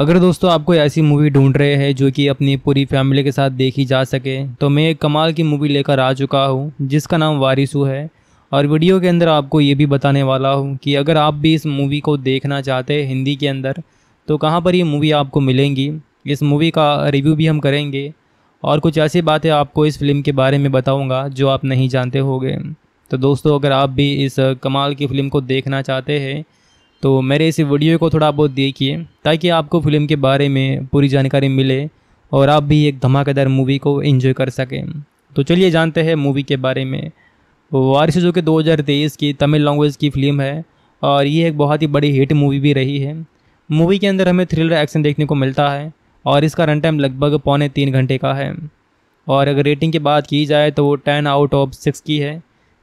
अगर दोस्तों आपको ऐसी मूवी ढूंढ रहे हैं जो कि अपनी पूरी फैमिली के साथ देखी जा सके तो मैं एक कमाल की मूवी लेकर आ चुका हूँ जिसका नाम वारिसू है और वीडियो के अंदर आपको ये भी बताने वाला हूँ कि अगर आप भी इस मूवी को देखना चाहते हैं हिंदी के अंदर तो कहाँ पर ये मूवी आपको मिलेंगी इस मूवी का रिव्यू भी हम करेंगे और कुछ ऐसी बातें आपको इस फिल्म के बारे में बताऊँगा जो आप नहीं जानते होंगे तो दोस्तों अगर आप भी इस कमाल की फ़िल्म को देखना चाहते हैं तो मेरे इस वीडियो को थोड़ा बहुत देखिए ताकि आपको फिल्म के बारे में पूरी जानकारी मिले और आप भी एक धमाकेदार मूवी को एंजॉय कर सकें तो चलिए जानते हैं मूवी के बारे में वारिस जो कि 2023 की तमिल लैंग्वेज की फिल्म है और ये एक बहुत ही बड़ी हिट मूवी भी रही है मूवी के अंदर हमें थ्रिलर एक्शन देखने को मिलता है और इसका रन टाइम लगभग पौने तीन घंटे का है और अगर रेटिंग की बात की जाए तो वो टेन आउट ऑफ सिक्स की है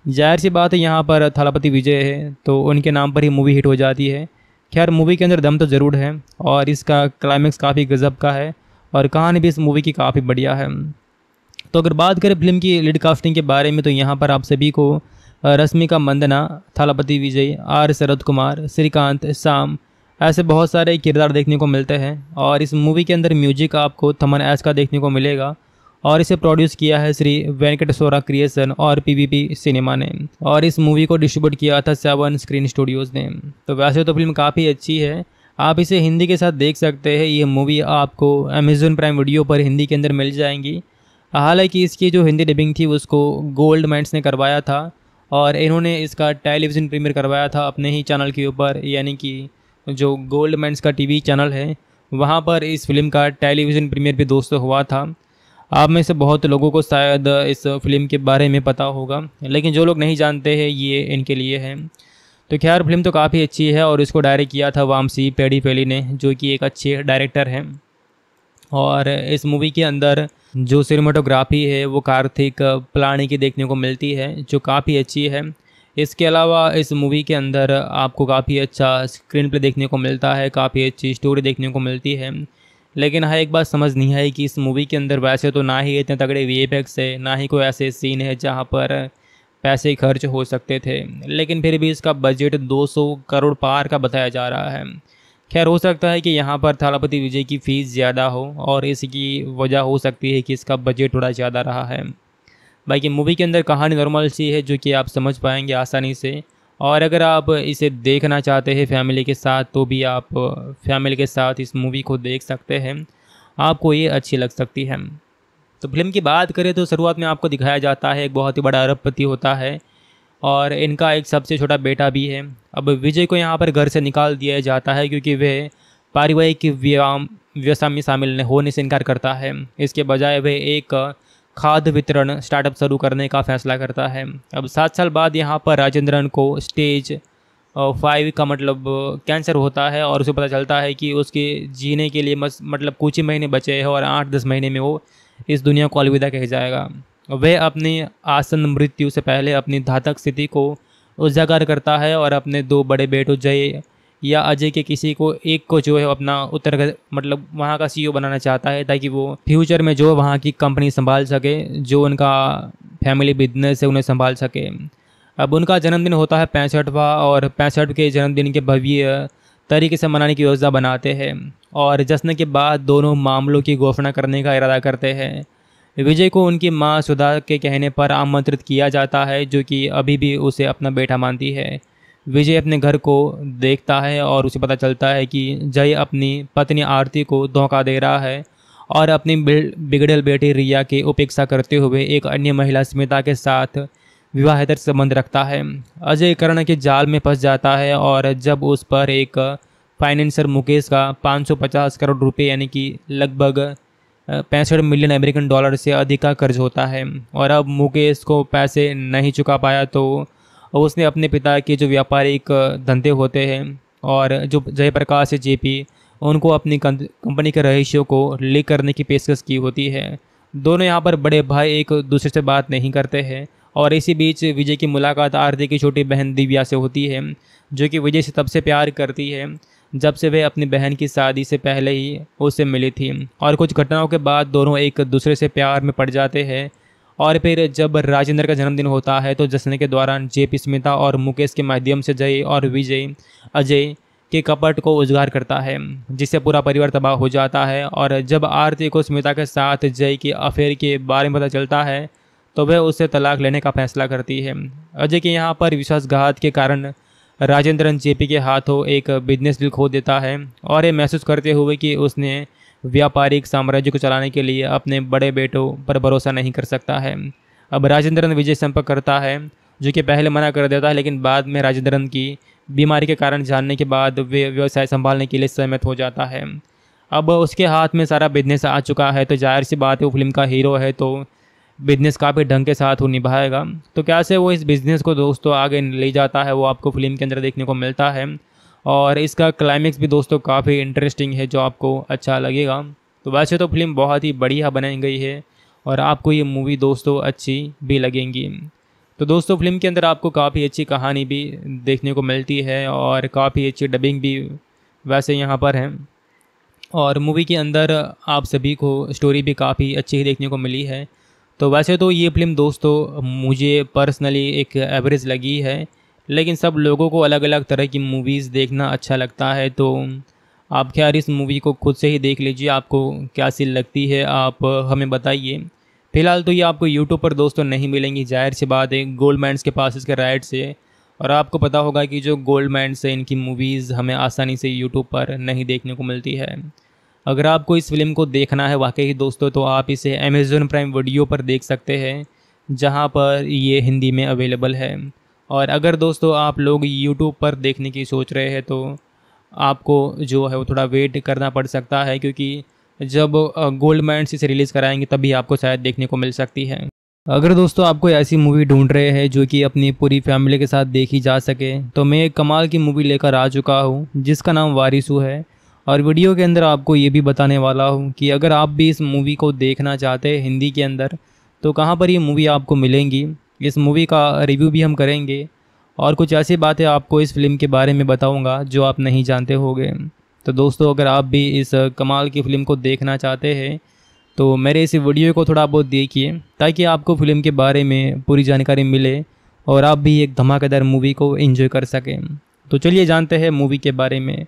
जाहिर सी बात है यहाँ पर थालापति विजय है तो उनके नाम पर ही मूवी हिट हो जाती है खैर मूवी के अंदर दम तो ज़रूर है और इसका क्लाइमेक्स काफ़ी गज़ब का है और कहानी भी इस मूवी की काफ़ी बढ़िया है तो अगर बात करें फिल्म की लीड कास्टिंग के बारे में तो यहाँ पर आप सभी को रश्मिका मंदना थालापति विजय आर शरद कुमार श्रीकांत शाम ऐसे बहुत सारे किरदार देखने को मिलते हैं और इस मूवी के अंदर म्यूजिक आपको थमन ऐस का देखने को मिलेगा और इसे प्रोड्यूस किया है श्री वेंकटेश्वरा क्रिएशन और पीवीपी सिनेमा ने और इस मूवी को डिस्ट्रीब्यूट किया था सेवन स्क्रीन स्टूडियोज़ ने तो वैसे तो फिल्म काफ़ी अच्छी है आप इसे हिंदी के साथ देख सकते हैं ये मूवी आपको अमेजोन प्राइम वीडियो पर हिंदी के अंदर मिल जाएंगी हालांकि इसकी जो हिंदी डबिंग थी उसको गोल्ड मैंट्स ने करवाया था और इन्होंने इसका टेलीविज़न प्रीमियर करवाया था अपने ही चैनल के ऊपर यानी कि जो गोल्ड मैंट्स का टीवी चैनल है वहाँ पर इस फिल्म का टेलीविज़न प्रीमियर भी दोस्तों हुआ था आप में से बहुत लोगों को शायद इस फिल्म के बारे में पता होगा लेकिन जो लोग नहीं जानते हैं ये इनके लिए है तो खैर फिल्म तो काफ़ी अच्छी है और इसको डायरेक्ट किया था वामसी पेडी पेली ने जो कि एक अच्छे डायरेक्टर हैं और इस मूवी के अंदर जो सिनेमाटोग्राफी है वो कार्तिक प्लानी की देखने को मिलती है जो काफ़ी अच्छी है इसके अलावा इस मूवी के अंदर आपको काफ़ी अच्छा स्क्रीन प्ले देखने को मिलता है काफ़ी अच्छी स्टोरी देखने को मिलती है लेकिन हाँ एक बात समझ नहीं आई कि इस मूवी के अंदर वैसे तो ना ही इतने तगड़े वी है ना ही कोई ऐसे सीन है जहाँ पर पैसे खर्च हो सकते थे लेकिन फिर भी इसका बजट 200 करोड़ पार का बताया जा रहा है खैर हो सकता है कि यहाँ पर थालापति विजय की फ़ीस ज़्यादा हो और इसकी वजह हो सकती है कि इसका बजट थोड़ा ज़्यादा रहा है बाकी मूवी के अंदर कहानी नॉर्मल सी है जो कि आप समझ पाएंगे आसानी से और अगर आप इसे देखना चाहते हैं फैमिली के साथ तो भी आप फैमिली के साथ इस मूवी को देख सकते हैं आपको ये अच्छी लग सकती है तो फिल्म की बात करें तो शुरुआत में आपको दिखाया जाता है एक बहुत ही बड़ा अरबपति होता है और इनका एक सबसे छोटा बेटा भी है अब विजय को यहाँ पर घर से निकाल दिया जाता है क्योंकि वह पारिवारिक व्याम व्यवसाय में शामिल होने से इनकार करता है इसके बजाय वह एक खाद वितरण स्टार्टअप शुरू करने का फैसला करता है अब सात साल बाद यहाँ पर राजेंद्रन को स्टेज फाइव का मतलब कैंसर होता है और उसे पता चलता है कि उसके जीने के लिए मतलब कुछ ही महीने बचे हैं और आठ दस महीने में वो इस दुनिया को अलविदा कह जाएगा वह अपनी आसन मृत्यु से पहले अपनी धातक स्थिति को उजागर करता है और अपने दो बड़े बेटों जय या अजय के किसी को एक को जो है अपना उत्तर मतलब वहाँ का सीईओ e बनाना चाहता है ताकि वो फ्यूचर में जो वहाँ की कंपनी संभाल सके जो उनका फैमिली बिजनेस है उन्हें संभाल सके अब उनका जन्मदिन होता है पैंसठवा और पैंसठ के जन्मदिन के भव्य तरीके से मनाने की योजना बनाते हैं और जश्न के बाद दोनों मामलों की घोषणा करने का इरादा करते हैं विजय को उनकी माँ सुधा के कहने पर आमंत्रित किया जाता है जो कि अभी भी उसे अपना बेटा मानती है विजय अपने घर को देखता है और उसे पता चलता है कि जय अपनी पत्नी आरती को धोखा दे रहा है और अपनी बिगड़ल बेटी रिया की उपेक्षा करते हुए एक अन्य महिला स्मिता के साथ विवाहेतर संबंध रखता है अजय कर्ण के जाल में फंस जाता है और जब उस पर एक फाइनेंसर मुकेश का 550 करोड़ रुपए यानी कि लगभग पैंसठ मिलियन अमेरिकन डॉलर से अधिक का कर्ज होता है और अब मुकेश को पैसे नहीं चुका पाया तो और उसने अपने पिता के जो व्यापारिक धंधे होते हैं और जो जयप्रकाश है जेपी उनको अपनी कंपनी के रहस्यों को लीक करने की पेशकश की होती है दोनों यहाँ पर बड़े भाई एक दूसरे से बात नहीं करते हैं और इसी बीच विजय की मुलाकात आरती की छोटी बहन दिव्या से होती है जो कि विजय से तब से प्यार करती है जब से वह अपनी बहन की शादी से पहले ही उससे मिली थी और कुछ घटनाओं के बाद दोनों एक दूसरे से प्यार में पड़ जाते हैं और फिर जब राजेंद्र का जन्मदिन होता है तो जश्न के दौरान पी स्मिता और मुकेश के माध्यम से जय और विजय अजय के कपट को उजगार करता है जिससे पूरा परिवार तबाह हो जाता है और जब आरती को स्मिता के साथ जय के अफेयर के बारे में पता चलता है तो वह उससे तलाक लेने का फैसला करती है अजय के यहाँ पर विश्वासघात के कारण राजेंद्रन जेपी के हाथों एक बिजनेस डील खो देता है और ये महसूस करते हुए कि उसने व्यापारिक साम्राज्य को चलाने के लिए अपने बड़े बेटों पर भरोसा नहीं कर सकता है अब राजेंद्रन विजय संपर्क करता है जो कि पहले मना कर देता है लेकिन बाद में राजेंद्रन की बीमारी के कारण जानने के बाद वे व्यवसाय संभालने के लिए सहमत हो जाता है अब उसके हाथ में सारा बिजनेस आ चुका है तो जाहिर सी बात है वो फिल्म का हीरो है तो बिजनेस काफ़ी ढंग के साथ वो निभाएगा तो कैसे वो इस बिज़नेस को दोस्तों आगे ले जाता है वो आपको फिल्म के अंदर देखने को मिलता है और इसका क्लाइमेक्स भी दोस्तों काफ़ी इंटरेस्टिंग है जो आपको अच्छा लगेगा तो वैसे तो फिल्म बहुत ही बढ़िया बनाई गई है और आपको ये मूवी दोस्तों अच्छी भी लगेंगी तो दोस्तों फिल्म के अंदर आपको काफ़ी अच्छी कहानी भी देखने को मिलती है और काफ़ी अच्छी डबिंग भी वैसे यहाँ पर है और मूवी के अंदर आप सभी को स्टोरी भी काफ़ी अच्छी ही देखने को मिली है तो वैसे तो ये फिल्म दोस्तों मुझे पर्सनली एक एवरेज लगी है लेकिन सब लोगों को अलग अलग तरह की मूवीज़ देखना अच्छा लगता है तो आप खैर इस मूवी को खुद से ही देख लीजिए आपको क्या सी लगती है आप हमें बताइए फ़िलहाल तो ये आपको यूट्यूब पर दोस्तों नहीं मिलेंगी जाहिर सी बात है गोल्ड माइंस के पास इसके राइट से और आपको पता होगा कि जो गोल्ड माइंस है इनकी मूवीज़ हमें आसानी से यूट्यूब पर नहीं देखने को मिलती है अगर आपको इस फिल्म को देखना है वाकई दोस्तों तो आप इसे अमेज़न प्राइम वीडियो पर देख सकते हैं जहाँ पर ये हिंदी में अवेलेबल है और अगर दोस्तों आप लोग यूट्यूब पर देखने की सोच रहे हैं तो आपको जो है वो थोड़ा वेट करना पड़ सकता है क्योंकि जब गोल्ड माइंड इसे रिलीज़ कराएंगे तभी आपको शायद देखने को मिल सकती है अगर दोस्तों आपको ऐसी मूवी ढूंढ रहे हैं जो कि अपनी पूरी फैमिली के साथ देखी जा सके तो मैं एक कमाल की मूवी लेकर आ चुका हूँ जिसका नाम वारिसू है और वीडियो के अंदर आपको ये भी बताने वाला हूँ कि अगर आप भी इस मूवी को देखना चाहते हैं हिंदी के अंदर तो कहाँ पर ये मूवी आपको मिलेंगी इस मूवी का रिव्यू भी हम करेंगे और कुछ ऐसी बातें आपको इस फिल्म के बारे में बताऊंगा जो आप नहीं जानते होंगे तो दोस्तों अगर आप भी इस कमाल की फ़िल्म को देखना चाहते हैं तो मेरे इस वीडियो को थोड़ा बहुत देखिए ताकि आपको फ़िल्म के बारे में पूरी जानकारी मिले और आप भी एक धमाकेदार मूवी को एंजॉय कर सकें तो चलिए जानते हैं मूवी के बारे में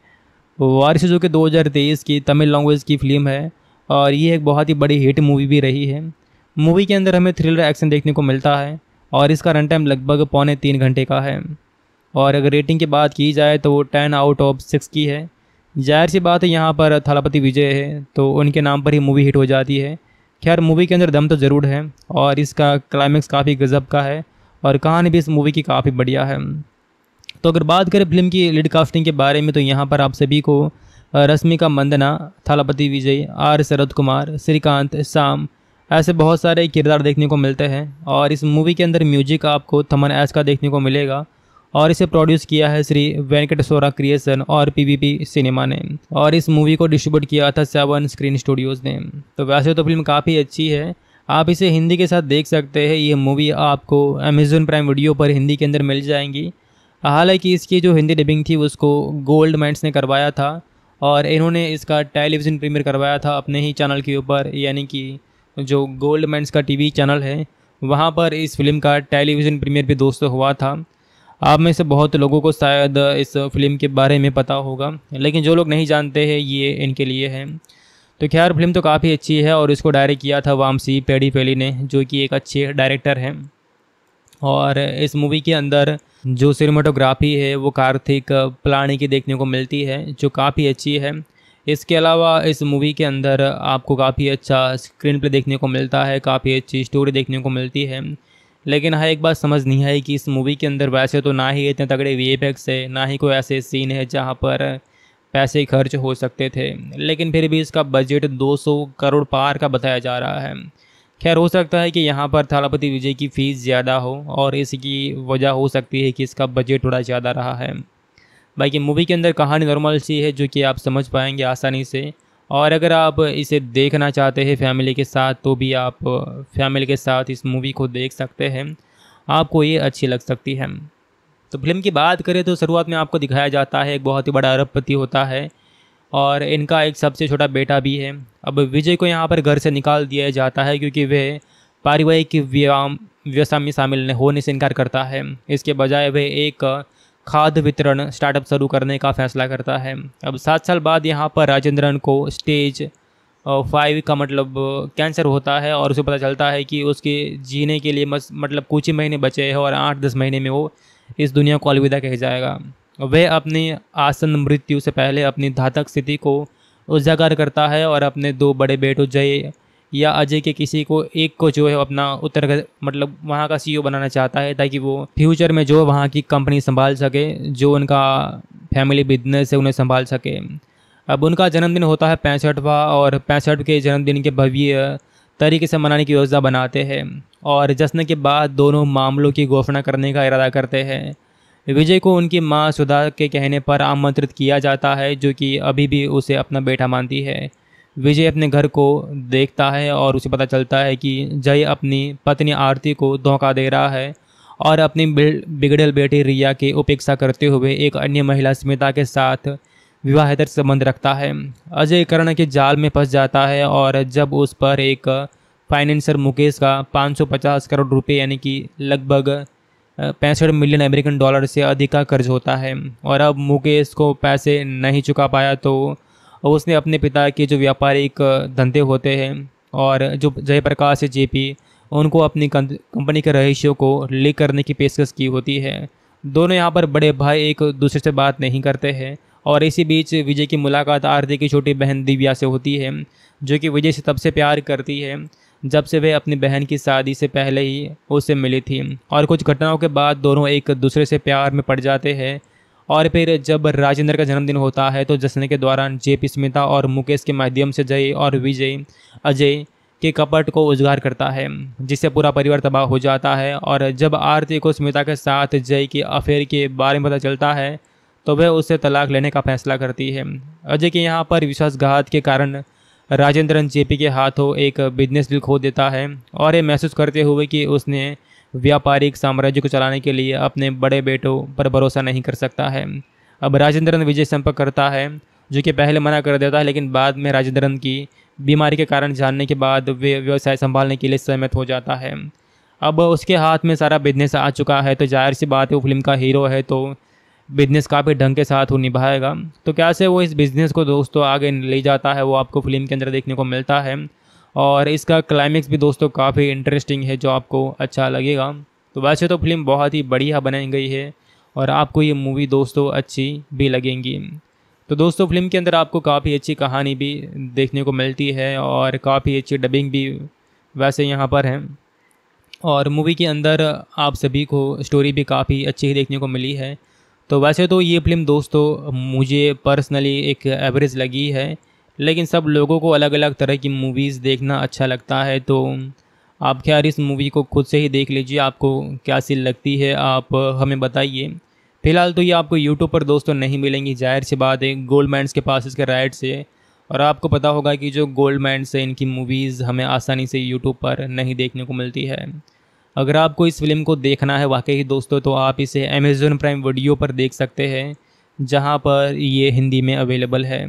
वारिस जो कि 2023 की तमिल लैंग्वेज की फ़िल्म है और ये एक बहुत ही बड़ी हिट मूवी भी रही है मूवी के अंदर हमें थ्रिलर एक्शन देखने को मिलता है और इसका रन टाइम लगभग पौने तीन घंटे का है और अगर रेटिंग की बात की जाए तो वो टेन आउट ऑफ सिक्स की है जाहिर सी बात है यहाँ पर थालापति विजय है तो उनके नाम पर ही मूवी हिट हो जाती है खैर मूवी के अंदर दम तो ज़रूर है और इसका क्लाइमैक्स काफ़ी गज़ब का है और कहानी भी इस मूवी की काफ़ी बढ़िया है तो अगर बात करें फिल्म की लीड कास्टिंग के बारे में तो यहाँ पर आप सभी को रश्मिका मंदना थालापति विजय आर शरद कुमार श्रीकांत शाम ऐसे बहुत सारे किरदार देखने को मिलते हैं और इस मूवी के अंदर म्यूजिक आपको थमन एस का देखने को मिलेगा और इसे प्रोड्यूस किया है श्री वेंकटेश्वरा क्रिएशन और पीवीपी सिनेमा ने और इस मूवी को डिस्ट्रीब्यूट किया था सेवन स्क्रीन स्टूडियोज़ ने तो वैसे तो फिल्म काफ़ी अच्छी है आप इसे हिंदी के साथ देख सकते हैं ये मूवी आपको अमेजोन प्राइम वीडियो पर हिंदी के अंदर मिल जाएंगी हालांकि इसकी जो हिंदी डबिंग थी उसको गोल्ड माइंड्स ने करवाया था और इन्होंने इसका टेलीविज़न प्रीमियर करवाया था अपने ही चैनल के ऊपर यानी कि जो गोल्ड मैंस का टीवी चैनल है वहाँ पर इस फिल्म का टेलीविज़न प्रीमियर भी दोस्तों हुआ था आप में से बहुत लोगों को शायद इस फिल्म के बारे में पता होगा लेकिन जो लोग नहीं जानते हैं ये इनके लिए है तो खैर फिल्म तो काफ़ी अच्छी है और इसको डायरेक्ट किया था वामसी पेडी फेली ने जो कि एक अच्छे डायरेक्टर हैं और इस मूवी के अंदर जो सिनेमाटोग्राफी है वो कार्तिक प्लानी की देखने को मिलती है जो काफ़ी अच्छी है इसके अलावा इस मूवी के अंदर आपको काफ़ी अच्छा स्क्रीन प्ले देखने को मिलता है काफ़ी अच्छी स्टोरी देखने को मिलती है लेकिन हाँ एक बात समझ नहीं आई कि इस मूवी के अंदर वैसे तो ना ही इतने तगड़े वी है ना ही कोई ऐसे सीन है जहाँ पर पैसे खर्च हो सकते थे लेकिन फिर भी इसका बजट 200 करोड़ पार का बताया जा रहा है खैर हो सकता है कि यहाँ पर थालापति विजय की फ़ीस ज़्यादा हो और इसकी वजह हो सकती है कि इसका बजट थोड़ा ज़्यादा रहा है बाकी मूवी के अंदर कहानी नॉर्मल सी है जो कि आप समझ पाएंगे आसानी से और अगर आप इसे देखना चाहते हैं फैमिली के साथ तो भी आप फैमिली के साथ इस मूवी को देख सकते हैं आपको ये अच्छी लग सकती है तो फिल्म की बात करें तो शुरुआत में आपको दिखाया जाता है एक बहुत ही बड़ा अरबपति होता है और इनका एक सबसे छोटा बेटा भी है अब विजय को यहाँ पर घर से निकाल दिया जाता है क्योंकि वह पारिवारिक व्याम व्यवसाय में शामिल होने से इनकार करता है इसके बजाय वह एक खाद वितरण स्टार्टअप शुरू करने का फैसला करता है अब सात साल बाद यहाँ पर राजेंद्रन को स्टेज फाइव का मतलब कैंसर होता है और उसे पता चलता है कि उसके जीने के लिए मस, मतलब कुछ ही महीने बचे हैं और आठ दस महीने में वो इस दुनिया को अलविदा कह जाएगा वह अपनी आसन मृत्यु से पहले अपनी धातक स्थिति को उजागर करता है और अपने दो बड़े बेटों जय या अजय के किसी को एक को जो है अपना उत्तर मतलब वहाँ का सीईओ e बनाना चाहता है ताकि वो फ्यूचर में जो वहाँ की कंपनी संभाल सके जो उनका फैमिली बिजनेस है उन्हें संभाल सके अब उनका जन्मदिन होता है पैंसठवा और पैंसठ के जन्मदिन के भव्य तरीके से मनाने की योजना बनाते हैं और जश्न के बाद दोनों मामलों की घोषणा करने का इरादा करते हैं विजय को उनकी माँ सुधा के कहने पर आमंत्रित किया जाता है जो कि अभी भी उसे अपना बेटा मानती है विजय अपने घर को देखता है और उसे पता चलता है कि जय अपनी पत्नी आरती को धोखा दे रहा है और अपनी बिगड़ेल बेटी रिया की उपेक्षा करते हुए एक अन्य महिला स्मिता के साथ विवाहेतर संबंध रखता है अजय कर्ण के जाल में फंस जाता है और जब उस पर एक फाइनेंसर मुकेश का 550 करोड़ रुपए यानी कि लगभग पैंसठ मिलियन अमेरिकन डॉलर से अधिक का कर्ज होता है और अब मुकेश को पैसे नहीं चुका पाया तो और उसने अपने पिता के जो व्यापारिक धंधे होते हैं और जो जयप्रकाश है जे पी उनको अपनी कंपनी के रहस्यों को लीक करने की पेशकश की होती है दोनों यहाँ पर बड़े भाई एक दूसरे से बात नहीं करते हैं और इसी बीच विजय की मुलाकात आरती की छोटी बहन दिव्या से होती है जो कि विजय से तब से प्यार करती है जब से वे अपनी बहन की शादी से पहले ही उससे मिली थी और कुछ घटनाओं के बाद दोनों एक दूसरे से प्यार में पड़ जाते हैं और फिर जब राजेंद्र का जन्मदिन होता है तो जश्न के दौरान जे पी स्मिता और मुकेश के माध्यम से जय और विजय अजय के कपट को उजगार करता है जिससे पूरा परिवार तबाह हो जाता है और जब आरती को स्मिता के साथ जय के अफेयर के बारे में पता चलता है तो वह उससे तलाक लेने का फैसला करती है अजय के यहाँ पर विश्वासघात के कारण राजेंद्रन जेपी के हाथों एक बिजनेस डील खो देता है और ये महसूस करते हुए कि उसने व्यापारिक साम्राज्य को चलाने के लिए अपने बड़े बेटों पर भरोसा नहीं कर सकता है अब राजेंद्रन विजय संपर्क करता है जो कि पहले मना कर देता है लेकिन बाद में राजेंद्रन की बीमारी के कारण जानने के बाद वे व्यवसाय संभालने के लिए सहमत हो जाता है अब उसके हाथ में सारा बिजनेस आ चुका है तो जाहिर सी बात है वो फिल्म का हीरो है तो बिजनेस काफ़ी ढंग के साथ वो निभाएगा तो कैसे वो इस बिज़नेस को दोस्तों आगे ले जाता है वो आपको फिल्म के अंदर देखने को मिलता है और इसका क्लाइमेक्स भी दोस्तों काफ़ी इंटरेस्टिंग है जो आपको अच्छा लगेगा तो वैसे तो फिल्म बहुत ही बढ़िया बनाई गई है और आपको ये मूवी दोस्तों अच्छी भी लगेंगी तो दोस्तों फिल्म के अंदर आपको काफ़ी अच्छी कहानी भी देखने को मिलती है और काफ़ी अच्छी डबिंग भी वैसे यहाँ पर है और मूवी के अंदर आप सभी को स्टोरी भी काफ़ी अच्छी देखने को मिली है तो वैसे तो ये फिल्म दोस्तों मुझे पर्सनली एक एवरेज लगी है लेकिन सब लोगों को अलग अलग तरह की मूवीज़ देखना अच्छा लगता है तो आप खैर इस मूवी को खुद से ही देख लीजिए आपको क्या सी लगती है आप हमें बताइए फ़िलहाल तो ये आपको यूट्यूब पर दोस्तों नहीं मिलेंगी जाहिर सी बात है गोल्डमैंड्स के पास इसके राइट से और आपको पता होगा कि जो गोल्डमैंड्स है इनकी मूवीज़ हमें आसानी से यूट्यूब पर नहीं देखने को मिलती है अगर आपको इस फिल्म को देखना है वाकई ही दोस्तों तो आप इसे अमेज़न प्राइम वीडियो पर देख सकते हैं जहाँ पर ये हिंदी में अवेलेबल है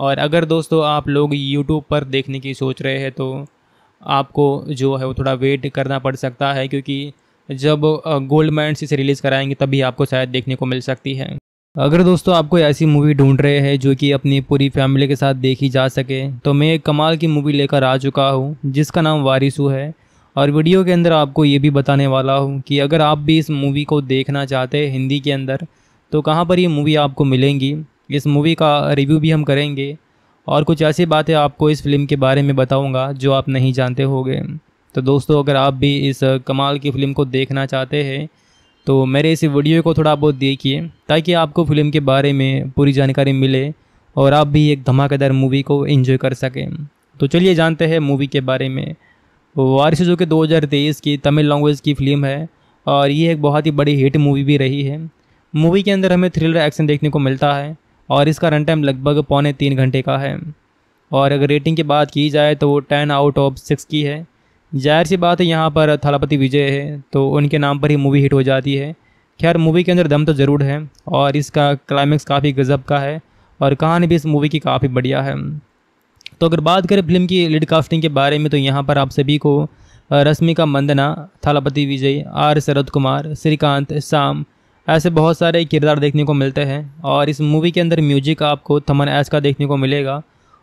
और अगर दोस्तों आप लोग यूट्यूब पर देखने की सोच रहे हैं तो आपको जो है वो थोड़ा वेट करना पड़ सकता है क्योंकि जब गोल्ड माइंड्स इसे रिलीज़ कराएंगे तभी आपको शायद देखने को मिल सकती है अगर दोस्तों आपको ऐसी मूवी ढूंढ रहे हैं जो कि अपनी पूरी फैमिली के साथ देखी जा सके तो मैं एक कमाल की मूवी लेकर आ चुका हूँ जिसका नाम वारिसू है और वीडियो के अंदर आपको ये भी बताने वाला हूँ कि अगर आप भी इस मूवी को देखना चाहते हैं हिंदी के अंदर तो कहाँ पर ये मूवी आपको मिलेंगी इस मूवी का रिव्यू भी हम करेंगे और कुछ ऐसी बातें आपको इस फिल्म के बारे में बताऊंगा जो आप नहीं जानते होंगे तो दोस्तों अगर आप भी इस कमाल की फ़िल्म को देखना चाहते हैं तो मेरे इस वीडियो को थोड़ा बहुत देखिए ताकि आपको फ़िल्म के बारे में पूरी जानकारी मिले और आप भी एक धमाकेदार मूवी को एंजॉय कर सकें तो चलिए जानते हैं मूवी के बारे में वारिस जो कि 2023 की तमिल लैंग्वेज की फ़िल्म है और ये एक बहुत ही बड़ी हिट मूवी भी रही है मूवी के अंदर हमें थ्रिलर एक्शन देखने को मिलता है और इसका रन टाइम लगभग पौने तीन घंटे का है और अगर रेटिंग की बात की जाए तो वो टेन आउट ऑफ सिक्स की है जाहिर सी बात है यहाँ पर थालापति विजय है तो उनके नाम पर ही मूवी हिट हो जाती है खैर मूवी के अंदर दम तो ज़रूर है और इसका क्लाइमैक्स काफ़ी गज़ब का है और कहानी भी इस मूवी की काफ़ी बढ़िया है तो अगर बात करें फिल्म की लीड कास्टिंग के बारे में तो यहाँ पर आप सभी को रश्मिका मंदना थालापति विजय आर शरद कुमार श्रीकांत श्याम ऐसे बहुत सारे किरदार देखने को मिलते हैं और इस मूवी के अंदर म्यूजिक आपको थमन एस का देखने को मिलेगा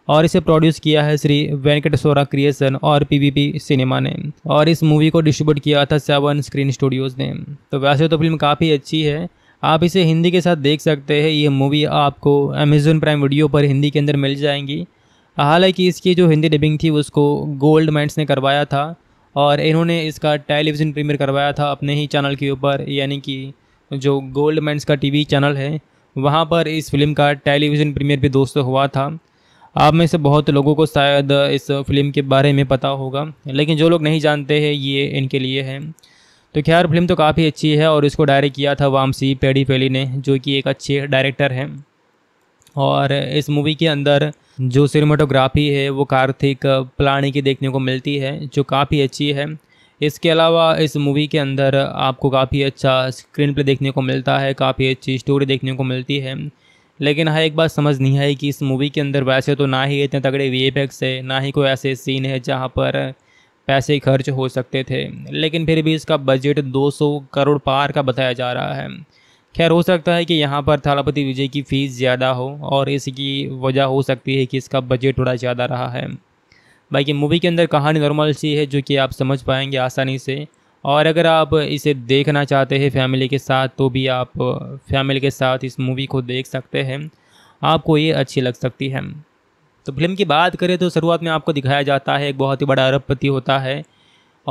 और इसे प्रोड्यूस किया है श्री वेंकटेश्वरा क्रिएशन और पीवीपी सिनेमा ने और इस मूवी को डिस्ट्रीब्यूट किया था सेवन स्क्रीन स्टूडियोज़ ने तो वैसे तो फिल्म काफ़ी अच्छी है आप इसे हिंदी के साथ देख सकते हैं ये मूवी आपको अमेजोन प्राइम वीडियो पर हिंदी के अंदर मिल जाएंगी हालांकि इसकी जो हिंदी डबिंग थी उसको गोल्ड माइंड्स ने करवाया था और इन्होंने इसका टेलीविज़न प्रीमियर करवाया था अपने ही चैनल के ऊपर यानी कि जो गोल्ड मैंस का टीवी चैनल है वहाँ पर इस फिल्म का टेलीविज़न प्रीमियर भी दोस्तों हुआ था आप में से बहुत लोगों को शायद इस फिल्म के बारे में पता होगा लेकिन जो लोग नहीं जानते हैं ये इनके लिए है तो खैर फिल्म तो काफ़ी अच्छी है और इसको डायरेक्ट किया था वामसी पेड़ी पेली ने जो कि एक अच्छे डायरेक्टर हैं और इस मूवी के अंदर जो सिनेमाटोग्राफी है वो कार्तिक प्लानी की देखने को मिलती है जो काफ़ी अच्छी है इसके अलावा इस मूवी के अंदर आपको काफ़ी अच्छा स्क्रीन प्ले देखने को मिलता है काफ़ी अच्छी स्टोरी देखने को मिलती है लेकिन हाँ एक बात समझ नहीं आई कि इस मूवी के अंदर वैसे तो ना ही इतने तगड़े वी है ना ही कोई ऐसे सीन है जहाँ पर पैसे खर्च हो सकते थे लेकिन फिर भी इसका बजट 200 करोड़ पार का बताया जा रहा है खैर हो सकता है कि यहाँ पर थालापति विजय की फ़ीस ज़्यादा हो और इसकी वजह हो सकती है कि इसका बजट थोड़ा ज़्यादा रहा है बाकी मूवी के अंदर कहानी नॉर्मल सी है जो कि आप समझ पाएंगे आसानी से और अगर आप इसे देखना चाहते हैं फैमिली के साथ तो भी आप फैमिली के साथ इस मूवी को देख सकते हैं आपको ये अच्छी लग सकती है तो फिल्म की बात करें तो शुरुआत में आपको दिखाया जाता है एक बहुत ही बड़ा अरबपति होता है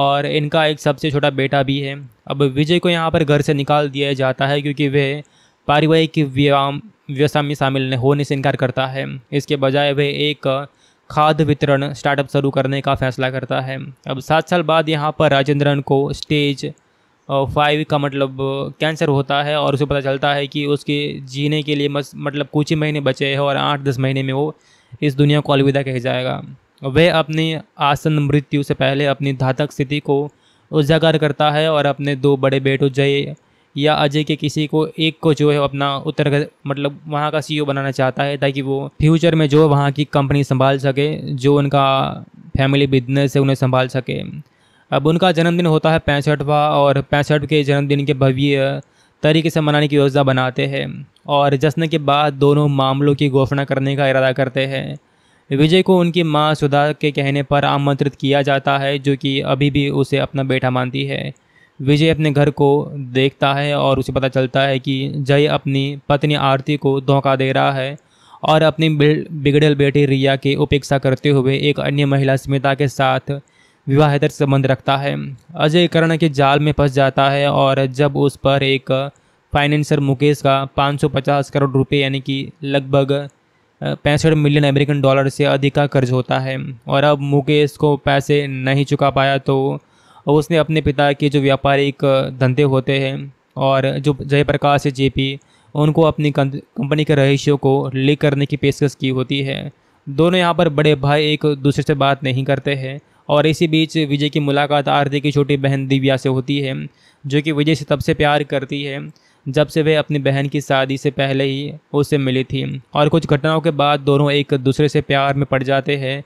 और इनका एक सबसे छोटा बेटा भी है अब विजय को यहाँ पर घर से निकाल दिया जाता है क्योंकि वह पारिवारिक व्यायाम व्यवसाय में शामिल होने से इनकार करता है इसके बजाय वह एक खाद वितरण स्टार्टअप शुरू करने का फैसला करता है अब सात साल बाद यहाँ पर राजेंद्रन को स्टेज फाइव का मतलब कैंसर होता है और उसे पता चलता है कि उसके जीने के लिए मस, मतलब कुछ ही महीने बचे हैं और आठ दस महीने में वो इस दुनिया को अलविदा कह जाएगा वह अपनी आसन मृत्यु से पहले अपनी धातक स्थिति को उजागर करता है और अपने दो बड़े बेटों जय या अजय के किसी को एक को जो है अपना उत्तर मतलब वहाँ का सीईओ e बनाना चाहता है ताकि वो फ्यूचर में जो वहाँ की कंपनी संभाल सके जो उनका फैमिली बिजनेस है उन्हें संभाल सके अब उनका जन्मदिन होता है पैंसठवा और पैंसठ के जन्मदिन के भव्य तरीके से मनाने की योजना बनाते हैं और जश्न के बाद दोनों मामलों की घोषणा करने का इरादा करते हैं विजय को उनकी माँ सुधा के कहने पर आमंत्रित किया जाता है जो कि अभी भी उसे अपना बेटा मानती है विजय अपने घर को देखता है और उसे पता चलता है कि जय अपनी पत्नी आरती को धोखा दे रहा है और अपनी बिगड़ेल बेटी रिया की उपेक्षा करते हुए एक अन्य महिला स्मिता के साथ विवाहेतर संबंध रखता है अजय कर्ण के जाल में फंस जाता है और जब उस पर एक फाइनेंसर मुकेश का 550 करोड़ रुपए यानी कि लगभग पैंसठ मिलियन अमेरिकन डॉलर से अधिक का कर्ज होता है और अब मुकेश को पैसे नहीं चुका पाया तो और उसने अपने पिता के जो व्यापारिक धंधे होते हैं और जो जयप्रकाश है जेपी उनको अपनी कंपनी के रहस्यों को लीक करने की पेशकश की होती है दोनों यहाँ पर बड़े भाई एक दूसरे से बात नहीं करते हैं और इसी बीच विजय की मुलाकात आरती की छोटी बहन दिव्या से होती है जो कि विजय से तब से प्यार करती है जब से वह अपनी बहन की शादी से पहले ही उससे मिली थी और कुछ घटनाओं के बाद दोनों एक दूसरे से प्यार में पड़ जाते हैं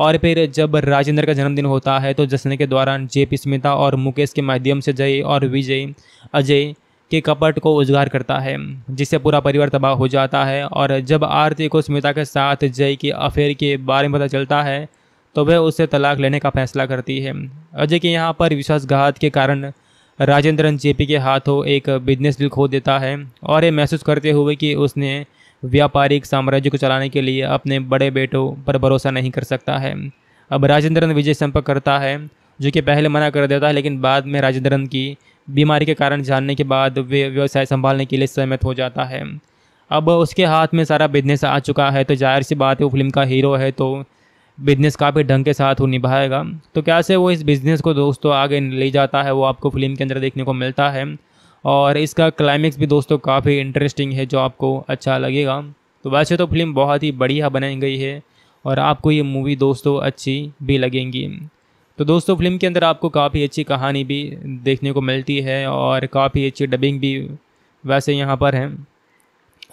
और फिर जब राजेंद्र का जन्मदिन होता है तो जश्न के दौरान जे पी स्मिता और मुकेश के माध्यम से जय और विजय अजय के कपट को उजगार करता है जिससे पूरा परिवार तबाह हो जाता है और जब आरती को स्मिता के साथ जय के अफेयर के बारे में पता चलता है तो वह उससे तलाक लेने का फैसला करती है अजय के यहाँ पर विश्वासघात के कारण राजेंद्रन जेपी के हाथों एक बिजनेस डील खो देता है और ये महसूस करते हुए कि उसने व्यापारिक साम्राज्य को चलाने के लिए अपने बड़े बेटों पर भरोसा नहीं कर सकता है अब राजेंद्रन विजय संपर्क करता है जो कि पहले मना कर देता है लेकिन बाद में राजेंद्रन की बीमारी के कारण जानने के बाद वे व्यवसाय संभालने के लिए सहमत हो जाता है अब उसके हाथ में सारा बिजनेस आ चुका है तो जाहिर सी बात है वो फिल्म का हीरो है तो बिजनेस काफ़ी ढंग के साथ वो निभाएगा तो कैसे वो इस बिज़नेस को दोस्तों आगे ले जाता है वो आपको फिल्म के अंदर देखने को मिलता है और इसका क्लाइमेक्स भी दोस्तों काफ़ी इंटरेस्टिंग है जो आपको अच्छा लगेगा तो वैसे तो फिल्म बहुत ही बढ़िया बनाई गई है और आपको ये मूवी दोस्तों अच्छी भी लगेंगी तो दोस्तों फिल्म के अंदर आपको काफ़ी अच्छी कहानी भी देखने को मिलती है और काफ़ी अच्छी डबिंग भी वैसे यहाँ पर है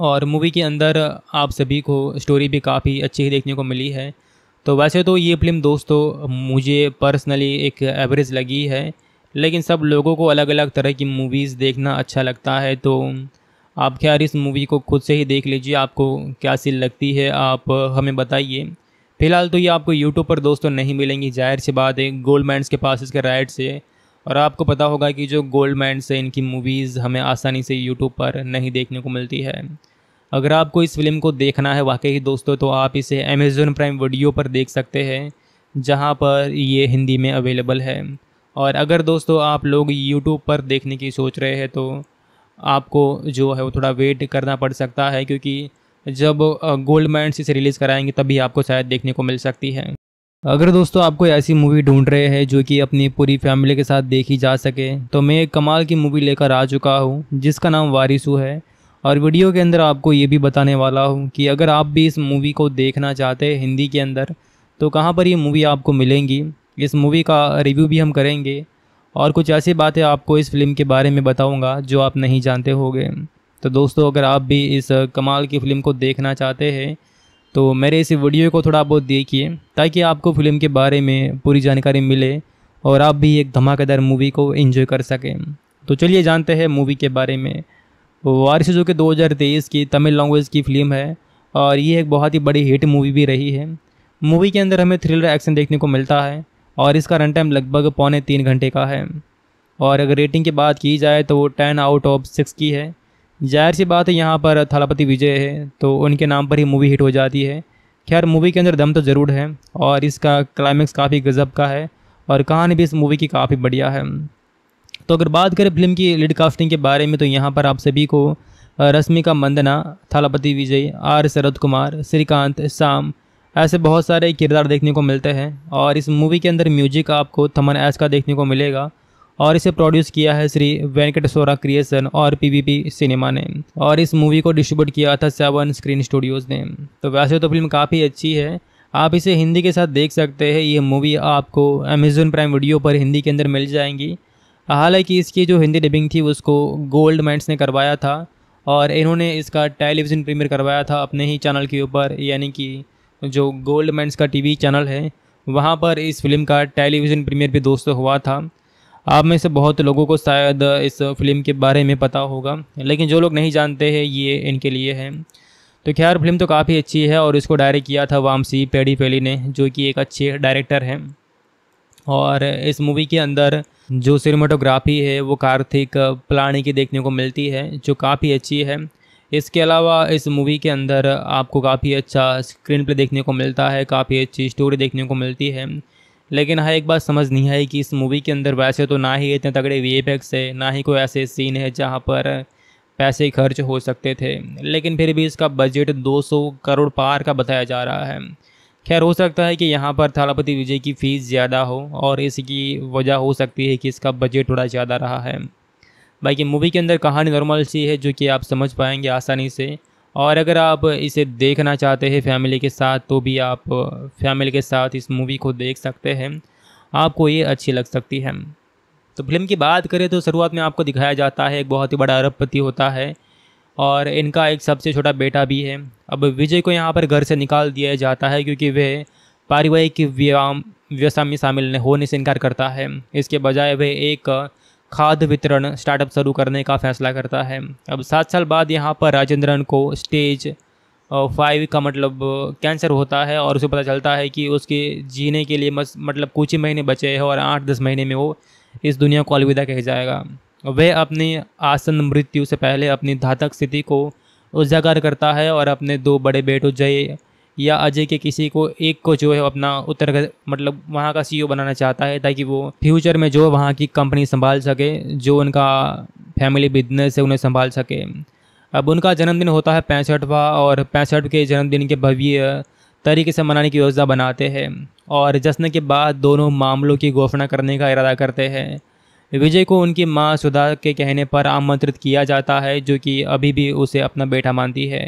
और मूवी के अंदर आप सभी को स्टोरी भी काफ़ी अच्छी देखने को मिली है तो वैसे तो ये फिल्म दोस्तों मुझे पर्सनली एक एवरेज लगी है लेकिन सब लोगों को अलग अलग तरह की मूवीज़ देखना अच्छा लगता है तो आप खैर इस मूवी को खुद से ही देख लीजिए आपको क्या सी लगती है आप हमें बताइए फ़िलहाल तो ये आपको यूट्यूब पर दोस्तों नहीं मिलेंगी जाहिर सी बात है गोल्ड गोल्डमैंड्स के पास इसके राइट से और आपको पता होगा कि जो गोल्ड गोल्डमैंड्स है इनकी मूवीज़ हमें आसानी से यूट्यूब पर नहीं देखने को मिलती है अगर आपको इस फिल्म को देखना है वाकई ही दोस्तों तो आप इसे अमेज़न प्राइम वीडियो पर देख सकते हैं जहाँ पर ये हिंदी में अवेलेबल है और अगर दोस्तों आप लोग यूट्यूब पर देखने की सोच रहे हैं तो आपको जो है वो थोड़ा वेट करना पड़ सकता है क्योंकि जब गोल्ड माइंड इसे रिलीज़ कराएंगे तभी आपको शायद देखने को मिल सकती है अगर दोस्तों आपको ऐसी मूवी ढूंढ रहे हैं जो कि अपनी पूरी फैमिली के साथ देखी जा सके तो मैं एक कमाल की मूवी लेकर आ चुका हूँ जिसका नाम वारिसू है और वीडियो के अंदर आपको ये भी बताने वाला हूँ कि अगर आप भी इस मूवी को देखना चाहते हैं हिंदी के अंदर तो कहाँ पर ये मूवी आपको मिलेंगी इस मूवी का रिव्यू भी हम करेंगे और कुछ ऐसी बातें आपको इस फिल्म के बारे में बताऊंगा जो आप नहीं जानते होंगे तो दोस्तों अगर आप भी इस कमाल की फ़िल्म को देखना चाहते हैं तो मेरे इस वीडियो को थोड़ा बहुत देखिए ताकि आपको फ़िल्म के बारे में पूरी जानकारी मिले और आप भी एक धमाकेदार मूवी को एंजॉय कर सकें तो चलिए जानते हैं मूवी के बारे में वारिस जो कि 2023 की तमिल लैंग्वेज की फ़िल्म है और ये एक बहुत ही बड़ी हिट मूवी भी रही है मूवी के अंदर हमें थ्रिलर एक्शन देखने को मिलता है और इसका रन टाइम लगभग पौने तीन घंटे का है और अगर रेटिंग की बात की जाए तो वो टेन आउट ऑफ सिक्स की है जाहिर सी बात है यहाँ पर थालापति विजय है तो उनके नाम पर ही मूवी हिट हो जाती है खैर मूवी के अंदर दम तो ज़रूर है और इसका क्लाइमैक्स काफ़ी गज़ब का है और कहानी भी इस मूवी की काफ़ी बढ़िया है तो अगर बात करें फिल्म की लिड कास्टिंग के बारे में तो यहाँ पर आप सभी को रश्मिका मंदना थालापति विजय आर शरद कुमार श्रीकांत शाम ऐसे बहुत सारे किरदार देखने को मिलते हैं और इस मूवी के अंदर म्यूजिक आपको थमन एस का देखने को मिलेगा और इसे प्रोड्यूस किया है श्री वेंकटेश्वरा क्रिएशन और पीवीपी सिनेमा ने और इस मूवी को डिस्ट्रीब्यूट किया था सेवन स्क्रीन स्टूडियोज़ ने तो वैसे तो फिल्म काफ़ी अच्छी है आप इसे हिंदी के साथ देख सकते हैं ये मूवी आपको अमेज़ोन प्राइम वीडियो पर हिंदी के अंदर मिल जाएंगी हालांकि इसकी जो हिंदी डबिंग थी उसको गोल्ड माइंड्स ने करवाया था और इन्होंने इसका टेलीविज़न प्रीमियर करवाया था अपने ही चैनल के ऊपर यानी कि जो गोल्ड मैंस का टीवी चैनल है वहाँ पर इस फिल्म का टेलीविज़न प्रीमियर भी दोस्तों हुआ था आप में से बहुत लोगों को शायद इस फिल्म के बारे में पता होगा लेकिन जो लोग नहीं जानते हैं ये इनके लिए है तो खैर फिल्म तो काफ़ी अच्छी है और इसको डायरेक्ट किया था वामसी पेडी पेली ने जो कि एक अच्छे डायरेक्टर हैं और इस मूवी के अंदर जो सिनेमाटोग्राफी है वो कार्तिक प्लानी की देखने को मिलती है जो काफ़ी अच्छी है इसके अलावा इस मूवी के अंदर आपको काफ़ी अच्छा स्क्रीन प्ले देखने को मिलता है काफ़ी अच्छी स्टोरी देखने को मिलती है लेकिन हाँ एक बात समझ नहीं आई कि इस मूवी के अंदर वैसे तो ना ही इतने तगड़े वी है ना ही कोई ऐसे सीन है जहाँ पर पैसे खर्च हो सकते थे लेकिन फिर भी इसका बजट 200 करोड़ पार का बताया जा रहा है खैर हो सकता है कि यहाँ पर थालापति विजय की फ़ीस ज़्यादा हो और इसकी वजह हो सकती है कि इसका बजट थोड़ा ज़्यादा रहा है बाकी मूवी के अंदर कहानी नॉर्मल सी है जो कि आप समझ पाएंगे आसानी से और अगर आप इसे देखना चाहते हैं फैमिली के साथ तो भी आप फैमिली के साथ इस मूवी को देख सकते हैं आपको ये अच्छी लग सकती है तो फिल्म की बात करें तो शुरुआत में आपको दिखाया जाता है एक बहुत ही बड़ा अरबपति होता है और इनका एक सबसे छोटा बेटा भी है अब विजय को यहाँ पर घर से निकाल दिया जाता है क्योंकि वह पारिवारिक व्याम व्यवसाय में शामिल होने से इनकार करता है इसके बजाय वह एक खाद वितरण स्टार्टअप शुरू करने का फैसला करता है अब सात साल बाद यहाँ पर राजेंद्रन को स्टेज फाइव का मतलब कैंसर होता है और उसे पता चलता है कि उसके जीने के लिए मस, मतलब कुछ ही महीने बचे हैं और आठ दस महीने में वो इस दुनिया को अलविदा कह जाएगा वह अपनी आसन मृत्यु से पहले अपनी धातक स्थिति को उजागर करता है और अपने दो बड़े बेटों जय या अजय के किसी को एक को जो है अपना उत्तर मतलब वहाँ का सीईओ e बनाना चाहता है ताकि वो फ्यूचर में जो वहाँ की कंपनी संभाल सके जो उनका फैमिली बिजनेस है उन्हें संभाल सके अब उनका जन्मदिन होता है पैंसठवा और पैंसठ के जन्मदिन के भव्य तरीके से मनाने की योजना बनाते हैं और जश्न के बाद दोनों मामलों की घोषणा करने का इरादा करते हैं विजय को उनकी माँ सुधा के कहने पर आमंत्रित किया जाता है जो कि अभी भी उसे अपना बेटा मानती है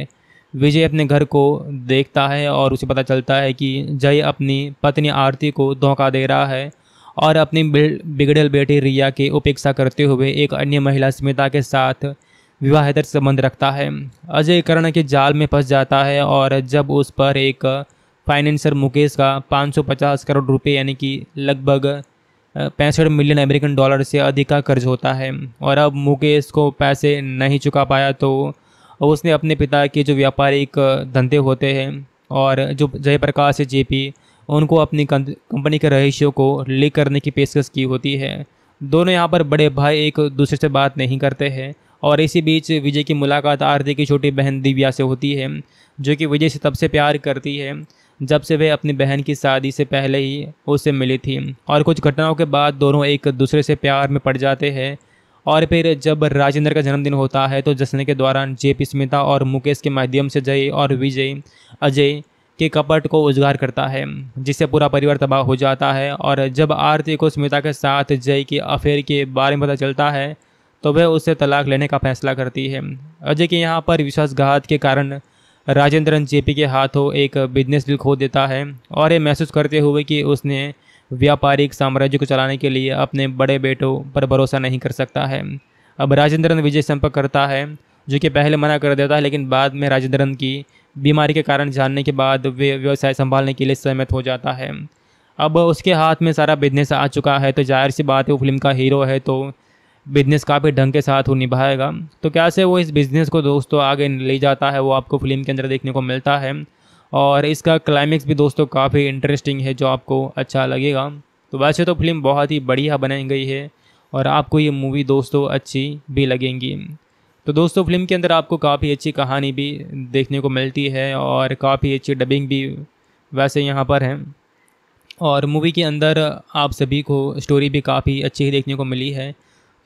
विजय अपने घर को देखता है और उसे पता चलता है कि जय अपनी पत्नी आरती को धोखा दे रहा है और अपनी बिगड़ल बेटी रिया की उपेक्षा करते हुए एक अन्य महिला स्मिता के साथ विवाहेतर संबंध रखता है अजय कर्ण के जाल में फंस जाता है और जब उस पर एक फाइनेंसर मुकेश का 550 करोड़ रुपए यानी कि लगभग पैंसठ मिलियन अमेरिकन डॉलर से अधिक का कर्ज होता है और अब मुकेश को पैसे नहीं चुका पाया तो और उसने अपने पिता के जो व्यापारिक धंधे होते हैं और जो जयप्रकाश है जेपी उनको अपनी कंपनी के रहस्यों को लीक करने की पेशकश की होती है दोनों यहाँ पर बड़े भाई एक दूसरे से बात नहीं करते हैं और इसी बीच विजय की मुलाकात आरती की छोटी बहन दिव्या से होती है जो कि विजय से तब से प्यार करती है जब से वह अपनी बहन की शादी से पहले ही उससे मिली थी और कुछ घटनाओं के बाद दोनों एक दूसरे से प्यार में पड़ जाते हैं और फिर जब राजेंद्र का जन्मदिन होता है तो जश्न के दौरान जे पी स्मिता और मुकेश के माध्यम से जय और विजय अजय के कपट को उजगार करता है जिससे पूरा परिवार तबाह हो जाता है और जब आरती को स्मिता के साथ जय के अफेयर के बारे में पता चलता है तो वह उससे तलाक लेने का फैसला करती है अजय के यहाँ पर विश्वासघात के कारण राजेंद्रन जेपी के हाथों एक बिजनेस डील खो देता है और ये महसूस करते हुए कि उसने व्यापारिक साम्राज्य को चलाने के लिए अपने बड़े बेटों पर भरोसा नहीं कर सकता है अब राजेंद्रन विजय संपर्क करता है जो कि पहले मना कर देता है लेकिन बाद में राजेंद्रन की बीमारी के कारण जानने के बाद वे व्यवसाय संभालने के लिए सहमत हो जाता है अब उसके हाथ में सारा बिजनेस आ चुका है तो जाहिर सी बात है वो फिल्म का हीरो है तो बिजनेस काफ़ी ढंग के साथ वो निभाएगा तो कैसे वो इस बिज़नेस को दोस्तों आगे ले जाता है वो आपको फिल्म के अंदर देखने को मिलता है और इसका क्लाइमेक्स भी दोस्तों काफ़ी इंटरेस्टिंग है जो आपको अच्छा लगेगा तो वैसे तो फिल्म बहुत ही बढ़िया बनाई गई है और आपको ये मूवी दोस्तों अच्छी भी लगेंगी तो दोस्तों फिल्म के अंदर आपको काफ़ी अच्छी कहानी भी देखने को मिलती है और काफ़ी अच्छी डबिंग भी वैसे यहाँ पर है और मूवी के अंदर आप सभी को स्टोरी भी काफ़ी अच्छी देखने को मिली है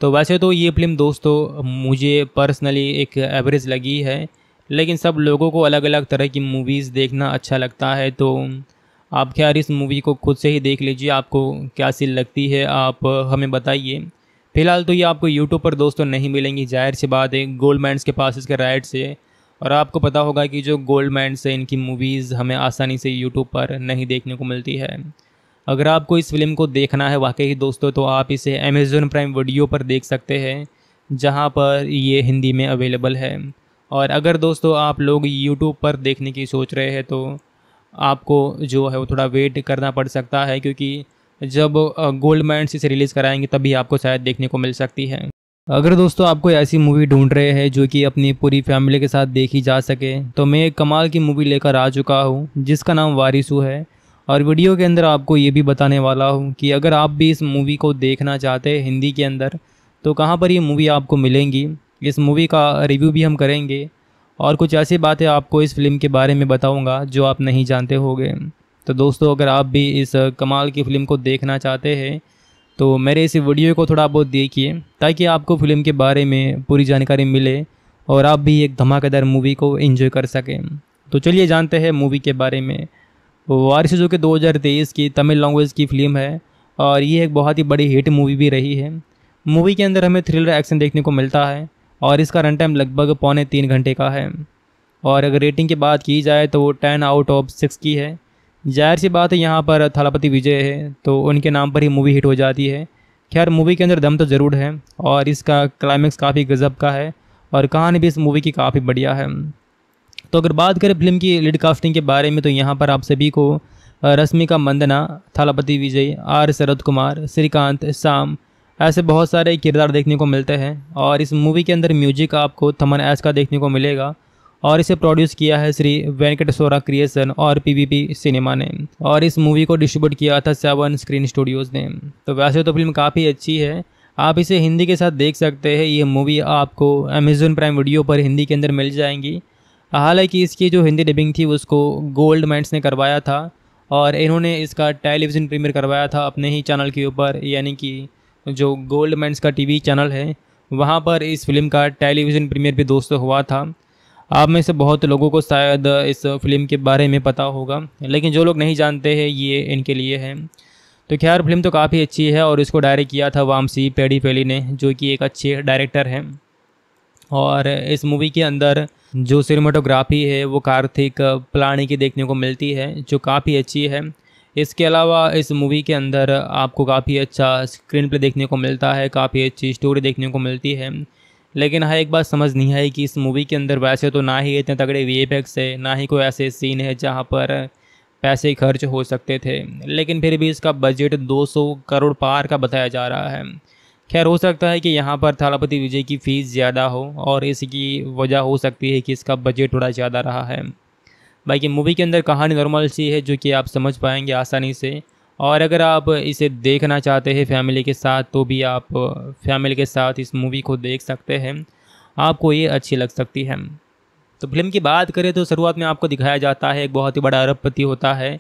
तो वैसे तो ये फिल्म दोस्तों मुझे पर्सनली एक एवरेज लगी है लेकिन सब लोगों को अलग अलग तरह की मूवीज़ देखना अच्छा लगता है तो आप खैर इस मूवी को खुद से ही देख लीजिए आपको क्या सी लगती है आप हमें बताइए फ़िलहाल तो ये आपको यूट्यूब पर दोस्तों नहीं मिलेंगी जाहिर सी बात है गोल्ड माइंस के पास इसके राइट से और आपको पता होगा कि जो गोल्ड मैंड है इनकी मूवीज़ हमें आसानी से यूट्यूब पर नहीं देखने को मिलती है अगर आपको इस फिल्म को देखना है वाकई दोस्तों तो आप इसे अमेज़ोन प्राइम वीडियो पर देख सकते हैं जहाँ पर ये हिंदी में अवेलेबल है और अगर दोस्तों आप लोग यूट्यूब पर देखने की सोच रहे हैं तो आपको जो है वो थोड़ा वेट करना पड़ सकता है क्योंकि जब गोल्ड माइंड इसे रिलीज़ कराएंगे तभी आपको शायद देखने को मिल सकती है अगर दोस्तों आपको ऐसी मूवी ढूंढ रहे हैं जो कि अपनी पूरी फैमिली के साथ देखी जा सके तो मैं एक कमाल की मूवी लेकर आ चुका हूँ जिसका नाम वारिसू है और वीडियो के अंदर आपको ये भी बताने वाला हूँ कि अगर आप भी इस मूवी को देखना चाहते हैं हिंदी के अंदर तो कहाँ पर ये मूवी आपको मिलेंगी इस मूवी का रिव्यू भी हम करेंगे और कुछ ऐसी बातें आपको इस फिल्म के बारे में बताऊंगा जो आप नहीं जानते होंगे तो दोस्तों अगर आप भी इस कमाल की फ़िल्म को देखना चाहते हैं तो मेरे इस वीडियो को थोड़ा बहुत देखिए ताकि आपको फ़िल्म के बारे में पूरी जानकारी मिले और आप भी एक धमाकेदार मूवी को एंजॉय कर सकें तो चलिए जानते हैं मूवी के बारे में वारिस जो कि 2023 की तमिल लैंग्वेज की फिल्म है और ये एक बहुत ही बड़ी हिट मूवी भी रही है मूवी के अंदर हमें थ्रिलर एक्शन देखने को मिलता है और इसका रन टाइम लगभग पौने तीन घंटे का है और अगर रेटिंग की बात की जाए तो वो टेन आउट ऑफ सिक्स की है जाहिर सी बात है यहाँ पर थलापति विजय है तो उनके नाम पर ही मूवी हिट हो जाती है खैर मूवी के अंदर दम तो ज़रूर है और इसका क्लाइमैक्स काफ़ी गज़ब का है और कहानी भी इस मूवी की काफ़ी बढ़िया है तो अगर बात करें फिल्म की लिड कास्टिंग के बारे में तो यहाँ पर आप सभी को रश्मिका मंदना थालापति विजय आर शरद कुमार श्रीकांत शाम ऐसे बहुत सारे किरदार देखने को मिलते हैं और इस मूवी के अंदर म्यूजिक आपको थमन एस का देखने को मिलेगा और इसे प्रोड्यूस किया है श्री वेंकटेश्वरा क्रिएशन और पीवीपी सिनेमा ने और इस मूवी को डिस्ट्रीब्यूट किया था सेवन स्क्रीन स्टूडियोज़ ने तो वैसे तो फिल्म काफ़ी अच्छी है आप इसे हिंदी के साथ देख सकते हैं ये मूवी आपको अमेजोन प्राइम वीडियो पर हिंदी के अंदर मिल जाएंगी हालांकि इसकी जो हिंदी डबिंग थी उसको गोल्ड मैंट्स ने करवाया था और इन्होंने इसका टेलीविज़न प्रीमियर करवाया था अपने ही चैनल के ऊपर यानी कि जो गोल्ड मैंस का टीवी चैनल है वहाँ पर इस फिल्म का टेलीविज़न प्रीमियर भी दोस्तों हुआ था आप में से बहुत लोगों को शायद इस फिल्म के बारे में पता होगा लेकिन जो लोग नहीं जानते हैं ये इनके लिए है तो खैर फिल्म तो काफ़ी अच्छी है और इसको डायरेक्ट किया था वामसी पेड़ी पेली ने जो कि एक अच्छे डायरेक्टर हैं और इस मूवी के अंदर जो सिनेमाटोग्राफी है वो कार्तिक प्लानी की देखने को मिलती है जो काफ़ी अच्छी है इसके अलावा इस मूवी के अंदर आपको काफ़ी अच्छा स्क्रीन प्ले देखने को मिलता है काफ़ी अच्छी स्टोरी देखने को मिलती है लेकिन हाँ एक बात समझ नहीं आई कि इस मूवी के अंदर वैसे तो ना ही इतने तगड़े वी है ना ही कोई ऐसे सीन है जहाँ पर पैसे खर्च हो सकते थे लेकिन फिर भी इसका बजट 200 करोड़ पार का बताया जा रहा है खैर हो सकता है कि यहाँ पर थालापति विजय की फ़ीस ज़्यादा हो और इसकी वजह हो सकती है कि इसका बजट थोड़ा ज़्यादा रहा है बाकी मूवी के अंदर कहानी नॉर्मल सी है जो कि आप समझ पाएंगे आसानी से और अगर आप इसे देखना चाहते हैं फैमिली के साथ तो भी आप फैमिली के साथ इस मूवी को देख सकते हैं आपको ये अच्छी लग सकती है तो फिल्म की बात करें तो शुरुआत में आपको दिखाया जाता है एक बहुत ही बड़ा अरबपति होता है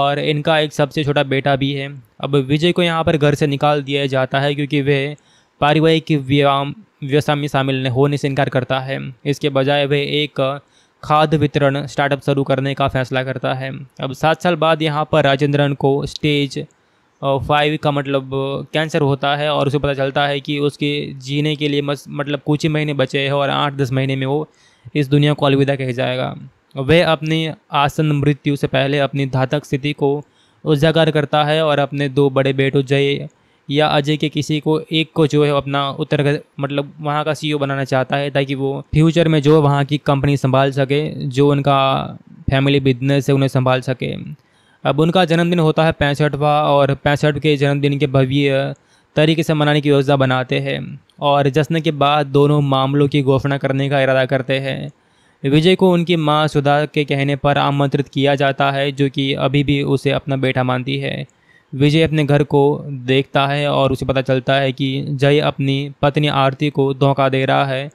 और इनका एक सबसे छोटा बेटा भी है अब विजय को यहाँ पर घर से निकाल दिया जाता है क्योंकि वह पारिवारिक व्याम व्यवसाय में शामिल होने से इनकार करता है इसके बजाय वह एक खाद वितरण स्टार्टअप शुरू करने का फैसला करता है अब सात साल बाद यहाँ पर राजेंद्रन को स्टेज फाइव का मतलब कैंसर होता है और उसे पता चलता है कि उसके जीने के लिए मतलब कुछ ही महीने बचे हैं और आठ दस महीने में वो इस दुनिया को अलविदा कह जाएगा वह अपनी आसन मृत्यु से पहले अपनी धातक स्थिति को उजागर करता है और अपने दो बड़े बेटों जय या अजय के किसी को एक को जो है अपना उत्तर मतलब वहाँ का सीईओ e बनाना चाहता है ताकि वो फ्यूचर में जो वहाँ की कंपनी संभाल सके जो उनका फैमिली बिजनेस है उन्हें संभाल सके अब उनका जन्मदिन होता है पैंसठवा और पैंसठ के जन्मदिन के भव्य तरीके से मनाने की योजना बनाते हैं और जश्न के बाद दोनों मामलों की घोषणा करने का इरादा करते हैं विजय को उनकी माँ सुधा के कहने पर आमंत्रित किया जाता है जो कि अभी भी उसे अपना बेटा मानती है विजय अपने घर को देखता है और उसे पता चलता है कि जय अपनी पत्नी आरती को धोखा दे रहा है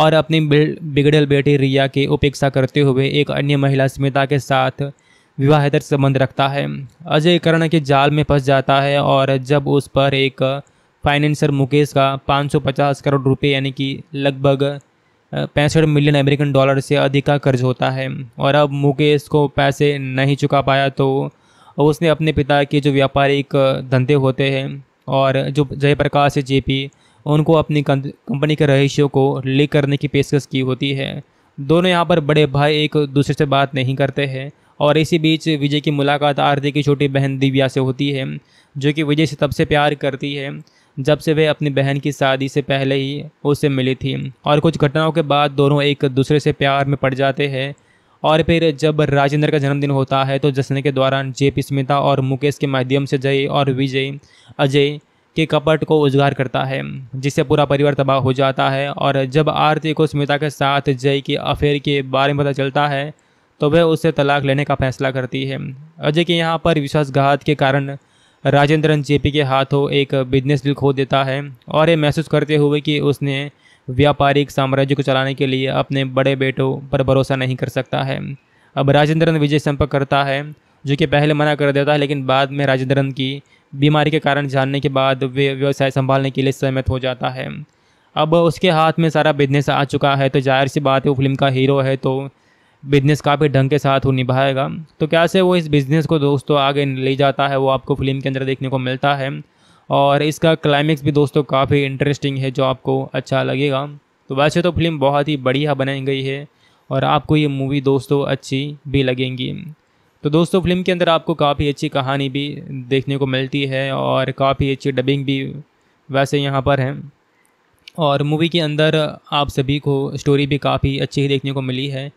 और अपनी बिगड़ल बेटी रिया की उपेक्षा करते हुए एक अन्य महिला स्मिता के साथ विवाहेतर संबंध रखता है अजय कर्ण के जाल में फंस जाता है और जब उस पर एक फाइनेंसर मुकेश का 550 करोड़ रुपए यानी कि लगभग पैंसठ मिलियन अमेरिकन डॉलर से अधिक का कर्ज होता है और अब मुकेश को पैसे नहीं चुका पाया तो और उसने अपने पिता के जो व्यापारिक धंधे होते हैं और जो जयप्रकाश है जेपी उनको अपनी कंपनी के रहस्यों को लीक करने की पेशकश की होती है दोनों यहाँ पर बड़े भाई एक दूसरे से बात नहीं करते हैं और इसी बीच विजय की मुलाकात आरती की छोटी बहन दिव्या से होती है जो कि विजय से तब से प्यार करती है जब से वह अपनी बहन की शादी से पहले ही उससे मिली थी और कुछ घटनाओं के बाद दोनों एक दूसरे से प्यार में पड़ जाते हैं और फिर जब राजेंद्र का जन्मदिन होता है तो जश्न के दौरान जे पी स्मिता और मुकेश के माध्यम से जय और विजय अजय के कपट को उजगार करता है जिससे पूरा परिवार तबाह हो जाता है और जब आरती को स्मिता के साथ जय के अफेयर के बारे में पता चलता है तो वह उससे तलाक लेने का फैसला करती है अजय के यहाँ पर विश्वासघात के कारण राजेंद्रन जेपी के हाथों एक बिजनेस डील खो देता है और ये महसूस करते हुए कि उसने व्यापारिक साम्राज्य को चलाने के लिए अपने बड़े बेटों पर भरोसा नहीं कर सकता है अब राजेंद्रन विजय संपर्क करता है जो कि पहले मना कर देता है लेकिन बाद में राजेंद्रन की बीमारी के कारण जानने के बाद वे व्यवसाय संभालने के लिए सहमत हो जाता है अब उसके हाथ में सारा बिजनेस आ चुका है तो जाहिर सी बात है वो फिल्म का हीरो है तो बिजनेस काफ़ी ढंग के साथ वो निभाएगा तो कैसे वो इस बिज़नेस को दोस्तों आगे ले जाता है वो आपको फिल्म के अंदर देखने को मिलता है और इसका क्लाइमेक्स भी दोस्तों काफ़ी इंटरेस्टिंग है जो आपको अच्छा लगेगा तो वैसे तो फिल्म बहुत ही बढ़िया बनाई गई है और आपको ये मूवी दोस्तों अच्छी भी लगेंगी तो दोस्तों फिल्म के अंदर आपको काफ़ी अच्छी कहानी भी देखने को मिलती है और काफ़ी अच्छी डबिंग भी वैसे यहाँ पर है और मूवी के अंदर आप सभी को स्टोरी भी काफ़ी अच्छी ही देखने को मिली है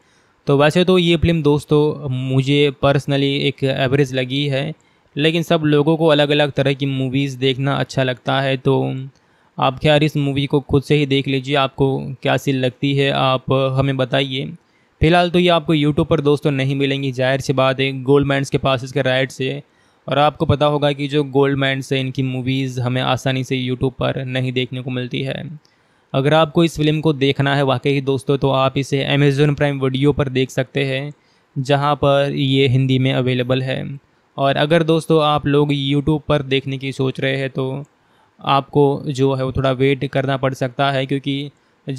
तो वैसे तो ये फिल्म दोस्तों मुझे पर्सनली एक एवरेज लगी है लेकिन सब लोगों को अलग अलग तरह की मूवीज़ देखना अच्छा लगता है तो आप खैर इस मूवी को खुद से ही देख लीजिए आपको क्या सी लगती है आप हमें बताइए फ़िलहाल तो ये आपको यूट्यूब पर दोस्तों नहीं मिलेंगी जाहिर सी बात है गोल्ड माइंस के पास इसके राइट्स है और आपको पता होगा कि जो गोल्ड माइंस है इनकी मूवीज़ हमें आसानी से यूट्यूब पर नहीं देखने को मिलती है अगर आपको इस फिल्म को देखना है वाकई दोस्तों तो आप इसे अमेज़ोन प्राइम वीडियो पर देख सकते हैं जहाँ पर ये हिंदी में अवेलेबल है और अगर दोस्तों आप लोग यूट्यूब पर देखने की सोच रहे हैं तो आपको जो है वो थोड़ा वेट करना पड़ सकता है क्योंकि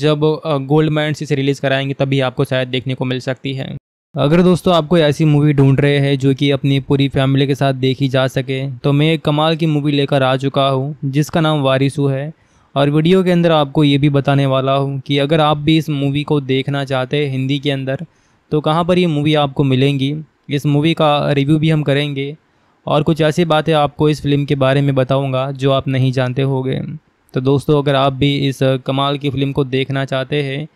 जब गोल्ड माइंड इसे रिलीज़ कराएंगे तभी आपको शायद देखने को मिल सकती है अगर दोस्तों आपको ऐसी मूवी ढूंढ रहे हैं जो कि अपनी पूरी फैमिली के साथ देखी जा सके तो मैं एक कमाल की मूवी लेकर आ चुका हूँ जिसका नाम वारिसू है और वीडियो के अंदर आपको ये भी बताने वाला हूँ कि अगर आप भी इस मूवी को देखना चाहते हैं हिंदी के अंदर तो कहाँ पर ये मूवी आपको मिलेंगी इस मूवी का रिव्यू भी हम करेंगे और कुछ ऐसी बातें आपको इस फिल्म के बारे में बताऊंगा जो आप नहीं जानते होंगे तो दोस्तों अगर आप भी इस कमाल की फ़िल्म को देखना चाहते हैं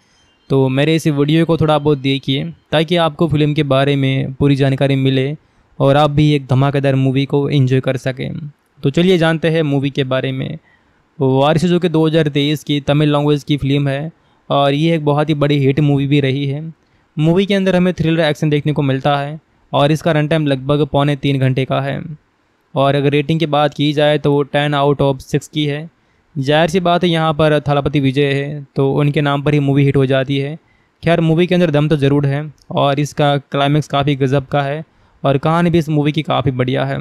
तो मेरे इस वीडियो को थोड़ा बहुत देखिए ताकि आपको फ़िल्म के बारे में पूरी जानकारी मिले और आप भी एक धमाकेदार मूवी को एंजॉय कर सकें तो चलिए जानते हैं मूवी के बारे में वारिस जो कि 2023 की तमिल लैंग्वेज की फ़िल्म है और ये एक बहुत ही बड़ी हिट मूवी भी रही है मूवी के अंदर हमें थ्रिलर एक्शन देखने को मिलता है और इसका रन टाइम लगभग पौने तीन घंटे का है और अगर रेटिंग की बात की जाए तो वो टेन आउट ऑफ सिक्स की है जाहिर सी बात है यहाँ पर थलापति विजय है तो उनके नाम पर ही मूवी हिट हो जाती है खैर मूवी के अंदर दम तो ज़रूर है और इसका क्लाइमैक्स काफ़ी गज़ब का है और कहानी भी इस मूवी की काफ़ी बढ़िया है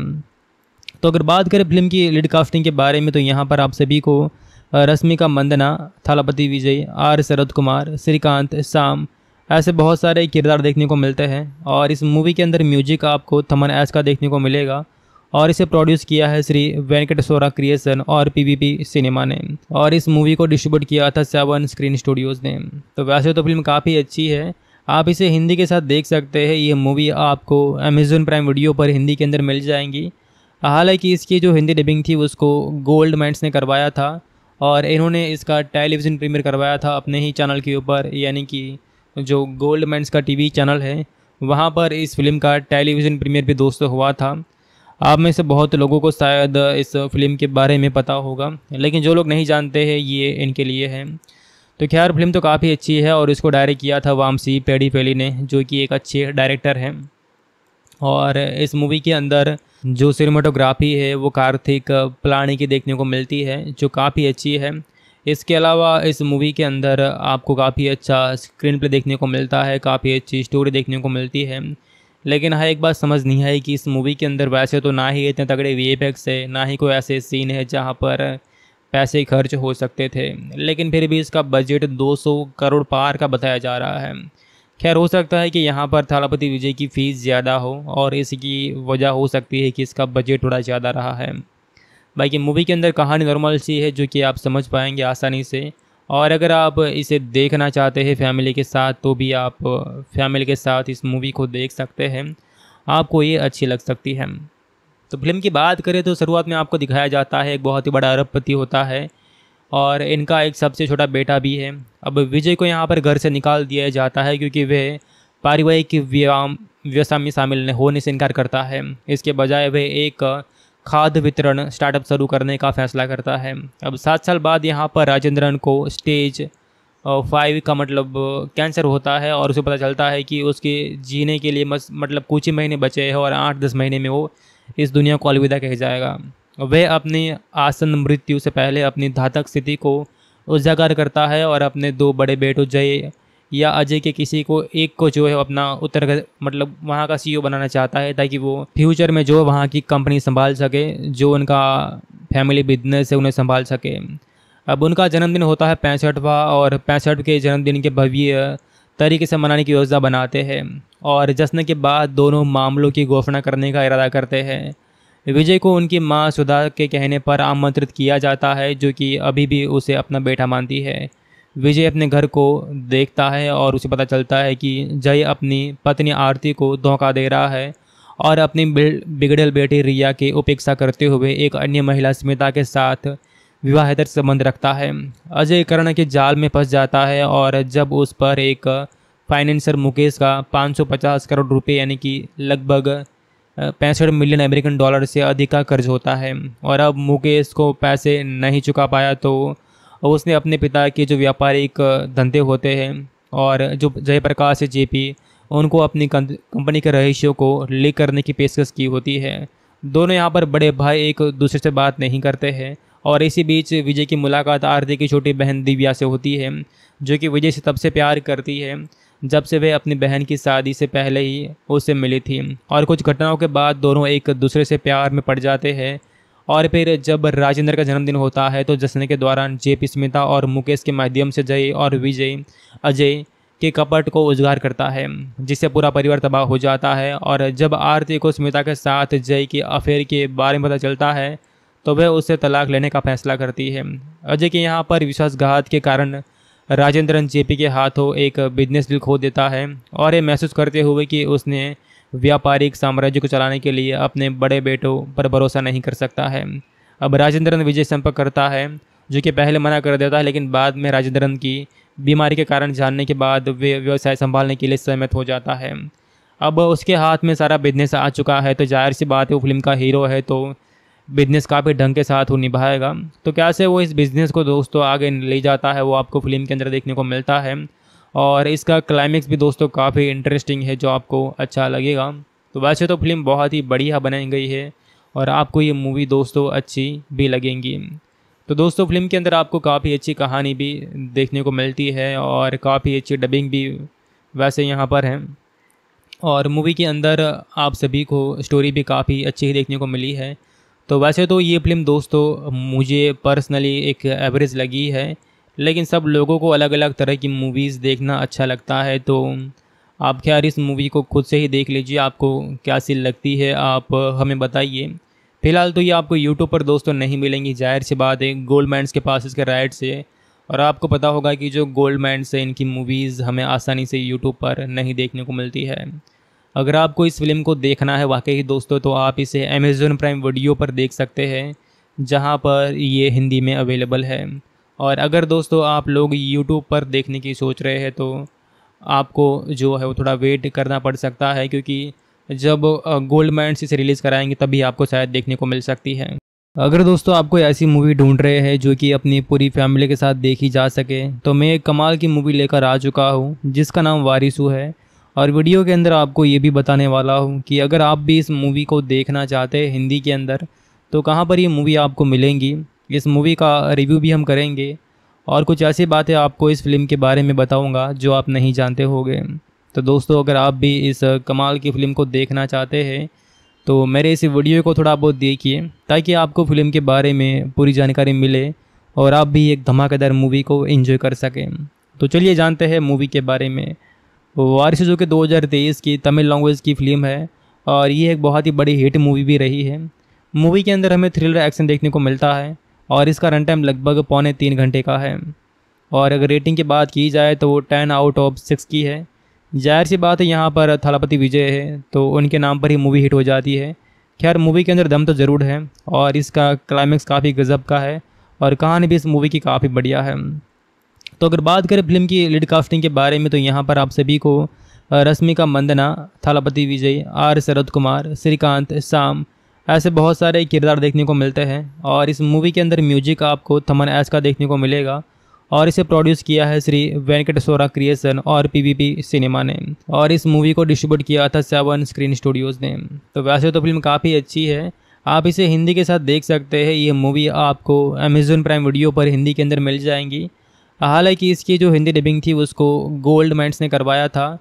तो अगर बात करें फिल्म की लीड कास्टिंग के बारे में तो यहाँ पर आप सभी को रश्मिका मंदना थालापति विजय आर शरद कुमार श्रीकांत शाम ऐसे बहुत सारे किरदार देखने को मिलते हैं और इस मूवी के अंदर म्यूजिक आपको थमन एस का देखने को मिलेगा और इसे प्रोड्यूस किया है श्री वेंकटेश्वरा क्रिएशन और पीवीपी सिनेमा ने और इस मूवी को डिस्ट्रीब्यूट किया था सेवन स्क्रीन स्टूडियोज़ ने तो वैसे तो फिल्म काफ़ी अच्छी है आप इसे हिंदी के साथ देख सकते हैं ये मूवी आपको अमेजोन प्राइम वीडियो पर हिंदी के अंदर मिल जाएंगी हालांकि इसकी जो हिंदी डबिंग थी उसको गोल्ड मैंट्स ने करवाया था और इन्होंने इसका टेलीविज़न प्रीमियर करवाया था अपने ही चैनल के ऊपर यानी कि जो गोल्ड मैंस का टीवी चैनल है वहाँ पर इस फिल्म का टेलीविज़न प्रीमियर भी दोस्तों हुआ था आप में से बहुत लोगों को शायद इस फिल्म के बारे में पता होगा लेकिन जो लोग नहीं जानते हैं ये इनके लिए है तो खैर फिल्म तो काफ़ी अच्छी है और इसको डायरेक्ट किया था वामसी पेड़ी पेली ने जो कि एक अच्छे डायरेक्टर हैं और इस मूवी के अंदर जो सिनेमाटोग्राफी है वो कार्तिक प्लानी की देखने को मिलती है जो काफ़ी अच्छी है इसके अलावा इस मूवी के अंदर आपको काफ़ी अच्छा स्क्रीन प्ले देखने को मिलता है काफ़ी अच्छी स्टोरी देखने को मिलती है लेकिन हाँ एक बात समझ नहीं आई कि इस मूवी के अंदर वैसे तो ना ही इतने तगड़े वी है ना ही कोई ऐसे सीन है जहाँ पर पैसे खर्च हो सकते थे लेकिन फिर भी इसका बजट 200 करोड़ पार का बताया जा रहा है खैर हो सकता है कि यहाँ पर थालापति विजय की फ़ीस ज़्यादा हो और इसकी वजह हो सकती है कि इसका बजट थोड़ा ज़्यादा रहा है बाकी मूवी के अंदर कहानी नॉर्मल सी है जो कि आप समझ पाएंगे आसानी से और अगर आप इसे देखना चाहते हैं फैमिली के साथ तो भी आप फैमिली के साथ इस मूवी को देख सकते हैं आपको ये अच्छी लग सकती है तो फिल्म की बात करें तो शुरुआत में आपको दिखाया जाता है एक बहुत ही बड़ा अरबपति होता है और इनका एक सबसे छोटा बेटा भी है अब विजय को यहाँ पर घर से निकाल दिया जाता है क्योंकि वह पारिवारिक व्यवसाय में शामिल होने से इनकार करता है इसके बजाय वह एक खाद वितरण स्टार्टअप शुरू करने का फैसला करता है अब सात साल बाद यहाँ पर राजेंद्रन को स्टेज फाइव का मतलब कैंसर होता है और उसे पता चलता है कि उसके जीने के लिए मतलब कुछ ही महीने बचे हैं और आठ दस महीने में वो इस दुनिया को अलविदा कह जाएगा वह अपनी आसन मृत्यु से पहले अपनी धातक स्थिति को उजागर करता है और अपने दो बड़े बेटों जय या अजय के किसी को एक को जो है अपना उत्तर मतलब वहाँ का सीईओ e बनाना चाहता है ताकि वो फ्यूचर में जो वहाँ की कंपनी संभाल सके जो उनका फैमिली बिजनेस है उन्हें संभाल सके अब उनका जन्मदिन होता है पैंसठवा और पैंसठ के जन्मदिन के भव्य तरीके से मनाने की योजना बनाते हैं और जश्न के बाद दोनों मामलों की घोषणा करने का इरादा करते हैं विजय को उनकी माँ सुधा के कहने पर आमंत्रित किया जाता है जो कि अभी भी उसे अपना बेटा मानती है विजय अपने घर को देखता है और उसे पता चलता है कि जय अपनी पत्नी आरती को धोखा दे रहा है और अपनी बिगड़ल बेटी रिया की उपेक्षा करते हुए एक अन्य महिला स्मिता के साथ विवाहेतर संबंध रखता है अजय कर्ण के जाल में फंस जाता है और जब उस पर एक फाइनेंसर मुकेश का 550 करोड़ रुपए यानी कि लगभग पैंसठ मिलियन अमेरिकन डॉलर से अधिक का कर्ज होता है और अब मुकेश को पैसे नहीं चुका पाया तो और उसने अपने पिता के जो व्यापारिक धंधे होते हैं और जो जयप्रकाश है जेपी उनको अपनी कंपनी के रहस्यों को लीक करने की पेशकश की होती है दोनों यहाँ पर बड़े भाई एक दूसरे से बात नहीं करते हैं और इसी बीच विजय की मुलाकात आरती की छोटी बहन दिव्या से होती है जो कि विजय से तब से प्यार करती है जब से वह अपनी बहन की शादी से पहले ही उससे मिली थी और कुछ घटनाओं के बाद दोनों एक दूसरे से प्यार में पड़ जाते हैं और फिर जब राजेंद्र का जन्मदिन होता है तो जश्न के दौरान जे पी स्मिता और मुकेश के माध्यम से जय और विजय अजय के कपट को उजगार करता है जिससे पूरा परिवार तबाह हो जाता है और जब आरती को स्मिता के साथ जय के अफेयर के बारे में पता चलता है तो वह उससे तलाक लेने का फैसला करती है अजय के यहाँ पर विश्वासघात के कारण राजेंद्रन जेपी के हाथों एक बिजनेस डील खो देता है और ये महसूस करते हुए कि उसने व्यापारिक साम्राज्य को चलाने के लिए अपने बड़े बेटों पर भरोसा नहीं कर सकता है अब राजेंद्रन विजय संपर्क करता है जो कि पहले मना कर देता है लेकिन बाद में राजेंद्रन की बीमारी के कारण जानने के बाद वे व्यवसाय संभालने के लिए सहमत हो जाता है अब उसके हाथ में सारा बिजनेस आ चुका है तो जाहिर सी बात है वो फिल्म का हीरो है तो बिजनेस काफ़ी ढंग के साथ वो निभाएगा तो कैसे वो इस बिज़नेस को दोस्तों आगे ले जाता है वो आपको फिल्म के अंदर देखने को मिलता है और इसका क्लाइमेक्स भी दोस्तों काफ़ी इंटरेस्टिंग है जो आपको अच्छा लगेगा तो वैसे तो फिल्म बहुत ही बढ़िया बनाई गई है और आपको ये मूवी दोस्तों अच्छी भी लगेंगी तो दोस्तों फिल्म के अंदर आपको काफ़ी अच्छी कहानी भी देखने को मिलती है और काफ़ी अच्छी डबिंग भी वैसे यहाँ पर है और मूवी के अंदर आप सभी को स्टोरी भी काफ़ी अच्छी ही देखने को मिली है तो वैसे तो ये फिल्म दोस्तों मुझे पर्सनली एक एवरेज लगी है लेकिन सब लोगों को अलग अलग तरह की मूवीज़ देखना अच्छा लगता है तो आप खैर इस मूवी को खुद से ही देख लीजिए आपको क्या सी लगती है आप हमें बताइए फ़िलहाल तो ये आपको यूट्यूब पर दोस्तों नहीं मिलेंगी जाहिर सी बात है गोल्ड माइंस के पास इसके राइट से और आपको पता होगा कि जो गोल्ड माइंस है इनकी मूवीज़ हमें आसानी से यूट्यूब पर नहीं देखने को मिलती है अगर आपको इस फिल्म को देखना है वाकई दोस्तों तो आप इसे अमेज़न प्राइम वीडियो पर देख सकते हैं जहाँ पर ये हिंदी में अवेलेबल है और अगर दोस्तों आप लोग यूट्यूब पर देखने की सोच रहे हैं तो आपको जो है वो थोड़ा वेट करना पड़ सकता है क्योंकि जब गोल्ड माइंड इसे रिलीज़ कराएंगे तभी आपको शायद देखने को मिल सकती है अगर दोस्तों आपको ऐसी मूवी ढूंढ रहे हैं जो कि अपनी पूरी फैमिली के साथ देखी जा सके तो मैं एक कमाल की मूवी लेकर आ चुका हूँ जिसका नाम वारिसू है और वीडियो के अंदर आपको ये भी बताने वाला हूँ कि अगर आप भी इस मूवी को देखना चाहते हैं हिंदी के अंदर तो कहाँ पर ये मूवी आपको मिलेंगी इस मूवी का रिव्यू भी हम करेंगे और कुछ ऐसी बातें आपको इस फिल्म के बारे में बताऊंगा जो आप नहीं जानते होंगे तो दोस्तों अगर आप भी इस कमाल की फ़िल्म को देखना चाहते हैं तो मेरे इस वीडियो को थोड़ा बहुत देखिए ताकि आपको फ़िल्म के बारे में पूरी जानकारी मिले और आप भी एक धमाकेदार मूवी को एंजॉय कर सकें तो चलिए जानते हैं मूवी के बारे में वारिस जो कि 2023 की तमिल लैंग्वेज की फ़िल्म है और ये एक बहुत ही बड़ी हिट मूवी भी रही है मूवी के अंदर हमें थ्रिलर एक्शन देखने को मिलता है और इसका रन टाइम लगभग पौने तीन घंटे का है और अगर रेटिंग की बात की जाए तो वो टेन आउट ऑफ सिक्स की है जाहिर सी बात है यहाँ पर थलापति विजय है तो उनके नाम पर ही मूवी हिट हो जाती है खैर मूवी के अंदर दम तो ज़रूर है और इसका क्लाइमैक्स काफ़ी गज़ब का है और कहानी भी इस मूवी की काफ़ी बढ़िया है तो अगर बात करें फिल्म की लीड कास्टिंग के बारे में तो यहाँ पर आप सभी को रश्मिका मंदना थालापति विजय आर शरद कुमार श्रीकांत शाम ऐसे बहुत सारे किरदार देखने को मिलते हैं और इस मूवी के अंदर म्यूजिक आपको थमन एस का देखने को मिलेगा और इसे प्रोड्यूस किया है श्री वेंकटेश्वरा क्रिएशन और पीवीपी सिनेमा ने और इस मूवी को डिस्ट्रीब्यूट किया था सेवन स्क्रीन स्टूडियोज़ ने तो वैसे तो फिल्म काफ़ी अच्छी है आप इसे हिंदी के साथ देख सकते हैं ये मूवी आपको अमेजोन प्राइम वीडियो पर हिंदी के अंदर मिल जाएंगी हालांकि इसकी जो हिंदी डबिंग थी उसको गोल्ड मैंट्स ने करवाया था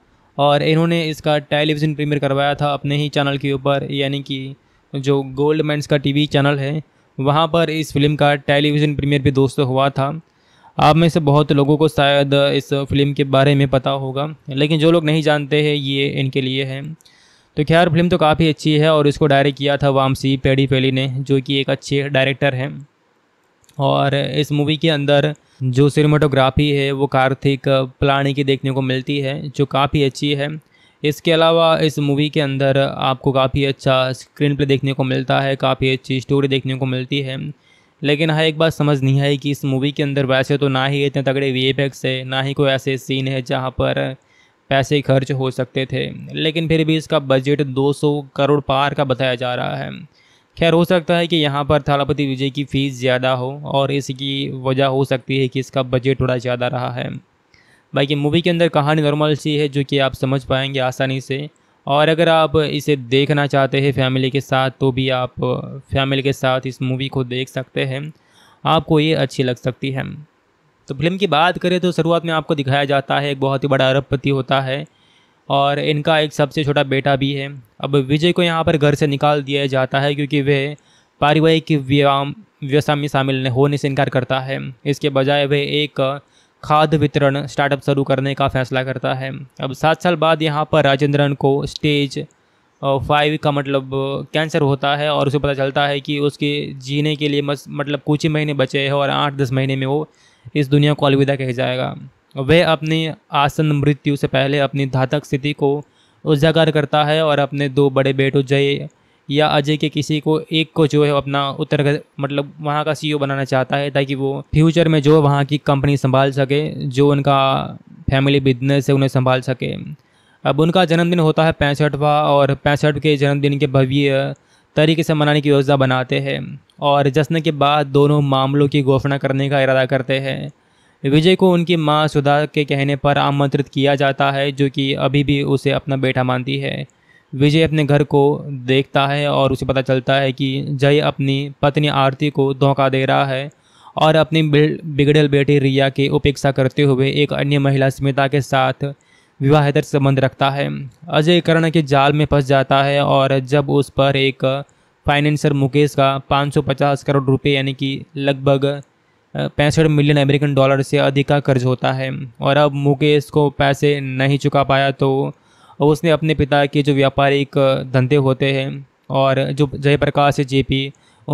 और इन्होंने इसका टेलीविज़न प्रीमियर करवाया था अपने ही चैनल के ऊपर यानी कि जो गोल्ड मैंस का टीवी चैनल है वहाँ पर इस फिल्म का टेलीविज़न प्रीमियर भी दोस्तों हुआ था आप में से बहुत लोगों को शायद इस फिल्म के बारे में पता होगा लेकिन जो लोग नहीं जानते हैं ये इनके लिए है तो खैर फिल्म तो काफ़ी अच्छी है और इसको डायरेक्ट किया था वामसी पेडी पेली ने जो कि एक अच्छे डायरेक्टर हैं और इस मूवी के अंदर जो सिनेमाटोग्राफी है वो कार्तिक प्लानी की देखने को मिलती है जो काफ़ी अच्छी है इसके अलावा इस मूवी के अंदर आपको काफ़ी अच्छा स्क्रीन प्ले देखने को मिलता है काफ़ी अच्छी स्टोरी देखने को मिलती है लेकिन हाँ एक बात समझ नहीं आई कि इस मूवी के अंदर वैसे तो ना ही इतने तगड़े वी है ना ही कोई ऐसे सीन है जहाँ पर पैसे खर्च हो सकते थे लेकिन फिर भी इसका बजट 200 करोड़ पार का बताया जा रहा है खैर हो सकता है कि यहाँ पर थालापति विजय की फ़ीस ज़्यादा हो और इसकी वजह हो सकती है कि इसका बजट थोड़ा ज़्यादा रहा है बाकी मूवी के अंदर कहानी नॉर्मल सी है जो कि आप समझ पाएंगे आसानी से और अगर आप इसे देखना चाहते हैं फैमिली के साथ तो भी आप फैमिली के साथ इस मूवी को देख सकते हैं आपको ये अच्छी लग सकती है तो फिल्म की बात करें तो शुरुआत में आपको दिखाया जाता है एक बहुत ही बड़ा अरबपति होता है और इनका एक सबसे छोटा बेटा भी है अब विजय को यहाँ पर घर से निकाल दिया जाता है क्योंकि वह पारिवारिक व्यायाम व्यवसाय में शामिल होने से इनकार करता है इसके बजाय वह एक खाद वितरण स्टार्टअप शुरू करने का फैसला करता है अब सात साल बाद यहाँ पर राजेंद्रन को स्टेज फाइव का मतलब कैंसर होता है और उसे पता चलता है कि उसके जीने के लिए मतलब कुछ ही महीने बचे हैं और आठ दस महीने में वो इस दुनिया को अलविदा कह जाएगा वह अपनी आसन मृत्यु से पहले अपनी धातक स्थिति को उजागर करता है और अपने दो बड़े बेटों जय या अजय के किसी को एक को जो है अपना उत्तर मतलब वहाँ का सीईओ e बनाना चाहता है ताकि वो फ्यूचर में जो वहाँ की कंपनी संभाल सके जो उनका फैमिली बिजनेस है उन्हें संभाल सके अब उनका जन्मदिन होता है पैंसठवा और पैंसठ के जन्मदिन के भव्य तरीके से मनाने की योजना बनाते हैं और जश्न के बाद दोनों मामलों की घोषणा करने का इरादा करते हैं विजय को उनकी माँ सुधा के कहने पर आमंत्रित किया जाता है जो कि अभी भी उसे अपना बेटा मानती है विजय अपने घर को देखता है और उसे पता चलता है कि जय अपनी पत्नी आरती को धोखा दे रहा है और अपनी बिगड़ल बेटी रिया की उपेक्षा करते हुए एक अन्य महिला स्मिता के साथ विवाहेतर संबंध रखता है अजय कर्ण के जाल में फंस जाता है और जब उस पर एक फाइनेंसर मुकेश का 550 करोड़ रुपए यानी कि लगभग पैंसठ मिलियन अमेरिकन डॉलर से अधिक का कर्ज होता है और अब मुकेश को पैसे नहीं चुका पाया तो और उसने अपने पिता के जो व्यापारिक धंधे होते हैं और जो जयप्रकाश है जेपी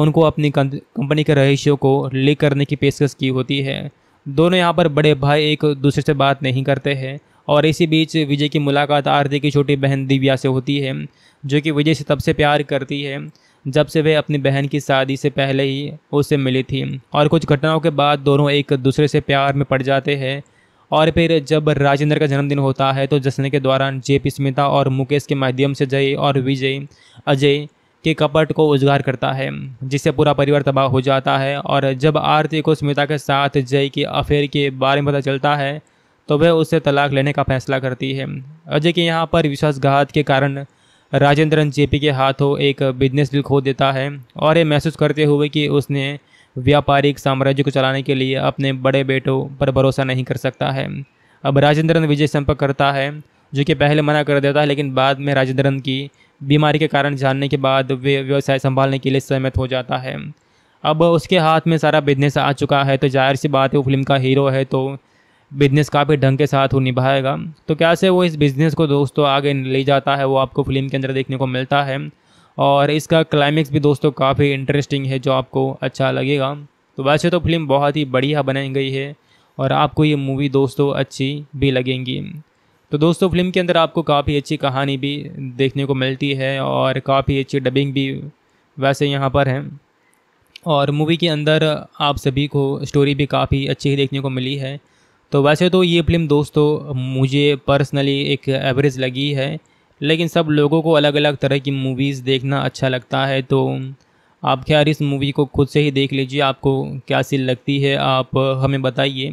उनको अपनी कंपनी के रहस्यों को लीक करने की पेशकश की होती है दोनों यहाँ पर बड़े भाई एक दूसरे से बात नहीं करते हैं और इसी बीच विजय की मुलाकात आरती की छोटी बहन दिव्या से होती है जो कि विजय से तब से प्यार करती है जब से वह अपनी बहन की शादी से पहले ही उससे मिली थी और कुछ घटनाओं के बाद दोनों एक दूसरे से प्यार में पड़ जाते हैं और फिर जब राजेंद्र का जन्मदिन होता है तो जश्न के दौरान जे पी स्मिता और मुकेश के माध्यम से जय और विजय अजय के कपट को उजगार करता है जिससे पूरा परिवार तबाह हो जाता है और जब आरती को स्मिता के साथ जय के अफेयर के बारे में पता चलता है तो वह उससे तलाक लेने का फैसला करती है अजय के यहाँ पर विश्वासघात के कारण राजेंद्रन जेपी के हाथों एक बिजनेस डील खो देता है और ये महसूस करते हुए कि उसने व्यापारिक साम्राज्य को चलाने के लिए अपने बड़े बेटों पर भरोसा नहीं कर सकता है अब राजेंद्रन विजय संपर्क करता है जो कि पहले मना कर देता है लेकिन बाद में राजेंद्रन की बीमारी के कारण जानने के बाद वे व्यवसाय संभालने के लिए सहमत हो जाता है अब उसके हाथ में सारा बिजनेस आ चुका है तो जाहिर सी बात है वो फिल्म का हीरो है तो बिजनेस काफ़ी ढंग के साथ वो निभाएगा तो कैसे वो इस बिज़नेस को दोस्तों आगे ले जाता है वो आपको फिल्म के अंदर देखने को मिलता है और इसका क्लाइमेक्स भी दोस्तों काफ़ी इंटरेस्टिंग है जो आपको अच्छा लगेगा तो वैसे तो फिल्म बहुत ही बढ़िया बनाई गई है और आपको ये मूवी दोस्तों अच्छी भी लगेंगी तो दोस्तों फिल्म के अंदर आपको काफ़ी अच्छी कहानी भी देखने को मिलती है और काफ़ी अच्छी डबिंग भी वैसे यहाँ पर है और मूवी के अंदर आप सभी को स्टोरी भी काफ़ी अच्छी ही देखने को मिली है तो वैसे तो ये फिल्म दोस्तों मुझे पर्सनली एक एवरेज लगी है लेकिन सब लोगों को अलग अलग तरह की मूवीज़ देखना अच्छा लगता है तो आप खैर इस मूवी को खुद से ही देख लीजिए आपको क्या सी लगती है आप हमें बताइए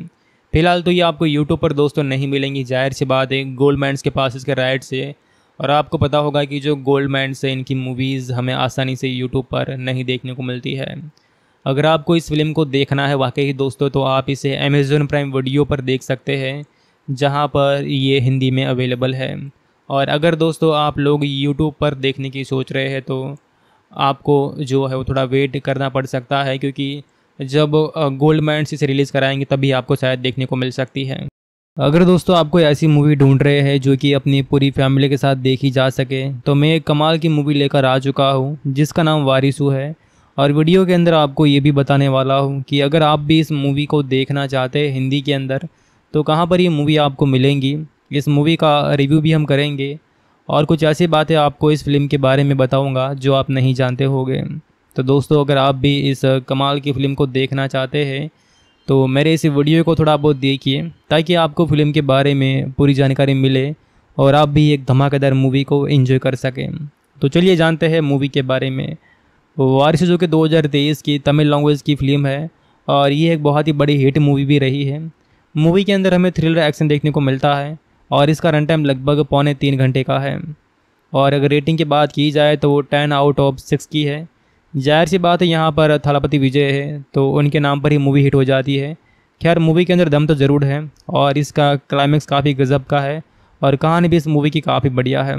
फ़िलहाल तो ये आपको यूट्यूब पर दोस्तों नहीं मिलेंगी जाहिर सी बात है गोल्ड माइंस के पास इसके राइट से और आपको पता होगा कि जो गोल्ड माइंस है इनकी मूवीज़ हमें आसानी से यूट्यूब पर नहीं देखने को मिलती है अगर आपको इस फिल्म को देखना है वाकई दोस्तों तो आप इसे अमेज़न प्राइम वीडियो पर देख सकते हैं जहाँ पर ये हिंदी में अवेलेबल है और अगर दोस्तों आप लोग यूट्यूब पर देखने की सोच रहे हैं तो आपको जो है वो थोड़ा वेट करना पड़ सकता है क्योंकि जब गोल्ड माइंड इसे रिलीज़ कराएंगे तभी आपको शायद देखने को मिल सकती है अगर दोस्तों आपको ऐसी मूवी ढूंढ रहे हैं जो कि अपनी पूरी फैमिली के साथ देखी जा सके तो मैं एक कमाल की मूवी लेकर आ चुका हूँ जिसका नाम वारिसू है और वीडियो के अंदर आपको ये भी बताने वाला हूँ कि अगर आप भी इस मूवी को देखना चाहते हैं हिंदी के अंदर तो कहाँ पर ये मूवी आपको मिलेंगी इस मूवी का रिव्यू भी हम करेंगे और कुछ ऐसी बातें आपको इस फिल्म के बारे में बताऊंगा जो आप नहीं जानते होंगे तो दोस्तों अगर आप भी इस कमाल की फ़िल्म को देखना चाहते हैं तो मेरे इस वीडियो को थोड़ा बहुत देखिए ताकि आपको फ़िल्म के बारे में पूरी जानकारी मिले और आप भी एक धमाकेदार मूवी को एंजॉय कर सकें तो चलिए जानते हैं मूवी के बारे में वारिस जो कि 2023 की तमिल लैंग्वेज की फ़िल्म है और ये एक बहुत ही बड़ी हिट मूवी भी रही है मूवी के अंदर हमें थ्रिलर एक्शन देखने को मिलता है और इसका रन टाइम लगभग पौने तीन घंटे का है और अगर रेटिंग की बात की जाए तो वो टेन आउट ऑफ सिक्स की है जाहिर सी बात है यहाँ पर थलापति विजय है तो उनके नाम पर ही मूवी हिट हो जाती है खैर मूवी के अंदर दम तो ज़रूर है और इसका क्लाइमैक्स काफ़ी गज़ब का है और कहानी भी इस मूवी की काफ़ी बढ़िया है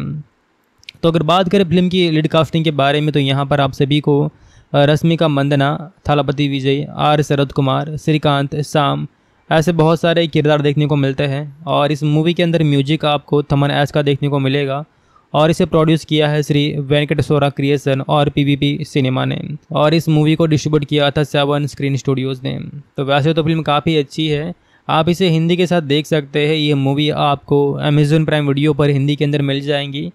तो अगर बात करें फिल्म की लीड कास्टिंग के बारे में तो यहाँ पर आप सभी को रश्मिका मंदना थालापति विजय आर शरद कुमार श्रीकांत शाम ऐसे बहुत सारे किरदार देखने को मिलते हैं और इस मूवी के अंदर म्यूजिक आपको थमन एस का देखने को मिलेगा और इसे प्रोड्यूस किया है श्री वेंकटेश्वरा क्रिएशन और पीवीपी सिनेमा ने और इस मूवी को डिस्ट्रीब्यूट किया था सेवन स्क्रीन स्टूडियोज़ ने तो वैसे तो फिल्म काफ़ी अच्छी है आप इसे हिंदी के साथ देख सकते हैं ये मूवी आपको अमेजोन प्राइम वीडियो पर हिंदी के अंदर मिल जाएंगी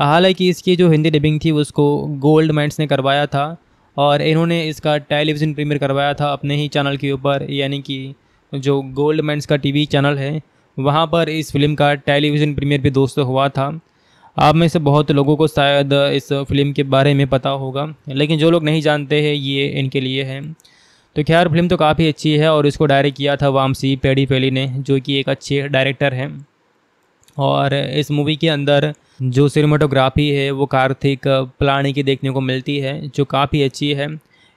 हालांकि इसकी जो हिंदी डबिंग थी उसको गोल्ड मैंट्स ने करवाया था और इन्होंने इसका टेलीविज़न प्रीमियर करवाया था अपने ही चैनल के ऊपर यानी कि जो गोल्ड मैंस का टीवी चैनल है वहाँ पर इस फिल्म का टेलीविज़न प्रीमियर भी दोस्तों हुआ था आप में से बहुत लोगों को शायद इस फिल्म के बारे में पता होगा लेकिन जो लोग नहीं जानते हैं ये इनके लिए है तो खैर फिल्म तो काफ़ी अच्छी है और इसको डायरेक्ट किया था वामसी पेड़ी फेली ने जो कि एक अच्छे डायरेक्टर हैं और इस मूवी के अंदर जो सिनेमाटोग्राफी है वो कार्तिक प्लानी की देखने को मिलती है जो काफ़ी अच्छी है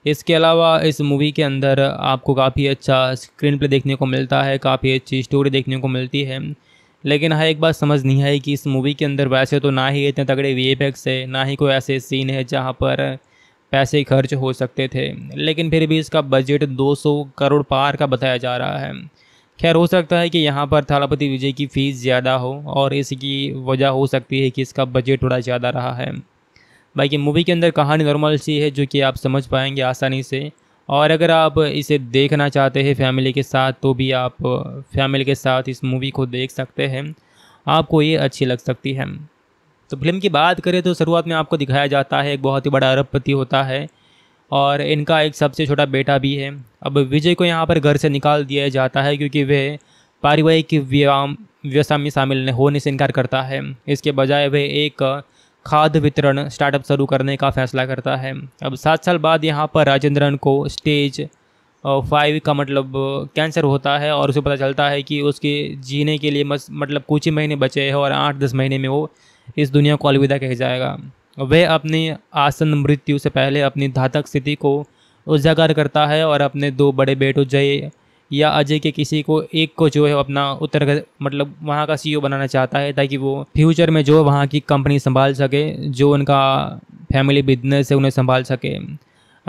इसके अलावा इस मूवी के अंदर आपको काफ़ी अच्छा स्क्रीन प्ले देखने को मिलता है काफ़ी अच्छी स्टोरी देखने को मिलती है लेकिन हाँ एक बात समझ नहीं आई कि इस मूवी के अंदर वैसे तो ना ही इतने तगड़े वी है ना ही कोई ऐसे सीन है जहाँ पर पैसे खर्च हो सकते थे लेकिन फिर भी इसका बजट 200 करोड़ पार का बताया जा रहा है खैर हो सकता है कि यहाँ पर थालापति विजय की फ़ीस ज़्यादा हो और इसकी वजह हो सकती है कि इसका बजट थोड़ा ज़्यादा रहा है बाकी मूवी के अंदर कहानी नॉर्मल सी है जो कि आप समझ पाएंगे आसानी से और अगर आप इसे देखना चाहते हैं फैमिली के साथ तो भी आप फैमिली के साथ इस मूवी को देख सकते हैं आपको ये अच्छी लग सकती है तो फिल्म की बात करें तो शुरुआत में आपको दिखाया जाता है एक बहुत ही बड़ा अरबपति होता है और इनका एक सबसे छोटा बेटा भी है अब विजय को यहाँ पर घर से निकाल दिया जाता है क्योंकि वह पारिवारिक व्यवसाय में शामिल होने से इनकार करता है इसके बजाय वह एक खाद वितरण स्टार्टअप शुरू करने का फैसला करता है अब सात साल बाद यहाँ पर राजेंद्रन को स्टेज फाइव का मतलब कैंसर होता है और उसे पता चलता है कि उसके जीने के लिए मतलब कुछ ही महीने बचे हैं और आठ दस महीने में वो इस दुनिया को अलविदा कह जाएगा वह अपनी आसन मृत्यु से पहले अपनी धातक स्थिति को उजागर करता है और अपने दो बड़े बेटों जय या अजय के किसी को एक को जो है अपना उत्तर मतलब वहाँ का सीईओ e बनाना चाहता है ताकि वो फ्यूचर में जो वहाँ की कंपनी संभाल सके जो उनका फैमिली बिजनेस है उन्हें संभाल सके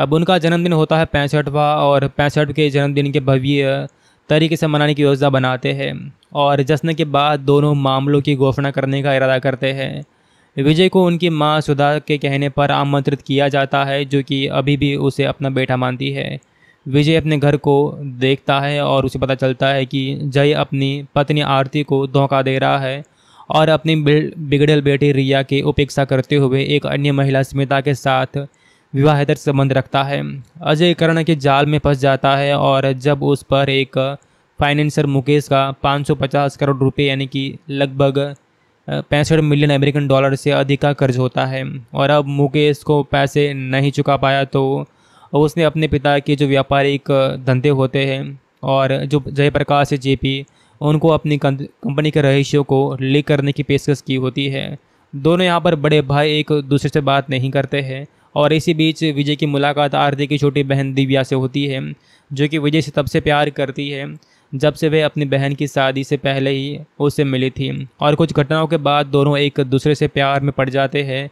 अब उनका जन्मदिन होता है पैंसठवा और पैंसठ के जन्मदिन के भव्य तरीके से मनाने की योजना बनाते हैं और जश्न के बाद दोनों मामलों की घोषणा करने का इरादा करते हैं विजय को उनकी माँ सुधा के कहने पर आमंत्रित किया जाता है जो कि अभी भी उसे अपना बेटा मानती है विजय अपने घर को देखता है और उसे पता चलता है कि जय अपनी पत्नी आरती को धोखा दे रहा है और अपनी बिगड़ेल बेटी रिया की उपेक्षा करते हुए एक अन्य महिला स्मिता के साथ विवाहेतर संबंध रखता है अजय कर्ण के जाल में फंस जाता है और जब उस पर एक फाइनेंसर मुकेश का 550 करोड़ रुपए यानी कि लगभग पैंसठ मिलियन अमेरिकन डॉलर से अधिक का कर्ज होता है और अब मुकेश को पैसे नहीं चुका पाया तो और उसने अपने पिता के जो व्यापारिक धंधे होते हैं और जो जयप्रकाश है जे पी उनको अपनी कंपनी के रहस्यों को लीक करने की पेशकश की होती है दोनों यहाँ पर बड़े भाई एक दूसरे से बात नहीं करते हैं और इसी बीच विजय की मुलाकात आरती की छोटी बहन दिव्या से होती है जो कि विजय से तब से प्यार करती है जब से वे अपनी बहन की शादी से पहले ही उससे मिली थी और कुछ घटनाओं के बाद दोनों एक दूसरे से प्यार में पड़ जाते हैं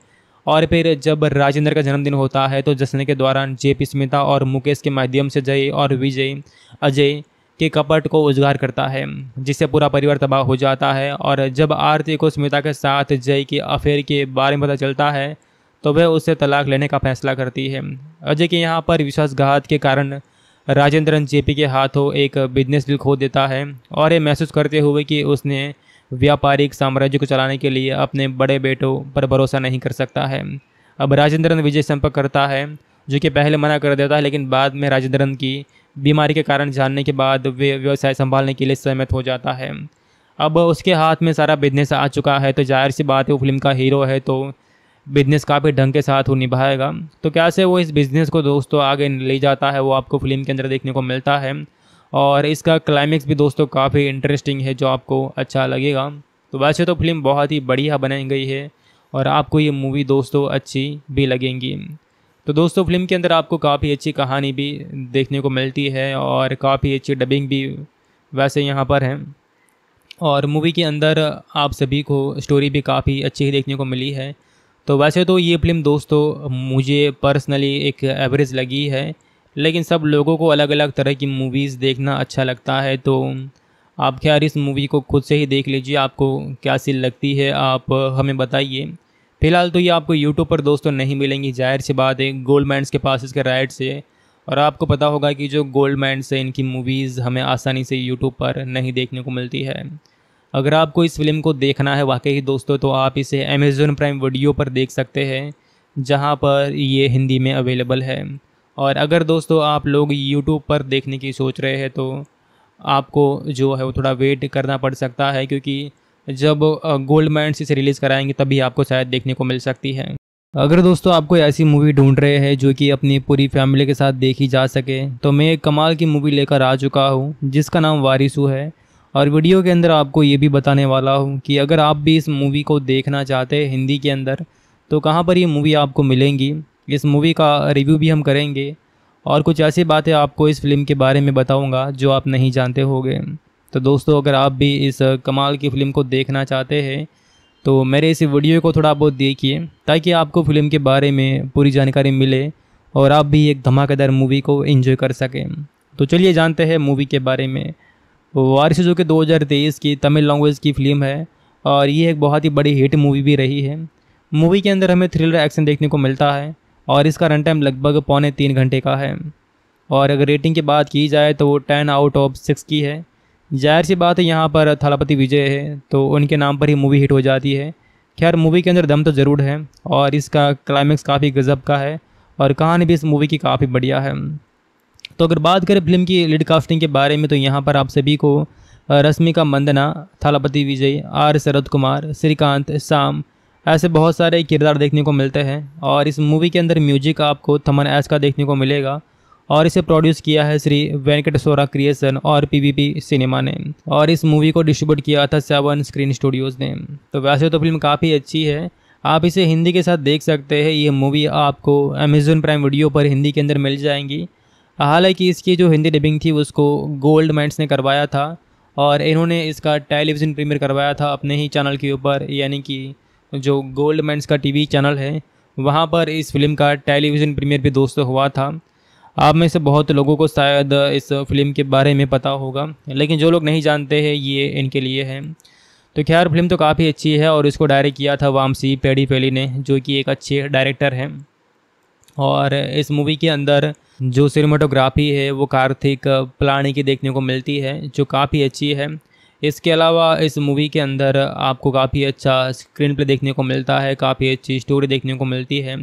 और फिर जब राजेंद्र का जन्मदिन होता है तो जश्न के दौरान जे पी स्मिता और मुकेश के माध्यम से जय और विजय अजय के कपट को उजगार करता है जिससे पूरा परिवार तबाह हो जाता है और जब आरती को स्मिता के साथ जय के अफेयर के बारे में पता चलता है तो वह उससे तलाक लेने का फैसला करती है अजय के यहाँ पर विश्वासघात के कारण राजेंद्रन जेपी के हाथों एक बिजनेस डील खो देता है और ये महसूस करते हुए कि उसने व्यापारिक साम्राज्य को चलाने के लिए अपने बड़े बेटों पर भरोसा नहीं कर सकता है अब राजेंद्रन विजय संपर्क करता है जो कि पहले मना कर देता है लेकिन बाद में राजेंद्रन की बीमारी के कारण जानने के बाद वे व्यवसाय संभालने के लिए सहमत हो जाता है अब उसके हाथ में सारा बिजनेस आ चुका है तो जाहिर सी बात है वो फिल्म का हीरो है तो बिजनेस काफ़ी ढंग के साथ वो निभाएगा तो कैसे वो इस बिज़नेस को दोस्तों आगे ले जाता है वो आपको फिल्म के अंदर देखने को मिलता है और इसका क्लाइमेक्स भी दोस्तों काफ़ी इंटरेस्टिंग है जो आपको अच्छा लगेगा तो वैसे तो फिल्म बहुत ही बढ़िया बनाई गई है और आपको ये मूवी दोस्तों अच्छी भी लगेंगी तो दोस्तों फिल्म के अंदर आपको काफ़ी अच्छी कहानी भी देखने को मिलती है और काफ़ी अच्छी डबिंग भी वैसे यहाँ पर है और मूवी के अंदर आप सभी को स्टोरी भी काफ़ी अच्छी देखने को मिली है तो वैसे तो ये फिल्म दोस्तों मुझे पर्सनली एक एवरेज लगी है लेकिन सब लोगों को अलग अलग तरह की मूवीज़ देखना अच्छा लगता है तो आप खैर इस मूवी को खुद से ही देख लीजिए आपको क्या सी लगती है आप हमें बताइए फ़िलहाल तो ये आपको यूट्यूब पर दोस्तों नहीं मिलेंगी जाहिर सी बात है गोल्ड माइंस के पास इसके राइट से और आपको पता होगा कि जो गोल्ड माइंस है इनकी मूवीज़ हमें आसानी से यूट्यूब पर नहीं देखने को मिलती है अगर आपको इस फिल्म को देखना है वाकई दोस्तों तो आप इसे अमेज़न प्राइम वीडियो पर देख सकते हैं जहाँ पर ये हिंदी में अवेलेबल है और अगर दोस्तों आप लोग यूट्यूब पर देखने की सोच रहे हैं तो आपको जो है वो थोड़ा वेट करना पड़ सकता है क्योंकि जब गोल्ड माइंड इसे रिलीज़ कराएंगे तभी आपको शायद देखने को मिल सकती है अगर दोस्तों आपको ऐसी मूवी ढूंढ रहे हैं जो कि अपनी पूरी फैमिली के साथ देखी जा सके तो मैं एक कमाल की मूवी लेकर आ चुका हूँ जिसका नाम वारिसू है और वीडियो के अंदर आपको ये भी बताने वाला हूँ कि अगर आप भी इस मूवी को देखना चाहते हैं हिंदी के अंदर तो कहाँ पर ये मूवी आपको मिलेंगी इस मूवी का रिव्यू भी हम करेंगे और कुछ ऐसी बातें आपको इस फिल्म के बारे में बताऊंगा जो आप नहीं जानते होंगे तो दोस्तों अगर आप भी इस कमाल की फ़िल्म को देखना चाहते हैं तो मेरे इस वीडियो को थोड़ा बहुत देखिए ताकि आपको फ़िल्म के बारे में पूरी जानकारी मिले और आप भी एक धमाकेदार मूवी को एंजॉय कर सकें तो चलिए जानते हैं मूवी के बारे में वारिस जो कि 2023 की तमिल लैंग्वेज की फ़िल्म है और ये एक बहुत ही बड़ी हिट मूवी भी रही है मूवी के अंदर हमें थ्रिलर एक्शन देखने को मिलता है और इसका रन टाइम लगभग पौने तीन घंटे का है और अगर रेटिंग की बात की जाए तो वो टेन आउट ऑफ सिक्स की है जाहिर सी बात है यहाँ पर थालापति विजय है तो उनके नाम पर ही मूवी हिट हो जाती है खैर मूवी के अंदर दम तो ज़रूर है और इसका क्लाइमैक्स काफ़ी गज़ब का है और कहानी भी इस मूवी की काफ़ी बढ़िया है तो अगर बात करें फिल्म की लीड कास्टिंग के बारे में तो यहाँ पर आप सभी को रश्मिका मंदना थालापति विजय आर शरद कुमार श्रीकांत शाम ऐसे बहुत सारे किरदार देखने को मिलते हैं और इस मूवी के अंदर म्यूजिक आपको थमन एस का देखने को मिलेगा और इसे प्रोड्यूस किया है श्री वेंकटेश्वरा क्रिएशन और पीवीपी सिनेमा ने और इस मूवी को डिस्ट्रीब्यूट किया था सेवन स्क्रीन स्टूडियोज़ ने तो वैसे तो फिल्म काफ़ी अच्छी है आप इसे हिंदी के साथ देख सकते हैं ये मूवी आपको अमेजोन प्राइम वीडियो पर हिंदी के अंदर मिल जाएंगी हालांकि इसकी जो हिंदी डबिंग थी उसको गोल्ड मैंट्स ने करवाया था और इन्होंने इसका टेलीविज़न प्रीमियर करवाया था अपने ही चैनल के ऊपर यानी कि जो गोल्ड मैंस का टीवी चैनल है वहाँ पर इस फिल्म का टेलीविज़न प्रीमियर भी दोस्तों हुआ था आप में से बहुत लोगों को शायद इस फिल्म के बारे में पता होगा लेकिन जो लोग नहीं जानते हैं ये इनके लिए है तो खैर फिल्म तो काफ़ी अच्छी है और इसको डायरेक्ट किया था वामसी पेड़ी पेली ने जो कि एक अच्छे डायरेक्टर हैं और इस मूवी के अंदर जो सिनेमाटोग्राफी है वो कार्तिक प्लानी की देखने को मिलती है जो काफ़ी अच्छी है इसके अलावा इस मूवी के अंदर आपको काफ़ी अच्छा स्क्रीन प्ले देखने को मिलता है काफ़ी अच्छी स्टोरी देखने को मिलती है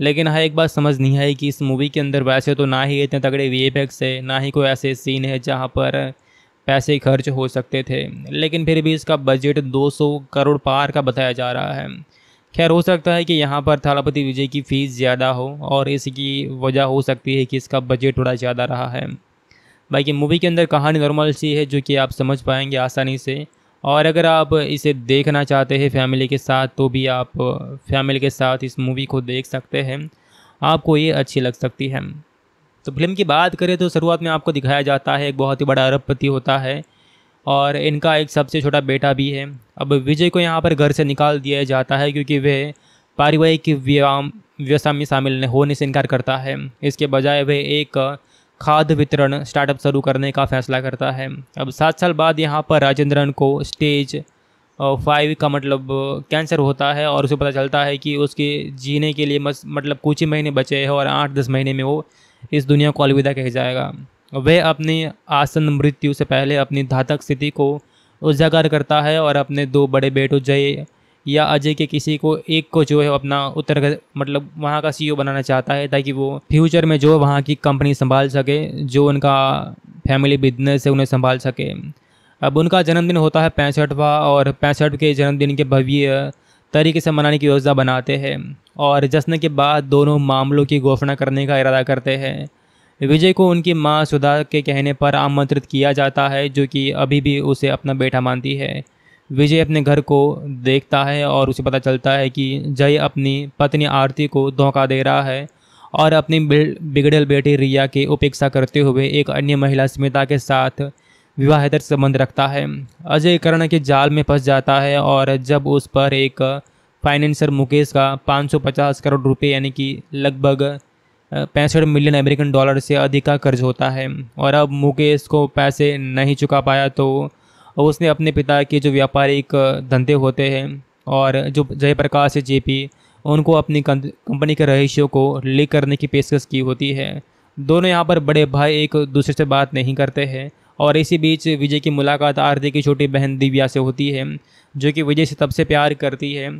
लेकिन हाँ एक बात समझ नहीं आई कि इस मूवी के अंदर वैसे तो ना ही इतने तगड़े वी है ना ही कोई ऐसे सीन है जहाँ पर पैसे खर्च हो सकते थे लेकिन फिर भी इसका बजट 200 करोड़ पार का बताया जा रहा है खैर हो सकता है कि यहाँ पर थालापति विजय की फ़ीस ज़्यादा हो और इसकी वजह हो सकती है कि इसका बजट थोड़ा ज़्यादा रहा है बाकी मूवी के अंदर कहानी नॉर्मल सी है जो कि आप समझ पाएंगे आसानी से और अगर आप इसे देखना चाहते हैं फैमिली के साथ तो भी आप फैमिली के साथ इस मूवी को देख सकते हैं आपको ये अच्छी लग सकती है तो फिल्म की बात करें तो शुरुआत में आपको दिखाया जाता है एक बहुत ही बड़ा अरबपति होता है और इनका एक सबसे छोटा बेटा भी है अब विजय को यहाँ पर घर से निकाल दिया जाता है क्योंकि वह पारिवारिक व्यायाम व्यवसाय में शामिल होने से इनकार करता है इसके बजाय वह एक खाद वितरण स्टार्टअप शुरू करने का फैसला करता है अब सात साल बाद यहाँ पर राजेंद्रन को स्टेज फाइव का मतलब कैंसर होता है और उसे पता चलता है कि उसके जीने के लिए मस, मतलब कुछ ही महीने बचे हैं और आठ दस महीने में वो इस दुनिया को अलविदा कह जाएगा वह अपनी आसन मृत्यु से पहले अपनी धातक स्थिति को उजागर करता है और अपने दो बड़े बेटों जय या अजय के किसी को एक को जो है अपना उत्तर मतलब वहाँ का सीईओ e बनाना चाहता है ताकि वो फ्यूचर में जो वहाँ की कंपनी संभाल सके जो उनका फैमिली बिजनेस है उन्हें संभाल सके अब उनका जन्मदिन होता है पैंसठवा और पैंसठ के जन्मदिन के भव्य तरीके से मनाने की योजना बनाते हैं और जश्न के बाद दोनों मामलों की घोषणा करने का इरादा करते हैं विजय को उनकी माँ सुधा के कहने पर आमंत्रित किया जाता है जो कि अभी भी उसे अपना बेटा मानती है विजय अपने घर को देखता है और उसे पता चलता है कि जय अपनी पत्नी आरती को धोखा दे रहा है और अपनी बिगड़ल बेटी रिया की उपेक्षा करते हुए एक अन्य महिला स्मिता के साथ विवाहेतर संबंध रखता है अजय कर्ण के जाल में फंस जाता है और जब उस पर एक फाइनेंसर मुकेश का 550 करोड़ रुपए यानी कि लगभग पैंसठ मिलियन अमेरिकन डॉलर से अधिक का कर्ज होता है और अब मुकेश को पैसे नहीं चुका पाया तो और उसने अपने पिता के जो व्यापारिक धंधे होते हैं और जो जयप्रकाश है जे पी उनको अपनी कंपनी के रहस्यों को लीक करने की पेशकश की होती है दोनों यहाँ पर बड़े भाई एक दूसरे से बात नहीं करते हैं और इसी बीच विजय की मुलाकात आरती की छोटी बहन दिव्या से होती है जो कि विजय से तब से प्यार करती है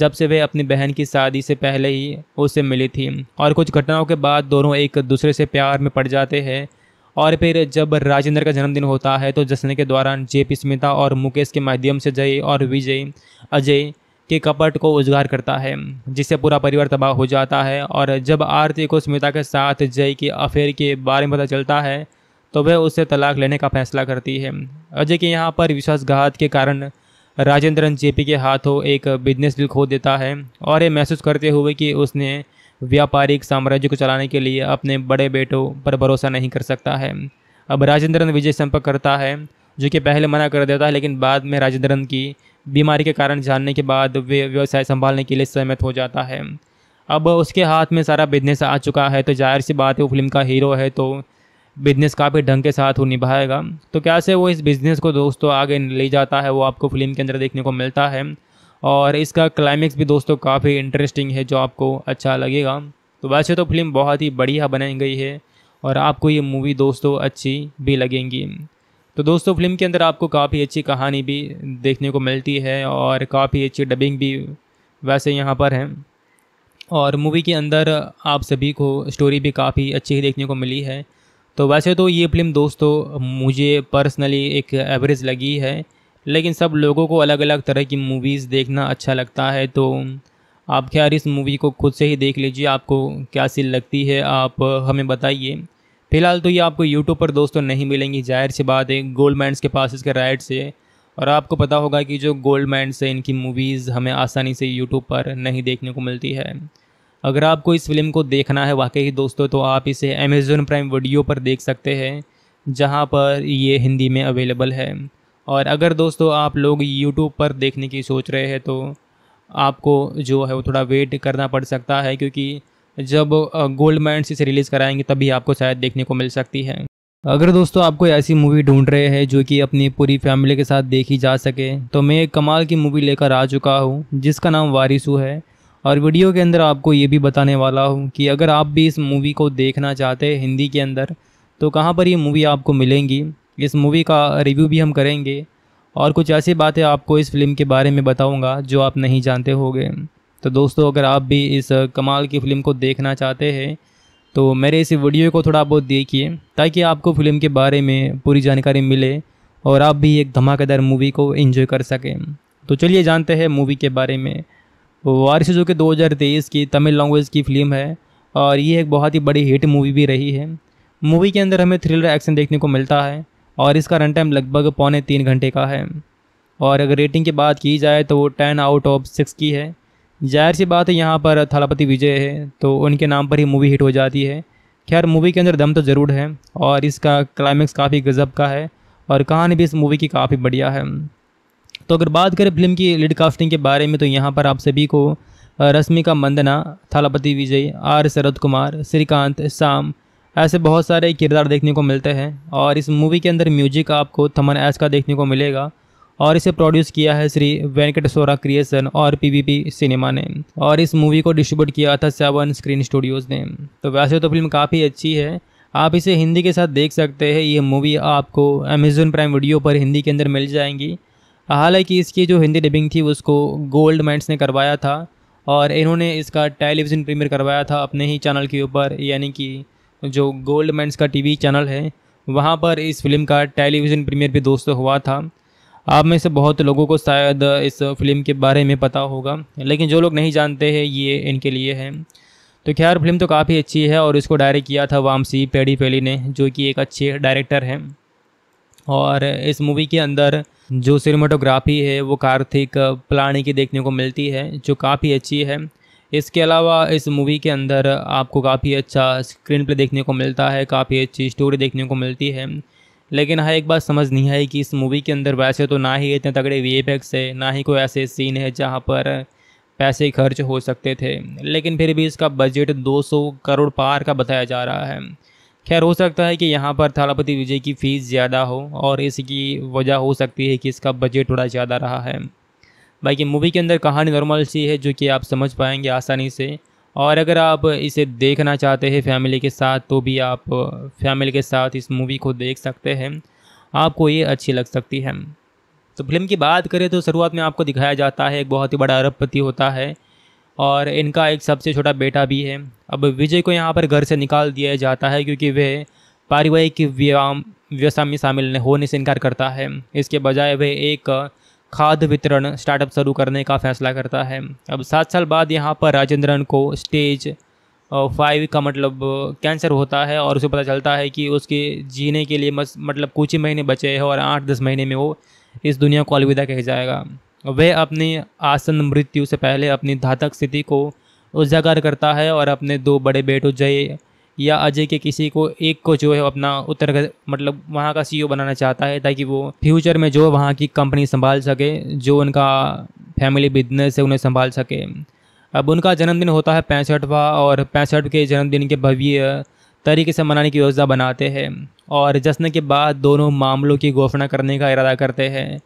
जब से वह अपनी बहन की शादी से पहले ही उससे मिली थी और कुछ घटनाओं के बाद दोनों एक दूसरे से प्यार में पड़ जाते हैं और फिर जब राजेंद्र का जन्मदिन होता है तो जश्न के दौरान जे पी स्मिता और मुकेश के माध्यम से जय और विजय अजय के कपट को उजगार करता है जिससे पूरा परिवार तबाह हो जाता है और जब आरती को स्मिता के साथ जय के अफेयर के बारे में पता चलता है तो वह उससे तलाक लेने का फैसला करती है अजय के यहाँ पर विश्वासघात के कारण राजेंद्रन जेपी के हाथों एक बिजनेस डील खो देता है और ये महसूस करते हुए कि उसने व्यापारिक साम्राज्य को चलाने के लिए अपने बड़े बेटों पर भरोसा नहीं कर सकता है अब राजेंद्रन विजय संपर्क करता है जो कि पहले मना कर देता है लेकिन बाद में राजेंद्रन की बीमारी के कारण जानने के बाद वे व्यवसाय संभालने के लिए सहमत हो जाता है अब उसके हाथ में सारा बिजनेस आ चुका है तो जाहिर सी बात है वो फिल्म का हीरो है तो बिजनेस काफ़ी ढंग के साथ वो निभाएगा तो कैसे वो इस बिज़नेस को दोस्तों आगे ले जाता है वो आपको फिल्म के अंदर देखने को मिलता है और इसका क्लाइमेक्स भी दोस्तों काफ़ी इंटरेस्टिंग है जो आपको अच्छा लगेगा तो वैसे तो फिल्म बहुत ही बढ़िया बनाई गई है और आपको ये मूवी दोस्तों अच्छी भी लगेंगी तो दोस्तों फिल्म के अंदर आपको काफ़ी अच्छी कहानी भी देखने को मिलती है और काफ़ी अच्छी डबिंग भी वैसे यहाँ पर है और मूवी के अंदर आप सभी को स्टोरी भी काफ़ी अच्छी देखने को मिली है तो वैसे तो ये फिल्म दोस्तों मुझे पर्सनली एक एवरेज लगी है लेकिन सब लोगों को अलग अलग तरह की मूवीज़ देखना अच्छा लगता है तो आप खैर इस मूवी को खुद से ही देख लीजिए आपको क्या सी लगती है आप हमें बताइए फ़िलहाल तो ये आपको यूट्यूब पर दोस्तों नहीं मिलेंगी जाहिर सी बात है गोल्ड गोल्डमैंड्स के पास इसके राइट से और आपको पता होगा कि जो गोल्ड गोल्डमैंड्स है इनकी मूवीज़ हमें आसानी से यूट्यूब पर नहीं देखने को मिलती है अगर आपको इस फिल्म को देखना है वाकई ही दोस्तों तो आप इसे अमेज़न प्राइम वीडियो पर देख सकते हैं जहाँ पर ये हिंदी में अवेलेबल है और अगर दोस्तों आप लोग यूट्यूब पर देखने की सोच रहे हैं तो आपको जो है वो थोड़ा वेट करना पड़ सकता है क्योंकि जब गोल्ड माइंड इसे रिलीज़ कराएंगे तभी आपको शायद देखने को मिल सकती है अगर दोस्तों आप कोई ऐसी मूवी ढूंढ रहे हैं जो कि अपनी पूरी फैमिली के साथ देखी जा सके तो मैं एक कमाल की मूवी लेकर आ चुका हूँ जिसका नाम वारिसू है और वीडियो के अंदर आपको ये भी बताने वाला हूँ कि अगर आप भी इस मूवी को देखना चाहते हैं हिंदी के अंदर तो कहाँ पर ये मूवी आपको मिलेंगी इस मूवी का रिव्यू भी हम करेंगे और कुछ ऐसी बातें आपको इस फिल्म के बारे में बताऊंगा जो आप नहीं जानते होंगे तो दोस्तों अगर आप भी इस कमाल की फ़िल्म को देखना चाहते हैं तो मेरे इस वीडियो को थोड़ा बहुत देखिए ताकि आपको फ़िल्म के बारे में पूरी जानकारी मिले और आप भी एक धमाकेदार मूवी को एंजॉय कर सकें तो चलिए जानते हैं मूवी के बारे में वारिस जो कि 2023 की तमिल लैंग्वेज की फ़िल्म है और ये एक बहुत ही बड़ी हिट मूवी भी रही है मूवी के अंदर हमें थ्रिलर एक्शन देखने को मिलता है और इसका रन टाइम लगभग पौने तीन घंटे का है और अगर रेटिंग की बात की जाए तो वो टेन आउट ऑफ सिक्स की है जाहिर सी बात है यहाँ पर थालापति विजय है तो उनके नाम पर ही मूवी हिट हो जाती है खैर मूवी के अंदर दम तो ज़रूर है और इसका क्लाइमैक्स काफ़ी गज़ब का है और कहानी भी इस मूवी की काफ़ी बढ़िया है तो अगर बात करें फिल्म की लिड कास्टिंग के बारे में तो यहाँ पर आप सभी को रश्मिका मंदना थालापति विजय आर शरद कुमार श्रीकांत शाम ऐसे बहुत सारे किरदार देखने को मिलते हैं और इस मूवी के अंदर म्यूजिक आपको थमन एस का देखने को मिलेगा और इसे प्रोड्यूस किया है श्री वेंकटेश्वरा क्रिएशन और पीवीपी सिनेमा ने और इस मूवी को डिस्ट्रीब्यूट किया था सेवन स्क्रीन स्टूडियोज़ ने तो वैसे तो फिल्म काफ़ी अच्छी है आप इसे हिंदी के साथ देख सकते हैं ये मूवी आपको अमेजोन प्राइम वीडियो पर हिंदी के अंदर मिल जाएंगी हालांकि इसकी जो हिंदी डबिंग थी उसको गोल्ड मैंट्स ने करवाया था और इन्होंने इसका टेलीविज़न प्रीमियर करवाया था अपने ही चैनल के ऊपर यानी कि जो गोल्ड मैंस का टीवी चैनल है वहाँ पर इस फिल्म का टेलीविज़न प्रीमियर भी दोस्तों हुआ था आप में से बहुत लोगों को शायद इस फिल्म के बारे में पता होगा लेकिन जो लोग नहीं जानते हैं ये इनके लिए है तो खैर फिल्म तो काफ़ी अच्छी है और इसको डायरेक्ट किया था वामसी पेडी पेली ने जो कि एक अच्छे डायरेक्टर हैं और इस मूवी के अंदर जो सिनेमाटोग्राफी है वो कार्तिक प्लानी की देखने को मिलती है जो काफ़ी अच्छी है इसके अलावा इस मूवी के अंदर आपको काफ़ी अच्छा स्क्रीन प्ले देखने को मिलता है काफ़ी अच्छी स्टोरी देखने को मिलती है लेकिन हाँ एक बात समझ नहीं आई कि इस मूवी के अंदर वैसे तो ना ही इतने तगड़े वी है ना ही कोई ऐसे सीन है जहाँ पर पैसे खर्च हो सकते थे लेकिन फिर भी इसका बजट 200 करोड़ पार का बताया जा रहा है खैर हो सकता है कि यहाँ पर थालापति विजय की फ़ीस ज़्यादा हो और इसकी वजह हो सकती है कि इसका बजट थोड़ा ज़्यादा रहा है बाकी मूवी के अंदर कहानी नॉर्मल सी है जो कि आप समझ पाएंगे आसानी से और अगर आप इसे देखना चाहते हैं फैमिली के साथ तो भी आप फैमिली के साथ इस मूवी को देख सकते हैं आपको ये अच्छी लग सकती है तो फिल्म की बात करें तो शुरुआत में आपको दिखाया जाता है एक बहुत ही बड़ा अरबपति होता है और इनका एक सबसे छोटा बेटा भी है अब विजय को यहाँ पर घर से निकाल दिया जाता है क्योंकि वह पारिवारिक व्यायाम व्यवसाय में शामिल होने से इनकार करता है इसके बजाय वह एक खाद वितरण स्टार्टअप शुरू करने का फैसला करता है अब सात साल बाद यहाँ पर राजेंद्रन को स्टेज फाइव का मतलब कैंसर होता है और उसे पता चलता है कि उसके जीने के लिए मस, मतलब कुछ ही महीने बचे हैं और आठ दस महीने में वो इस दुनिया को अलविदा कह जाएगा वह अपनी आसन मृत्यु से पहले अपनी धातक स्थिति को उजागर करता है और अपने दो बड़े बेटों जय या अजय के किसी को एक को जो है अपना उत्तर मतलब वहाँ का सीईओ e बनाना चाहता है ताकि वो फ्यूचर में जो वहाँ की कंपनी संभाल सके जो उनका फैमिली बिजनेस है उन्हें संभाल सके अब उनका जन्मदिन होता है पैंसठवा और पैंसठ के जन्मदिन के भव्य तरीके से मनाने की योजना बनाते हैं और जश्न के बाद दोनों मामलों की घोषणा करने का इरादा करते हैं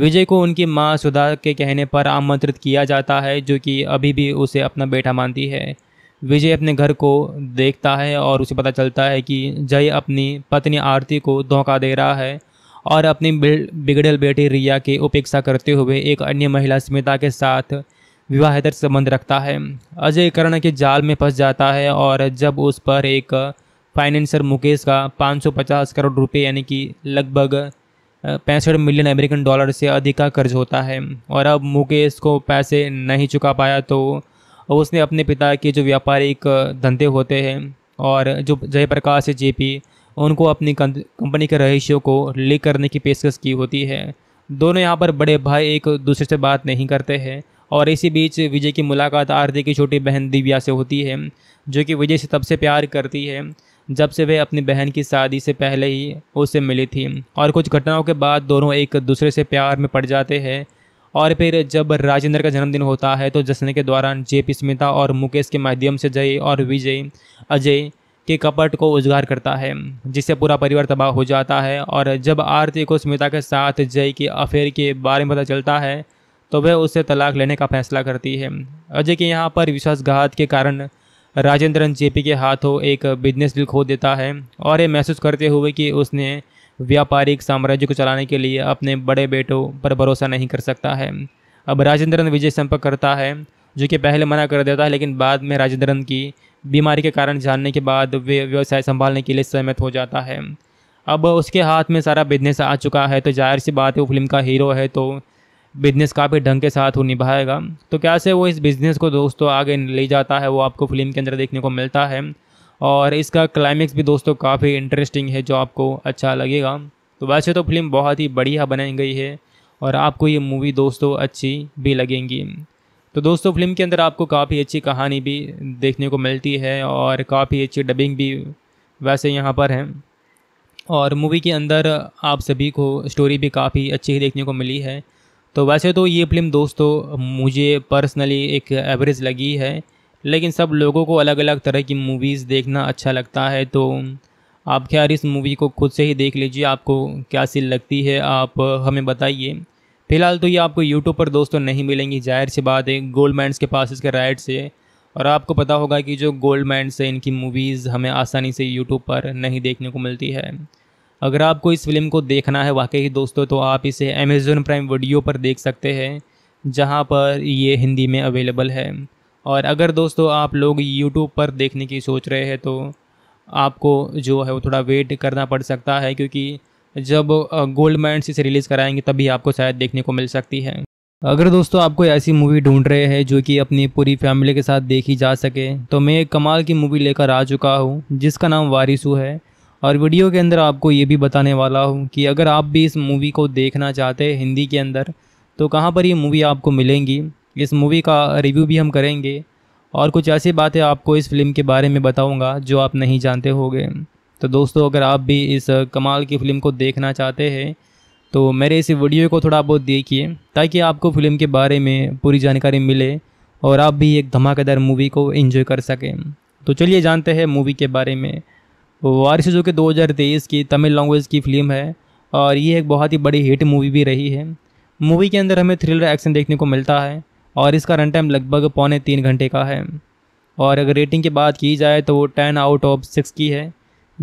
विजय को उनकी माँ सुधा के कहने पर आमंत्रित किया जाता है जो कि अभी भी उसे अपना बेटा मानती है विजय अपने घर को देखता है और उसे पता चलता है कि जय अपनी पत्नी आरती को धोखा दे रहा है और अपनी बिगड़ल बेटी रिया की उपेक्षा करते हुए एक अन्य महिला स्मिता के साथ विवाहेतर संबंध रखता है अजय कर्ण के जाल में फंस जाता है और जब उस पर एक फाइनेंसर मुकेश का 550 करोड़ रुपए यानी कि लगभग पैंसठ मिलियन अमेरिकन डॉलर से अधिक का कर्ज होता है और अब मुकेश को पैसे नहीं चुका पाया तो और उसने अपने पिता के जो व्यापारिक धंधे होते हैं और जो जयप्रकाश है जेपी उनको अपनी कंपनी के रहस्यों को लीक करने की पेशकश की होती है दोनों यहाँ पर बड़े भाई एक दूसरे से बात नहीं करते हैं और इसी बीच विजय की मुलाकात आरती की छोटी बहन दिव्या से होती है जो कि विजय से तब से प्यार करती है जब से वह अपनी बहन की शादी से पहले ही उससे मिली थी और कुछ घटनाओं के बाद दोनों एक दूसरे से प्यार में पड़ जाते हैं और फिर जब राजेंद्र का जन्मदिन होता है तो जश्न के दौरान जे पी स्मिता और मुकेश के माध्यम से जय और विजय अजय के कपट को उजगार करता है जिससे पूरा परिवार तबाह हो जाता है और जब आरती को स्मिता के साथ जय के अफेयर के बारे में पता चलता है तो वह उससे तलाक लेने का फैसला करती है अजय के यहाँ पर विश्वासघात के कारण राजेंद्रन जेपी के हाथों एक बिजनेस डील खो देता है और ये महसूस करते हुए कि उसने व्यापारिक साम्राज्य को चलाने के लिए अपने बड़े बेटों पर भरोसा नहीं कर सकता है अब राजेंद्रन विजय संपर्क करता है जो कि पहले मना कर देता है लेकिन बाद में राजेंद्रन की बीमारी के कारण जानने के बाद वे व्यवसाय संभालने के लिए सहमत हो जाता है अब उसके हाथ में सारा बिजनेस आ चुका है तो जाहिर सी बात है वो फिल्म का हीरो है तो बिजनेस काफ़ी ढंग के साथ वो निभाएगा तो कैसे वो इस बिज़नेस को दोस्तों आगे ले जाता है वो आपको फिल्म के अंदर देखने को मिलता है और इसका क्लाइमेक्स भी दोस्तों काफ़ी इंटरेस्टिंग है जो आपको अच्छा लगेगा तो वैसे तो फिल्म बहुत ही बढ़िया बनाई गई है और आपको ये मूवी दोस्तों अच्छी भी लगेंगी तो दोस्तों फिल्म के अंदर आपको काफ़ी अच्छी कहानी भी देखने को मिलती है और काफ़ी अच्छी डबिंग भी वैसे यहाँ पर है और मूवी के अंदर आप सभी को स्टोरी भी काफ़ी अच्छी देखने को मिली है तो वैसे तो ये फिल्म दोस्तों मुझे पर्सनली एक एवरेज लगी है लेकिन सब लोगों को अलग अलग तरह की मूवीज़ देखना अच्छा लगता है तो आप खैर इस मूवी को खुद से ही देख लीजिए आपको क्या सी लगती है आप हमें बताइए फ़िलहाल तो ये आपको यूट्यूब पर दोस्तों नहीं मिलेंगी जाहिर सी बात है गोल्ड माइंस के पास इसके राइट से और आपको पता होगा कि जो गोल्ड माइंस है इनकी मूवीज़ हमें आसानी से यूट्यूब पर नहीं देखने को मिलती है अगर आपको इस फिल्म को देखना है वाकई दोस्तों तो आप इसे अमेज़न प्राइम वीडियो पर देख सकते हैं जहाँ पर ये हिंदी में अवेलेबल है और अगर दोस्तों आप लोग यूट्यूब पर देखने की सोच रहे हैं तो आपको जो है वो थोड़ा वेट करना पड़ सकता है क्योंकि जब गोल्ड माइंड इसे रिलीज़ कराएंगे तभी आपको शायद देखने को मिल सकती है अगर दोस्तों आप कोई ऐसी मूवी ढूंढ रहे हैं जो कि अपनी पूरी फैमिली के साथ देखी जा सके तो मैं एक कमाल की मूवी लेकर आ चुका हूँ जिसका नाम वारिसू है और वीडियो के अंदर आपको ये भी बताने वाला हूँ कि अगर आप भी इस मूवी को देखना चाहते हैं हिंदी के अंदर तो कहाँ पर ये मूवी आपको मिलेंगी इस मूवी का रिव्यू भी हम करेंगे और कुछ ऐसी बातें आपको इस फिल्म के बारे में बताऊंगा जो आप नहीं जानते होंगे तो दोस्तों अगर आप भी इस कमाल की फ़िल्म को देखना चाहते हैं तो मेरे इस वीडियो को थोड़ा बहुत देखिए ताकि आपको फ़िल्म के बारे में पूरी जानकारी मिले और आप भी एक धमाकेदार मूवी को एंजॉय कर सकें तो चलिए जानते हैं मूवी के बारे में वारिस जो कि 2023 की तमिल लैंग्वेज की फ़िल्म है और ये एक बहुत ही बड़ी हिट मूवी भी रही है मूवी के अंदर हमें थ्रिलर एक्शन देखने को मिलता है और इसका रन टाइम लगभग पौने तीन घंटे का है और अगर रेटिंग की बात की जाए तो वो टेन आउट ऑफ सिक्स की है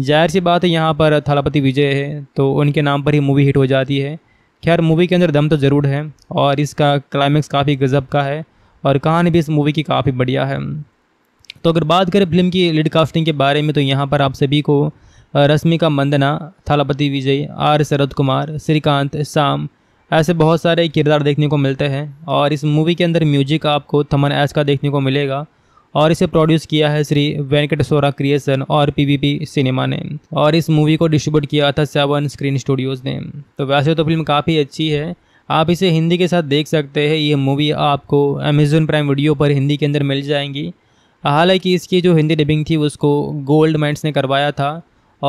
जाहिर सी बात है यहाँ पर थालापति विजय है तो उनके नाम पर ही मूवी हिट हो जाती है खैर मूवी के अंदर दम तो ज़रूर है और इसका क्लाइमैक्स काफ़ी गज़ब का है और कहानी भी इस मूवी की काफ़ी बढ़िया है तो अगर बात करें फिल्म की लीड कास्टिंग के बारे में तो यहाँ पर आप सभी को रश्मिका मंदना थालापति विजय आर शरद कुमार श्रीकांत शाम ऐसे बहुत सारे किरदार देखने को मिलते हैं और इस मूवी के अंदर म्यूजिक आपको थमन एस का देखने को मिलेगा और इसे प्रोड्यूस किया है श्री वेंकटेश्वरा क्रिएशन और पीवीपी सिनेमा ने और इस मूवी को डिस्ट्रीब्यूट किया था सेवन स्क्रीन स्टूडियोज़ ने तो वैसे तो फिल्म काफ़ी अच्छी है आप इसे हिंदी के साथ देख सकते हैं ये मूवी आपको अमेजोन प्राइम वीडियो पर हिंदी के अंदर मिल जाएंगी हालांकि इसकी जो हिंदी डबिंग थी उसको गोल्ड मैंट्स ने करवाया था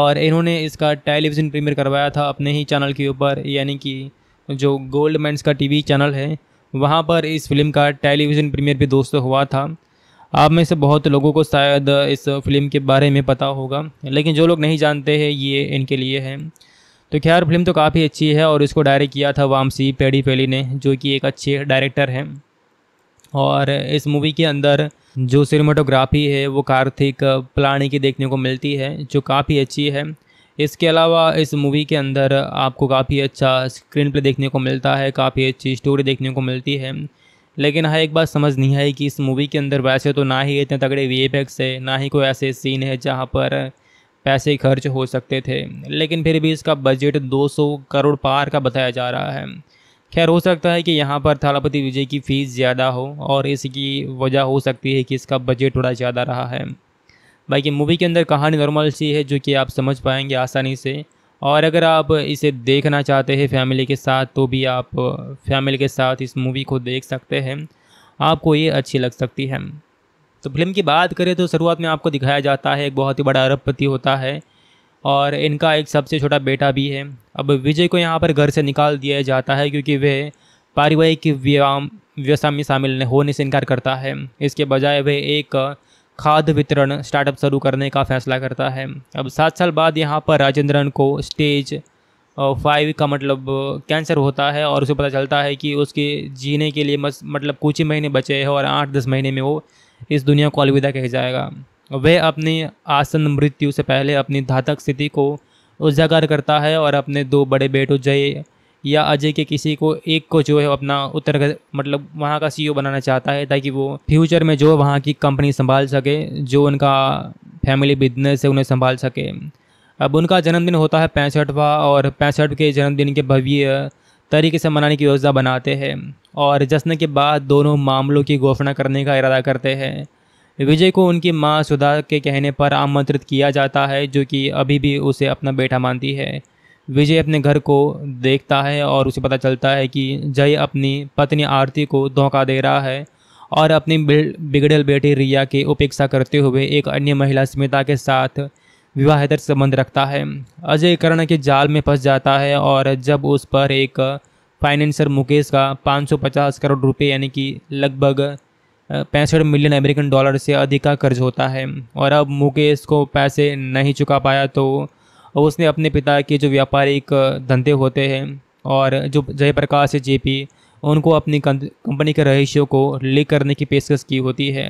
और इन्होंने इसका टेलीविज़न प्रीमियर करवाया था अपने ही चैनल के ऊपर यानी कि जो गोल्ड मैंस का टीवी चैनल है वहाँ पर इस फिल्म का टेलीविज़न प्रीमियर भी दोस्तों हुआ था आप में से बहुत लोगों को शायद इस फिल्म के बारे में पता होगा लेकिन जो लोग नहीं जानते हैं ये इनके लिए है तो खैर फिल्म तो काफ़ी अच्छी है और इसको डायरेक्ट किया था वामसी पेड़ी पेली ने जो कि एक अच्छे डायरेक्टर हैं और इस मूवी के अंदर जो सिनेमाटोग्राफी है वो कार्तिक प्लानी की देखने को मिलती है जो काफ़ी अच्छी है इसके अलावा इस मूवी के अंदर आपको काफ़ी अच्छा स्क्रीन प्ले देखने को मिलता है काफ़ी अच्छी स्टोरी देखने को मिलती है लेकिन हाँ एक बात समझ नहीं आई कि इस मूवी के अंदर वैसे तो ना ही इतने तगड़े वी है ना ही कोई ऐसे सीन है जहाँ पर पैसे खर्च हो सकते थे लेकिन फिर भी इसका बजट 200 करोड़ पार का बताया जा रहा है खैर हो सकता है कि यहाँ पर थालापति विजय की फ़ीस ज़्यादा हो और इसकी वजह हो सकती है कि इसका बजट थोड़ा ज़्यादा रहा है बाकी मूवी के अंदर कहानी नॉर्मल सी है जो कि आप समझ पाएंगे आसानी से और अगर आप इसे देखना चाहते हैं फैमिली के साथ तो भी आप फैमिली के साथ इस मूवी को देख सकते हैं आपको ये अच्छी लग सकती है तो फिल्म की बात करें तो शुरुआत में आपको दिखाया जाता है एक बहुत ही बड़ा अरबपति होता है और इनका एक सबसे छोटा बेटा भी है अब विजय को यहाँ पर घर से निकाल दिया जाता है क्योंकि वह पारिवारिक व्याम व्यवसाय में शामिल होने से इनकार करता है इसके बजाय वह एक खाद वितरण स्टार्टअप शुरू करने का फैसला करता है अब सात साल बाद यहाँ पर राजेंद्रन को स्टेज फाइव का मतलब कैंसर होता है और उसे पता चलता है कि उसके जीने के लिए मतलब कुछ ही महीने बचे हैं और आठ दस महीने में वो इस दुनिया को अलविदा कह जाएगा वह अपनी आसन मृत्यु से पहले अपनी धातक स्थिति को उजागर करता है और अपने दो बड़े बेटों जय या अजय के किसी को एक को जो है अपना उत्तर मतलब वहाँ का सीईओ e बनाना चाहता है ताकि वो फ्यूचर में जो वहाँ की कंपनी संभाल सके जो उनका फैमिली बिजनेस है उन्हें संभाल सके अब उनका जन्मदिन होता है पैंसठवा और पैंसठ के जन्मदिन के भव्य तरीके से मनाने की योजना बनाते हैं और जश्न के बाद दोनों मामलों की घोषणा करने का इरादा करते हैं विजय को उनकी माँ सुधा के कहने पर आमंत्रित किया जाता है जो कि अभी भी उसे अपना बेटा मानती है विजय अपने घर को देखता है और उसे पता चलता है कि जय अपनी पत्नी आरती को धोखा दे रहा है और अपनी बिगड़ल बेटी रिया की उपेक्षा करते हुए एक अन्य महिला स्मिता के साथ विवाहेतर संबंध रखता है अजय कर्ण के जाल में फंस जाता है और जब उस पर एक फाइनेंसर मुकेश का 550 करोड़ रुपए यानी कि लगभग पैंसठ मिलियन अमेरिकन डॉलर से अधिक का कर्ज होता है और अब मुकेश को पैसे नहीं चुका पाया तो और उसने अपने पिता के जो व्यापारिक धंधे होते हैं और जो जयप्रकाश है जेपी उनको अपनी कंपनी के रहस्यों को लीक करने की पेशकश की होती है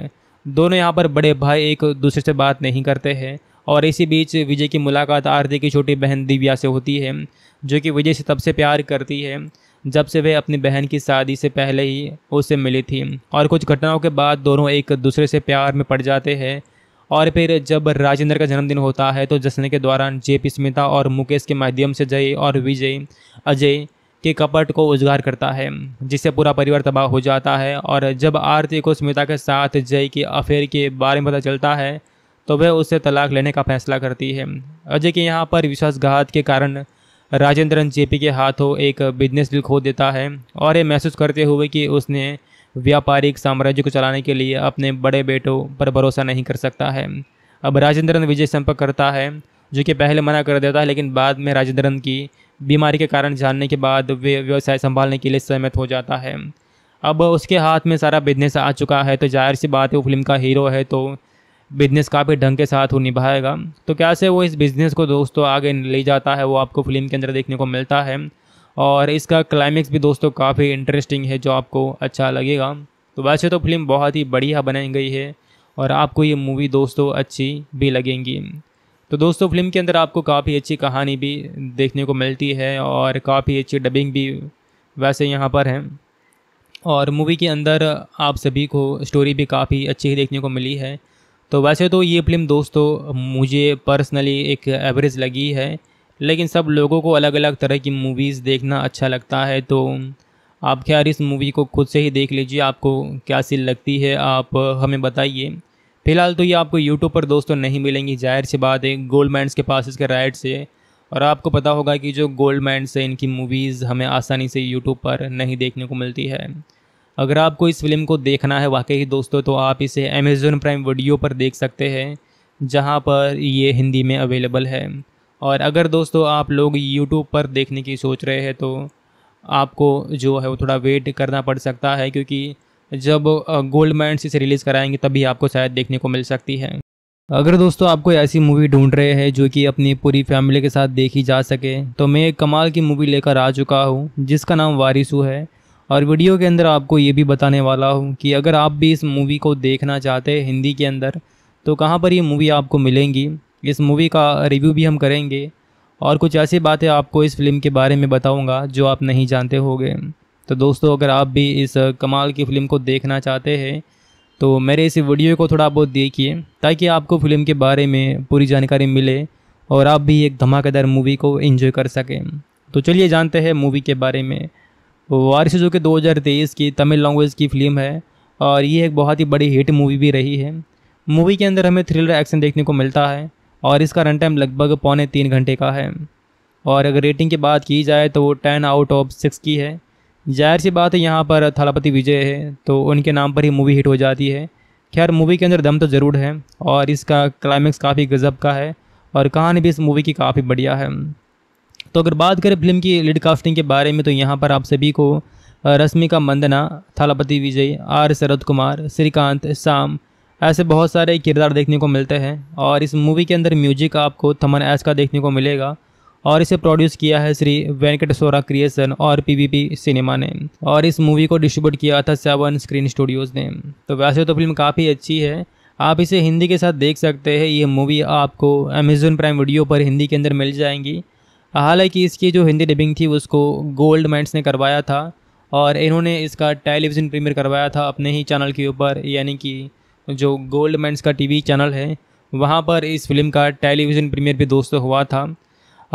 दोनों यहाँ पर बड़े भाई एक दूसरे से बात नहीं करते हैं और इसी बीच विजय की मुलाकात आरती की छोटी बहन दिव्या से होती है जो कि विजय से तब से प्यार करती है जब से वह अपनी बहन की शादी से पहले ही उससे मिली थी और कुछ घटनाओं के बाद दोनों एक दूसरे से प्यार में पड़ जाते हैं और फिर जब राजेंद्र का जन्मदिन होता है तो जश्न के दौरान जे पी स्मिता और मुकेश के माध्यम से जय और विजय अजय के कपट को उजगार करता है जिससे पूरा परिवार तबाह हो जाता है और जब आरती को स्मिता के साथ जय के अफेयर के बारे में पता चलता है तो वह उससे तलाक लेने का फैसला करती है अजय के यहाँ पर विश्वासघात के कारण राजेंद्रन जेपी के हाथों एक बिजनेस डील खो देता है और ये महसूस करते हुए कि उसने व्यापारिक साम्राज्य को चलाने के लिए अपने बड़े बेटों पर भरोसा नहीं कर सकता है अब राजेंद्रन विजय संपर्क करता है जो कि पहले मना कर देता है लेकिन बाद में राजेंद्रन की बीमारी के कारण जानने के बाद वे व्यवसाय संभालने के लिए सहमत हो जाता है अब उसके हाथ में सारा बिजनेस आ चुका है तो जाहिर सी बात है वो फिल्म का हीरो है तो बिजनेस काफ़ी ढंग के साथ वो निभाएगा तो कैसे वो इस बिज़नेस को दोस्तों आगे ले जाता है वो आपको फिल्म के अंदर देखने को मिलता है और इसका क्लाइमेक्स भी दोस्तों काफ़ी इंटरेस्टिंग है जो आपको अच्छा लगेगा तो वैसे तो फिल्म बहुत ही बढ़िया बनाई गई है और आपको ये मूवी दोस्तों अच्छी भी लगेंगी तो दोस्तों फिल्म के अंदर आपको काफ़ी अच्छी कहानी भी देखने को मिलती है और काफ़ी अच्छी डबिंग भी वैसे यहाँ पर है और मूवी के अंदर आप सभी को स्टोरी भी काफ़ी अच्छी ही देखने को मिली है तो वैसे तो ये फिल्म दोस्तों मुझे पर्सनली एक एवरेज लगी है लेकिन सब लोगों को अलग अलग तरह की मूवीज़ देखना अच्छा लगता है तो आप खैर इस मूवी को खुद से ही देख लीजिए आपको क्या सी लगती है आप हमें बताइए फिलहाल तो ये आपको यूट्यूब पर दोस्तों नहीं मिलेंगी जाहिर सी बात है गोल्ड माइंस के पास इसके राइट्स है और आपको पता होगा कि जो गोल्ड माइंस है इनकी मूवीज़ हमें आसानी से यूट्यूब पर नहीं देखने को मिलती है अगर आपको इस फिल्म को देखना है वाकई दोस्तों तो आप इसे अमेज़न प्राइम वीडियो पर देख सकते हैं जहाँ पर ये हिंदी में अवेलेबल है और अगर दोस्तों आप लोग यूट्यूब पर देखने की सोच रहे हैं तो आपको जो है वो थोड़ा वेट करना पड़ सकता है क्योंकि जब गोल्ड माइंड इसे रिलीज़ कराएंगे तभी आपको शायद देखने को मिल सकती है अगर दोस्तों आपको ऐसी मूवी ढूंढ रहे हैं जो कि अपनी पूरी फैमिली के साथ देखी जा सके तो मैं एक कमाल की मूवी लेकर आ चुका हूँ जिसका नाम वारिसू है और वीडियो के अंदर आपको ये भी बताने वाला हूँ कि अगर आप भी इस मूवी को देखना चाहते हैं हिंदी के अंदर तो कहाँ पर ये मूवी आपको मिलेंगी इस मूवी का रिव्यू भी हम करेंगे और कुछ ऐसी बातें आपको इस फिल्म के बारे में बताऊंगा जो आप नहीं जानते होंगे तो दोस्तों अगर आप भी इस कमाल की फ़िल्म को देखना चाहते हैं तो मेरे इस वीडियो को थोड़ा बहुत देखिए ताकि आपको फ़िल्म के बारे में पूरी जानकारी मिले और आप भी एक धमाकेदार मूवी को एंजॉय कर सकें तो चलिए जानते हैं मूवी के बारे में वारिस जो कि 2023 की तमिल लैंग्वेज की फिल्म है और ये एक बहुत ही बड़ी हिट मूवी भी रही है मूवी के अंदर हमें थ्रिलर एक्शन देखने को मिलता है और इसका रन टाइम लगभग पौने तीन घंटे का है और अगर रेटिंग की बात की जाए तो वो टेन आउट ऑफ सिक्स की है जाहिर सी बात है यहाँ पर थलापति विजय है तो उनके नाम पर ही मूवी हिट हो जाती है खैर मूवी के अंदर दम तो ज़रूर है और इसका क्लाइमैक्स काफ़ी गज़ब का है और कहानी भी इस मूवी की काफ़ी बढ़िया है तो अगर बात करें फिल्म की लीड कास्टिंग के बारे में तो यहाँ पर आप सभी को रश्मिका मंदना थालापति विजय आर शरद कुमार श्रीकांत शाम ऐसे बहुत सारे किरदार देखने को मिलते हैं और इस मूवी के अंदर म्यूजिक आपको थमन एस का देखने को मिलेगा और इसे प्रोड्यूस किया है श्री वेंकटेश्वरा क्रिएशन और पीवीपी सिनेमा ने और इस मूवी को डिस्ट्रीब्यूट किया था सेवन स्क्रीन स्टूडियोज़ ने तो वैसे तो फिल्म काफ़ी अच्छी है आप इसे हिंदी के साथ देख सकते हैं ये मूवी आपको अमेजोन प्राइम वीडियो पर हिंदी के अंदर मिल जाएंगी हालांकि इसकी जो हिंदी डबिंग थी उसको गोल्ड मैंट्स ने करवाया था और इन्होंने इसका टेलीविज़न प्रीमियर करवाया था अपने ही चैनल के ऊपर यानी कि जो गोल्ड मैंस का टीवी चैनल है वहाँ पर इस फिल्म का टेलीविज़न प्रीमियर भी दोस्तों हुआ था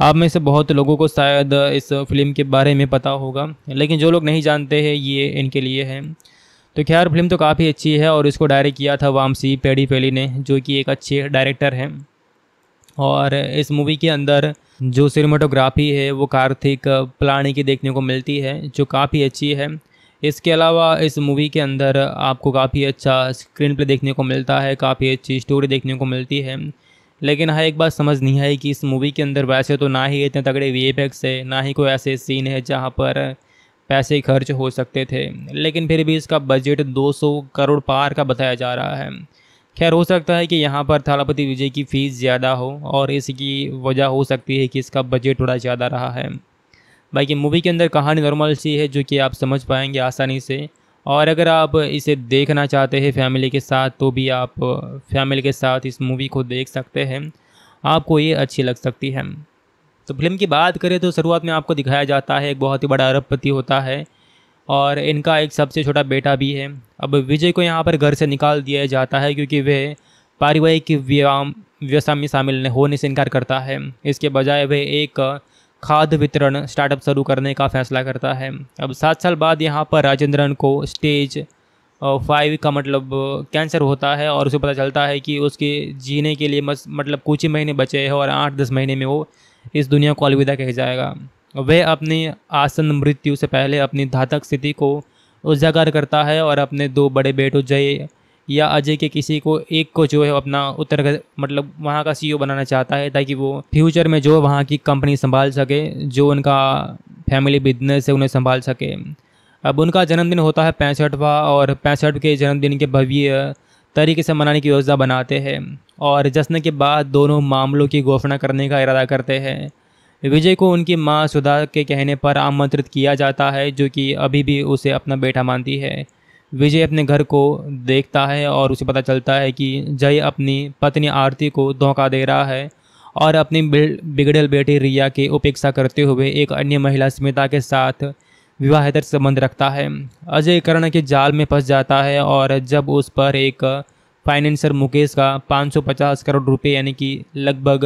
आप में से बहुत लोगों को शायद इस फिल्म के बारे में पता होगा लेकिन जो लोग नहीं जानते हैं ये इनके लिए है तो खैर फिल्म तो काफ़ी अच्छी है और इसको डायरेक्ट किया था वामसी पेड़ी पेली ने जो कि एक अच्छे डायरेक्टर हैं और इस मूवी के अंदर जो सिनेमाटोग्राफी है वो कार्तिक प्लानी की देखने को मिलती है जो काफ़ी अच्छी है इसके अलावा इस मूवी के अंदर आपको काफ़ी अच्छा स्क्रीन प्ले देखने को मिलता है काफ़ी अच्छी स्टोरी देखने को मिलती है लेकिन हाँ एक बात समझ नहीं आई कि इस मूवी के अंदर वैसे तो ना ही इतने तगड़े वी है ना ही कोई ऐसे सीन है जहाँ पर पैसे खर्च हो सकते थे लेकिन फिर भी इसका बजट 200 करोड़ पार का बताया जा रहा है खैर हो सकता है कि यहाँ पर थालापति विजय की फ़ीस ज़्यादा हो और इसकी वजह हो सकती है कि इसका बजट थोड़ा ज़्यादा रहा है बाकी मूवी के अंदर कहानी नॉर्मल सी है जो कि आप समझ पाएंगे आसानी से और अगर आप इसे देखना चाहते हैं फैमिली के साथ तो भी आप फैमिली के साथ इस मूवी को देख सकते हैं आपको ये अच्छी लग सकती है तो फिल्म की बात करें तो शुरुआत में आपको दिखाया जाता है एक बहुत ही बड़ा अरबपति होता है और इनका एक सबसे छोटा बेटा भी है अब विजय को यहाँ पर घर से निकाल दिया जाता है क्योंकि वह पारिवारिक व्यवसाय में शामिल होने से इनकार करता है इसके बजाय वह एक खाद वितरण स्टार्टअप शुरू करने का फैसला करता है अब सात साल बाद यहाँ पर राजेंद्रन को स्टेज फाइव का मतलब कैंसर होता है और उसे पता चलता है कि उसके जीने के लिए मतलब कुछ ही महीने बचे हैं और आठ दस महीने में वो इस दुनिया को अलविदा कह जाएगा वह अपनी आसन मृत्यु से पहले अपनी धातक स्थिति को उजागर करता है और अपने दो बड़े बेटों जय या अजय के किसी को एक को जो है अपना उत्तर मतलब वहाँ का सीईओ e बनाना चाहता है ताकि वो फ्यूचर में जो वहाँ की कंपनी संभाल सके जो उनका फैमिली बिजनेस है उन्हें संभाल सके अब उनका जन्मदिन होता है पैंसठवा और पैंसठ के जन्मदिन के भव्य तरीके से मनाने की योजना बनाते हैं और जश्न के बाद दोनों मामलों की घोषणा करने का इरादा करते हैं विजय को उनकी माँ सुधा के कहने पर आमंत्रित किया जाता है जो कि अभी भी उसे अपना बेटा मानती है विजय अपने घर को देखता है और उसे पता चलता है कि जय अपनी पत्नी आरती को धोखा दे रहा है और अपनी बिगड़ल बेटी रिया की उपेक्षा करते हुए एक अन्य महिला स्मिता के साथ विवाहेतर संबंध रखता है अजय कर्ण के जाल में फंस जाता है और जब उस पर एक फाइनेंसर मुकेश का 550 करोड़ रुपए यानी कि लगभग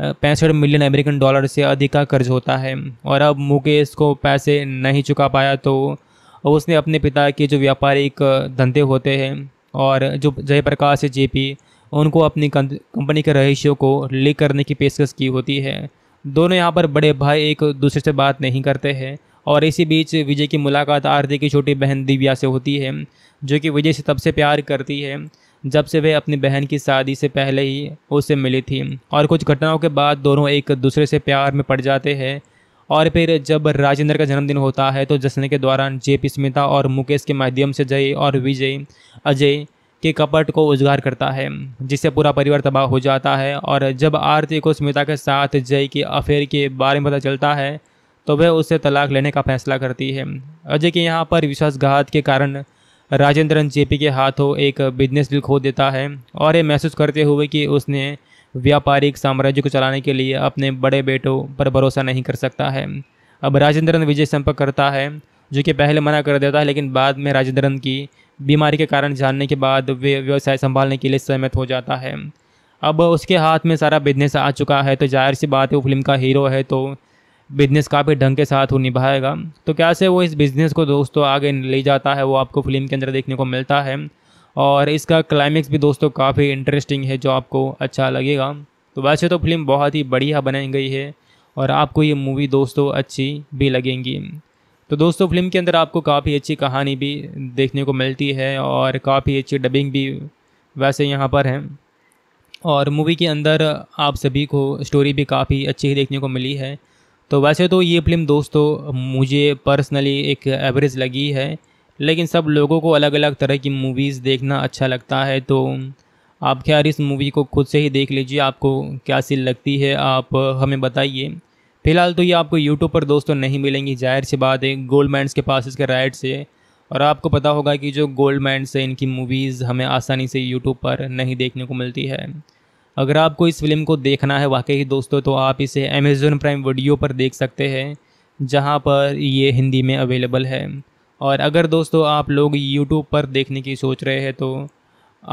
पैंसठ मिलियन अमेरिकन डॉलर से अधिक का कर्ज होता है और अब मुकेश को पैसे नहीं चुका पाया तो और उसने अपने पिता के जो व्यापारिक धंधे होते हैं और जो जयप्रकाश है जेपी उनको अपनी कंपनी के रहस्यों को लीक करने की पेशकश की होती है दोनों यहाँ पर बड़े भाई एक दूसरे से बात नहीं करते हैं और इसी बीच विजय की मुलाकात आरती की छोटी बहन दिव्या से होती है जो कि विजय से तब से प्यार करती है जब से वह अपनी बहन की शादी से पहले ही उससे मिली थी और कुछ घटनाओं के बाद दोनों एक दूसरे से प्यार में पड़ जाते हैं और फिर जब राजेंद्र का जन्मदिन होता है तो जश्न के दौरान जे पी स्मिता और मुकेश के माध्यम से जय और विजय अजय के कपट को उजगार करता है जिससे पूरा परिवार तबाह हो जाता है और जब आरती को स्मिता के साथ जय के अफेयर के बारे में पता चलता है तो वह उससे तलाक लेने का फैसला करती है अजय के यहाँ पर विश्वासघात के कारण राजेंद्रन जेपी के हाथों एक बिजनेस डील खो देता है और ये महसूस करते हुए कि उसने व्यापारिक साम्राज्य को चलाने के लिए अपने बड़े बेटों पर भरोसा नहीं कर सकता है अब राजेंद्रन विजय संपर्क करता है जो कि पहले मना कर देता है लेकिन बाद में राजेंद्रन की बीमारी के कारण जानने के बाद वे व्यवसाय संभालने के लिए सहमत हो जाता है अब उसके हाथ में सारा बिजनेस आ चुका है तो जाहिर सी बात है वो फिल्म का हीरो है तो बिजनेस काफ़ी ढंग के साथ वो निभाएगा तो कैसे वो इस बिज़नेस को दोस्तों आगे ले जाता है वो आपको फिल्म के अंदर देखने को मिलता है और इसका क्लाइमेक्स भी दोस्तों काफ़ी इंटरेस्टिंग है जो आपको अच्छा लगेगा तो वैसे तो फिल्म बहुत ही बढ़िया बनाई गई है और आपको ये मूवी दोस्तों अच्छी भी लगेंगी तो दोस्तों फिल्म के अंदर आपको काफ़ी अच्छी कहानी भी देखने को मिलती है और काफ़ी अच्छी डबिंग भी वैसे यहाँ पर है और मूवी के अंदर आप सभी को स्टोरी भी काफ़ी अच्छी ही देखने को मिली है तो वैसे तो ये फिल्म दोस्तों मुझे पर्सनली एक एवरेज लगी है लेकिन सब लोगों को अलग अलग तरह की मूवीज़ देखना अच्छा लगता है तो आप खैर इस मूवी को खुद से ही देख लीजिए आपको क्या सी लगती है आप हमें बताइए फ़िलहाल तो ये आपको यूट्यूब पर दोस्तों नहीं मिलेंगी जाहिर सी बात है गोल्ड माइंस के पास इसके राइट से और आपको पता होगा कि जो गोल्ड माइंस है इनकी मूवीज़ हमें आसानी से यूट्यूब पर नहीं देखने को मिलती है अगर आपको इस फिल्म को देखना है वाकई दोस्तों तो आप इसे अमेज़न प्राइम वीडियो पर देख सकते हैं जहाँ पर ये हिंदी में अवेलेबल है और अगर दोस्तों आप लोग यूट्यूब पर देखने की सोच रहे हैं तो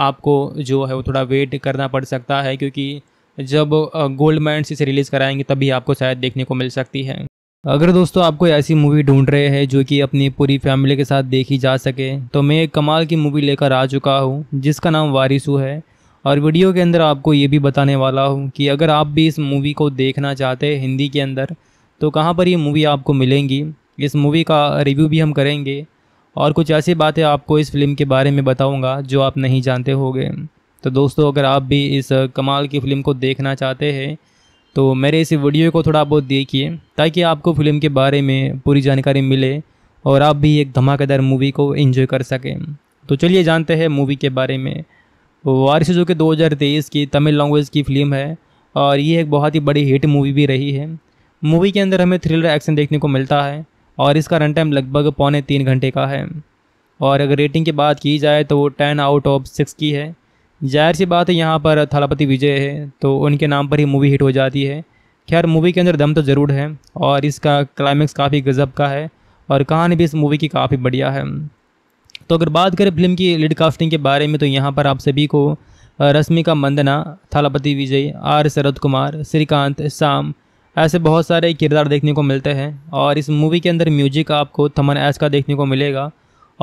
आपको जो है वो थोड़ा वेट करना पड़ सकता है क्योंकि जब गोल्ड माइंड इसे रिलीज़ कराएंगे तभी आपको शायद देखने को मिल सकती है अगर दोस्तों आपको ऐसी मूवी ढूंढ रहे हैं जो कि अपनी पूरी फैमिली के साथ देखी जा सके तो मैं एक कमाल की मूवी लेकर आ चुका हूँ जिसका नाम वारिसू है और वीडियो के अंदर आपको ये भी बताने वाला हूँ कि अगर आप भी इस मूवी को देखना चाहते हैं हिंदी के अंदर तो कहाँ पर ये मूवी आपको मिलेंगी इस मूवी का रिव्यू भी हम करेंगे और कुछ ऐसी बातें आपको इस फिल्म के बारे में बताऊंगा जो आप नहीं जानते होंगे तो दोस्तों अगर आप भी इस कमाल की फ़िल्म को देखना चाहते हैं तो मेरे इस वीडियो को थोड़ा बहुत देखिए ताकि आपको फ़िल्म के बारे में पूरी जानकारी मिले और आप भी एक धमाकेदार मूवी को एंजॉय कर सकें तो चलिए जानते हैं मूवी के बारे में वारिस जो कि 2023 की तमिल लैंग्वेज की फ़िल्म है और ये एक बहुत ही बड़ी हिट मूवी भी रही है मूवी के अंदर हमें थ्रिलर एक्शन देखने को मिलता है और इसका रन टाइम लगभग पौने तीन घंटे का है और अगर रेटिंग की बात की जाए तो वो टेन आउट ऑफ सिक्स की है जाहिर सी बात है यहाँ पर थालापति विजय है तो उनके नाम पर ही मूवी हिट हो जाती है खैर मूवी के अंदर दम तो ज़रूर है और इसका क्लाइमैक्स काफ़ी गज़ब का है और कहानी भी इस मूवी की काफ़ी बढ़िया है तो अगर बात करें फिल्म की लीड कास्टिंग के बारे में तो यहाँ पर आप सभी को रश्मिका मंदना थालापति विजय आर शरद कुमार श्रीकांत श्याम ऐसे बहुत सारे किरदार देखने को मिलते हैं और इस मूवी के अंदर म्यूजिक आपको थमन एस का देखने को मिलेगा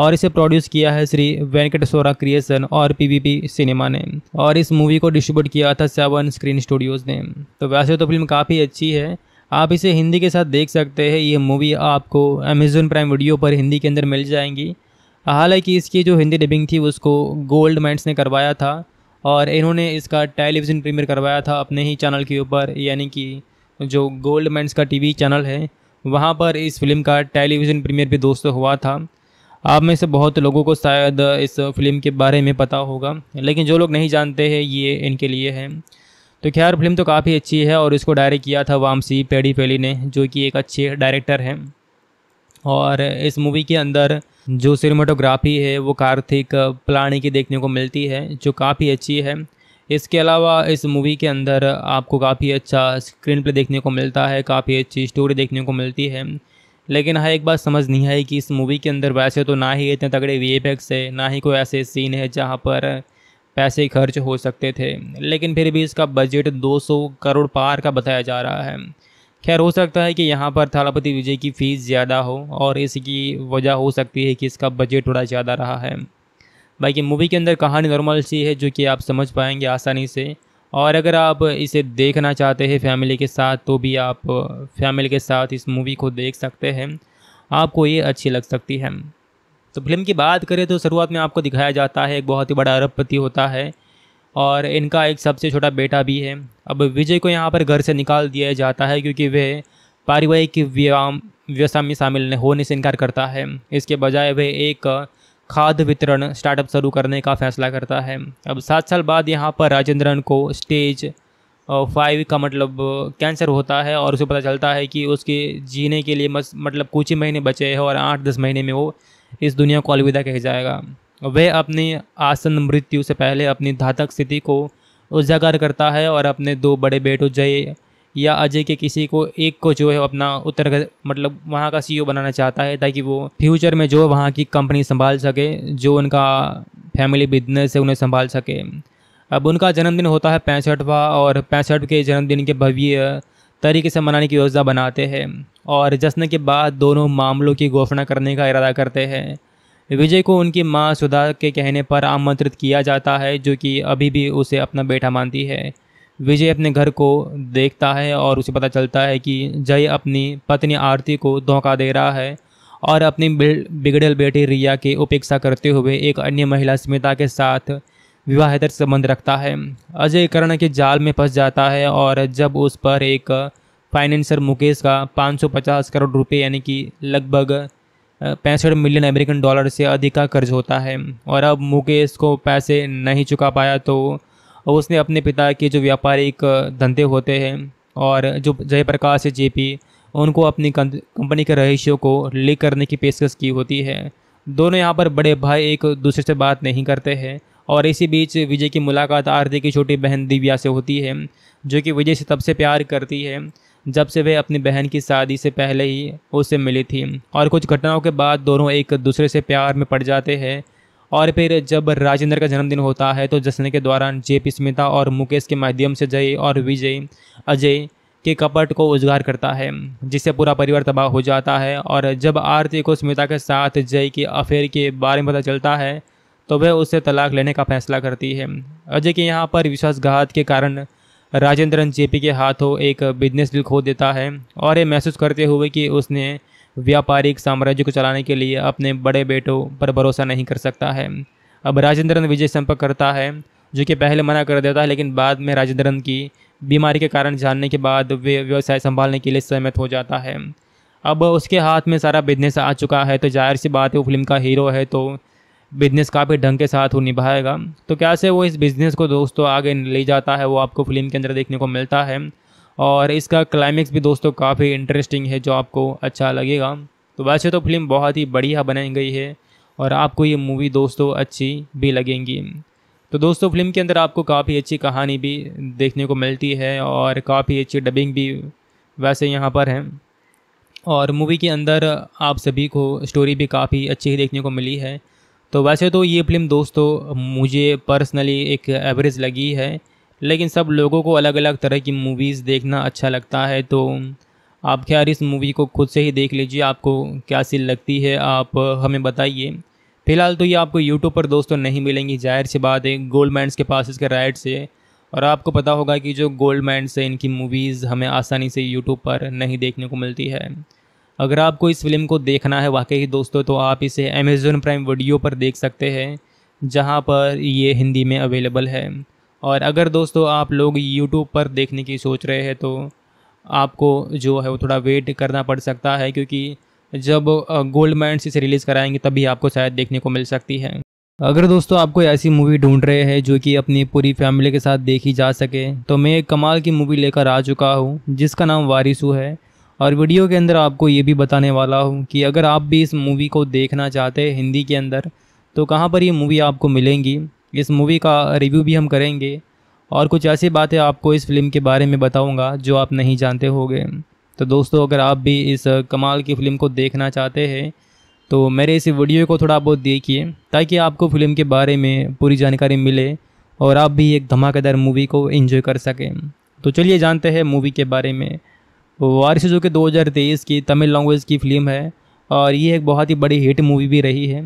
और इसे प्रोड्यूस किया है श्री वेंकटेश्वरा क्रिएशन और पीवीपी सिनेमा ने और इस मूवी को डिस्ट्रीब्यूट किया था सेवन स्क्रीन स्टूडियोज़ ने तो वैसे तो फिल्म काफ़ी अच्छी है आप इसे हिंदी के साथ देख सकते हैं ये मूवी आपको अमेजोन प्राइम वीडियो पर हिंदी के अंदर मिल जाएंगी हालांकि इसकी जो हिंदी डबिंग थी उसको गोल्ड मैंट्स ने करवाया था और इन्होंने इसका टेलीविज़न प्रीमियर करवाया था अपने ही चैनल के ऊपर यानी कि जो गोल्ड मैंस का टीवी चैनल है वहाँ पर इस फिल्म का टेलीविज़न प्रीमियर भी दोस्तों हुआ था आप में से बहुत लोगों को शायद इस फिल्म के बारे में पता होगा लेकिन जो लोग नहीं जानते हैं ये इनके लिए है तो खैर फिल्म तो काफ़ी अच्छी है और इसको डायरेक्ट किया था वामसी पेडी पेली ने जो कि एक अच्छे डायरेक्टर हैं और इस मूवी के अंदर जो सिनेमाटोग्राफी है वो कार्तिक प्लानी की देखने को मिलती है जो काफ़ी अच्छी है इसके अलावा इस मूवी के अंदर आपको काफ़ी अच्छा स्क्रीन प्ले देखने को मिलता है काफ़ी अच्छी स्टोरी देखने को मिलती है लेकिन हाँ एक बात समझ नहीं आई कि इस मूवी के अंदर वैसे तो ना ही इतने तगड़े वी है ना ही कोई ऐसे सीन है जहाँ पर पैसे खर्च हो सकते थे लेकिन फिर भी इसका बजट 200 करोड़ पार का बताया जा रहा है खैर हो सकता है कि यहाँ पर थालापति विजय की फ़ीस ज़्यादा हो और इसकी वजह हो सकती है कि इसका बजट थोड़ा ज़्यादा रहा है बाकी मूवी के अंदर कहानी नॉर्मल सी है जो कि आप समझ पाएंगे आसानी से और अगर आप इसे देखना चाहते हैं फैमिली के साथ तो भी आप फैमिली के साथ इस मूवी को देख सकते हैं आपको ये अच्छी लग सकती है तो फिल्म की बात करें तो शुरुआत में आपको दिखाया जाता है एक बहुत ही बड़ा अरबपति होता है और इनका एक सबसे छोटा बेटा भी है अब विजय को यहाँ पर घर से निकाल दिया जाता है क्योंकि वह पारिवारिक व्याम व्यवसाय में शामिल होने से इनकार करता है इसके बजाय वह एक खाद वितरण स्टार्टअप शुरू करने का फैसला करता है अब सात साल बाद यहाँ पर राजेंद्रन को स्टेज फाइव का मतलब कैंसर होता है और उसे पता चलता है कि उसके जीने के लिए मतलब कुछ ही महीने बचे हैं और आठ दस महीने में वो इस दुनिया को अलविदा कह जाएगा वह अपनी आसन मृत्यु से पहले अपनी धातक स्थिति को उजागर करता है और अपने दो बड़े बेटों जय या अजय के किसी को एक को जो है अपना उत्तर मतलब वहाँ का सीईओ e बनाना चाहता है ताकि वो फ्यूचर में जो वहाँ की कंपनी संभाल सके जो उनका फैमिली बिजनेस है उन्हें संभाल सके अब उनका जन्मदिन होता है पैंसठवा और पैंसठ के जन्मदिन के भव्य तरीके से मनाने की योजना बनाते हैं और जश्न के बाद दोनों मामलों की घोषणा करने का इरादा करते हैं विजय को उनकी माँ सुधा के कहने पर आमंत्रित किया जाता है जो कि अभी भी उसे अपना बेटा मानती है विजय अपने घर को देखता है और उसे पता चलता है कि जय अपनी पत्नी आरती को धोखा दे रहा है और अपनी बिगड़ल बेटी रिया की उपेक्षा करते हुए एक अन्य महिला स्मिता के साथ विवाहेतर संबंध रखता है अजय कर्ण के जाल में फंस जाता है और जब उस पर एक फाइनेंसर मुकेश का 550 करोड़ रुपए यानी कि लगभग पैंसठ मिलियन अमेरिकन डॉलर से अधिक का कर्ज होता है और अब मुकेश को पैसे नहीं चुका पाया तो और उसने अपने पिता के जो व्यापारिक धंधे होते हैं और जो जयप्रकाश है जेपी उनको अपनी कंपनी के रहस्यों को लीक करने की पेशकश की होती है दोनों यहाँ पर बड़े भाई एक दूसरे से बात नहीं करते हैं और इसी बीच विजय की मुलाकात आरती की छोटी बहन दिव्या से होती है जो कि विजय से तब से प्यार करती है जब से वह अपनी बहन की शादी से पहले ही उससे मिली थी और कुछ घटनाओं के बाद दोनों एक दूसरे से प्यार में पड़ जाते हैं और फिर जब राजेंद्र का जन्मदिन होता है तो जश्न के दौरान जे पी स्मिता और मुकेश के माध्यम से जय और विजय अजय के कपट को उजगार करता है जिससे पूरा परिवार तबाह हो जाता है और जब आरती को स्मिता के साथ जय के अफेयर के बारे में पता चलता है तो वह उससे तलाक लेने का फैसला करती है अजय के यहाँ पर विश्वासघात के कारण राजेंद्रन जेपी के हाथों एक बिजनेस डील खो देता है और ये महसूस करते हुए कि उसने व्यापारिक साम्राज्य को चलाने के लिए अपने बड़े बेटों पर भरोसा नहीं कर सकता है अब राजेंद्रन विजय संपर्क करता है जो कि पहले मना कर देता है लेकिन बाद में राजेंद्रन की बीमारी के कारण जानने के बाद वे व्यवसाय संभालने के लिए सहमत हो जाता है अब उसके हाथ में सारा बिजनेस आ चुका है तो जाहिर सी बात है वो फिल्म का हीरो है तो बिजनेस काफ़ी ढंग के साथ वो निभाएगा तो कैसे वो इस बिज़नेस को दोस्तों आगे ले जाता है वो आपको फिल्म के अंदर देखने को मिलता है और इसका क्लाइमेक्स भी दोस्तों काफ़ी इंटरेस्टिंग है जो आपको अच्छा लगेगा तो वैसे तो फिल्म बहुत ही बढ़िया बनाई गई है और आपको ये मूवी दोस्तों अच्छी भी लगेंगी तो दोस्तों फिल्म के अंदर आपको काफ़ी अच्छी कहानी भी देखने को मिलती है और काफ़ी अच्छी डबिंग भी वैसे यहाँ पर है और मूवी के अंदर आप सभी को स्टोरी भी काफ़ी अच्छी ही देखने को मिली है तो वैसे तो ये फिल्म दोस्तों मुझे पर्सनली एक एवरेज लगी है लेकिन सब लोगों को अलग अलग तरह की मूवीज़ देखना अच्छा लगता है तो आप खैर इस मूवी को खुद से ही देख लीजिए आपको क्या सी लगती है आप हमें बताइए फ़िलहाल तो ये आपको यूट्यूब पर दोस्तों नहीं मिलेंगी जाहिर सी बात है गोल्ड माइंस के पास इसके राइट से और आपको पता होगा कि जो गोल्ड माइंस है इनकी मूवीज़ हमें आसानी से यूट्यूब पर नहीं देखने को मिलती है अगर आपको इस फिल्म को देखना है वाकई दोस्तों तो आप इसे अमेज़न प्राइम वीडियो पर देख सकते हैं जहाँ पर ये हिंदी में अवेलेबल है और अगर दोस्तों आप लोग यूट्यूब पर देखने की सोच रहे हैं तो आपको जो है वो थोड़ा वेट करना पड़ सकता है क्योंकि जब गोल्ड माइंड इसे रिलीज़ कराएंगे तभी आपको शायद देखने को मिल सकती है अगर दोस्तों आपको ऐसी मूवी ढूंढ रहे हैं जो कि अपनी पूरी फैमिली के साथ देखी जा सके तो मैं एक कमाल की मूवी लेकर आ चुका हूँ जिसका नाम वारिसू है और वीडियो के अंदर आपको ये भी बताने वाला हूँ कि अगर आप भी इस मूवी को देखना चाहते हैं हिंदी के अंदर तो कहाँ पर ये मूवी आपको मिलेंगी इस मूवी का रिव्यू भी हम करेंगे और कुछ ऐसी बातें आपको इस फिल्म के बारे में बताऊंगा जो आप नहीं जानते होंगे तो दोस्तों अगर आप भी इस कमाल की फ़िल्म को देखना चाहते हैं तो मेरे इस वीडियो को थोड़ा बहुत देखिए ताकि आपको फ़िल्म के बारे में पूरी जानकारी मिले और आप भी एक धमाकेदार मूवी को एंजॉय कर सकें तो चलिए जानते हैं मूवी के बारे में वारिस जो कि 2023 की तमिल लैंग्वेज की फ़िल्म है और ये एक बहुत ही बड़ी हिट मूवी भी रही है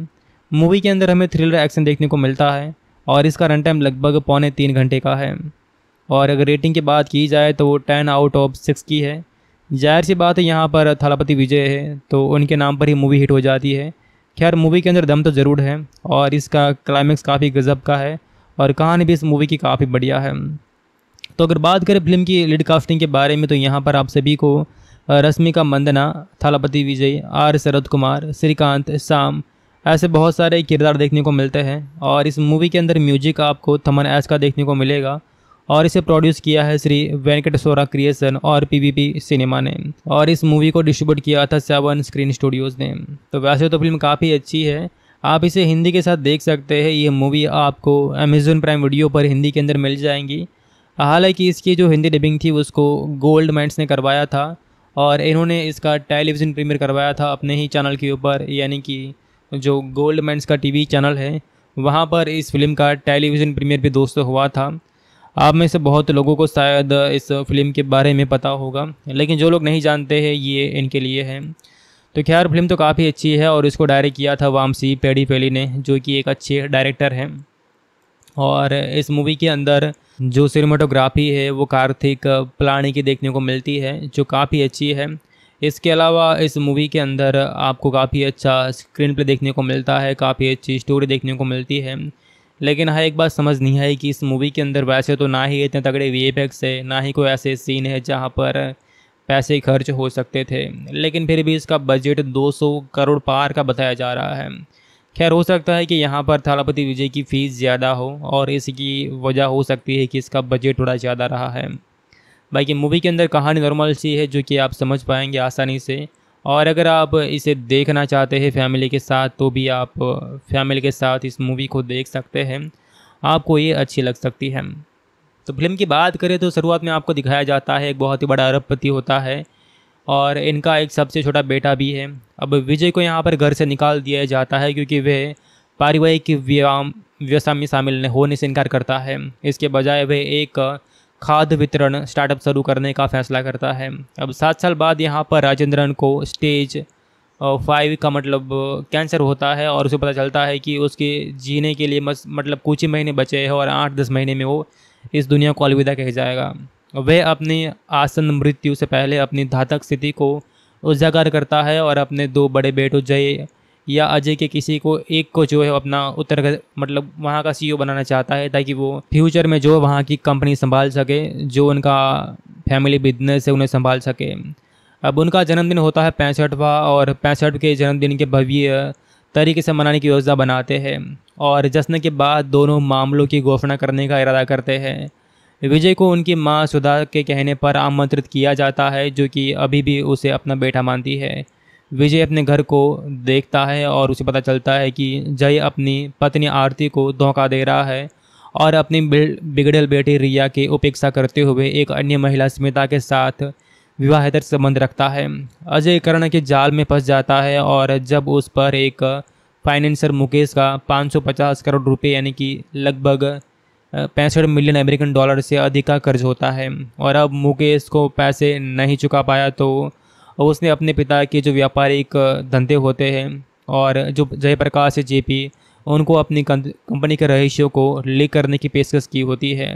मूवी के अंदर हमें थ्रिलर एक्शन देखने को मिलता है और इसका रन टाइम लगभग पौने तीन घंटे का है और अगर रेटिंग की बात की जाए तो वो टेन आउट ऑफ सिक्स की है जाहिर सी बात है यहाँ पर थालापति विजय है तो उनके नाम पर ही मूवी हिट हो जाती है खैर मूवी के अंदर दम तो ज़रूर है और इसका क्लाइमेक्स काफ़ी गज़ब का है और कहानी भी इस मूवी की काफ़ी बढ़िया है तो अगर बात करें फिल्म की लीड कास्टिंग के बारे में तो यहाँ पर आप सभी को रश्मिका मंदना थालापति विजय आर शरद कुमार श्रीकांत शाम ऐसे बहुत सारे किरदार देखने को मिलते हैं और इस मूवी के अंदर म्यूजिक आपको थमन एस का देखने को मिलेगा और इसे प्रोड्यूस किया है श्री वेंकटेश्वरा क्रिएशन और पीवीपी सिनेमा ने और इस मूवी को डिस्ट्रीब्यूट किया था सेवन स्क्रीन स्टूडियोज़ ने तो वैसे तो फिल्म काफ़ी अच्छी है आप इसे हिंदी के साथ देख सकते हैं ये मूवी आपको अमेजोन प्राइम वीडियो पर हिंदी के अंदर मिल जाएंगी हालांकि इसकी जो हिंदी डबिंग थी उसको गोल्ड मैंट्स ने करवाया था और इन्होंने इसका टेलीविज़न प्रीमियर करवाया था अपने ही चैनल के ऊपर यानी कि जो गोल्ड मैंस का टीवी चैनल है वहाँ पर इस फिल्म का टेलीविज़न प्रीमियर भी दोस्तों हुआ था आप में से बहुत लोगों को शायद इस फिल्म के बारे में पता होगा लेकिन जो लोग नहीं जानते हैं ये इनके लिए है तो खैर फिल्म तो काफ़ी अच्छी है और इसको डायरेक्ट किया था वामसी पेडी पेली ने जो कि एक अच्छे डायरेक्टर हैं और इस मूवी के अंदर जो सिनेमाटोग्राफी है वो कार्तिक प्लानी की देखने को मिलती है जो काफ़ी अच्छी है इसके अलावा इस मूवी के अंदर आपको काफ़ी अच्छा स्क्रीन प्ले देखने को मिलता है काफ़ी अच्छी स्टोरी देखने को मिलती है लेकिन हाँ एक बात समझ नहीं आई कि इस मूवी के अंदर वैसे तो ना ही इतने तगड़े वी है ना ही कोई ऐसे सीन है जहाँ पर पैसे खर्च हो सकते थे लेकिन फिर भी इसका बजट 200 करोड़ पार का बताया जा रहा है खैर हो सकता है कि यहाँ पर थालापति विजय की फ़ीस ज़्यादा हो और इसकी वजह हो सकती है कि इसका बजट थोड़ा ज़्यादा रहा है बाकी मूवी के अंदर कहानी नॉर्मल सी है जो कि आप समझ पाएंगे आसानी से और अगर आप इसे देखना चाहते हैं फैमिली के साथ तो भी आप फैमिली के साथ इस मूवी को देख सकते हैं आपको ये अच्छी लग सकती है तो फिल्म की बात करें तो शुरुआत में आपको दिखाया जाता है एक बहुत ही बड़ा अरबपति होता है और इनका एक सबसे छोटा बेटा भी है अब विजय को यहाँ पर घर से निकाल दिया जाता है क्योंकि वह पारिवारिक व्याम व्यवसाय में शामिल होने से इनकार करता है इसके बजाय वह एक खाद वितरण स्टार्टअप शुरू करने का फैसला करता है अब सात साल बाद यहाँ पर राजेंद्रन को स्टेज फाइव का मतलब कैंसर होता है और उसे पता चलता है कि उसके जीने के लिए मस, मतलब कुछ ही महीने बचे हैं और आठ दस महीने में वो इस दुनिया को अलविदा कह जाएगा वह अपनी आसन मृत्यु से पहले अपनी धातक स्थिति को उजागर करता है और अपने दो बड़े बेटों जय या अजय के किसी को एक को जो है अपना उत्तर मतलब वहाँ का सीईओ e बनाना चाहता है ताकि वो फ्यूचर में जो वहाँ की कंपनी संभाल सके जो उनका फैमिली बिजनेस है उन्हें संभाल सके अब उनका जन्मदिन होता है पैंसठवा और पैंसठ के जन्मदिन के भव्य तरीके से मनाने की योजना बनाते हैं और जश्न के बाद दोनों मामलों की घोषणा करने का इरादा करते हैं विजय को उनकी माँ सुधा के कहने पर आमंत्रित किया जाता है जो कि अभी भी उसे अपना बेटा मानती है विजय अपने घर को देखता है और उसे पता चलता है कि जय अपनी पत्नी आरती को धोखा दे रहा है और अपनी बिगड़ेल बेटी रिया की उपेक्षा करते हुए एक अन्य महिला स्मिता के साथ विवाहेतर संबंध रखता है अजय कर्ण के जाल में फंस जाता है और जब उस पर एक फाइनेंसर मुकेश का 550 करोड़ रुपए यानी कि लगभग पैंसठ मिलियन अमेरिकन डॉलर से अधिक का कर्ज होता है और अब मुकेश को पैसे नहीं चुका पाया तो और उसने अपने पिता के जो व्यापारिक धंधे होते हैं और जो जयप्रकाश है जे पी उनको अपनी कंपनी के रहस्यों को लीक करने की पेशकश की होती है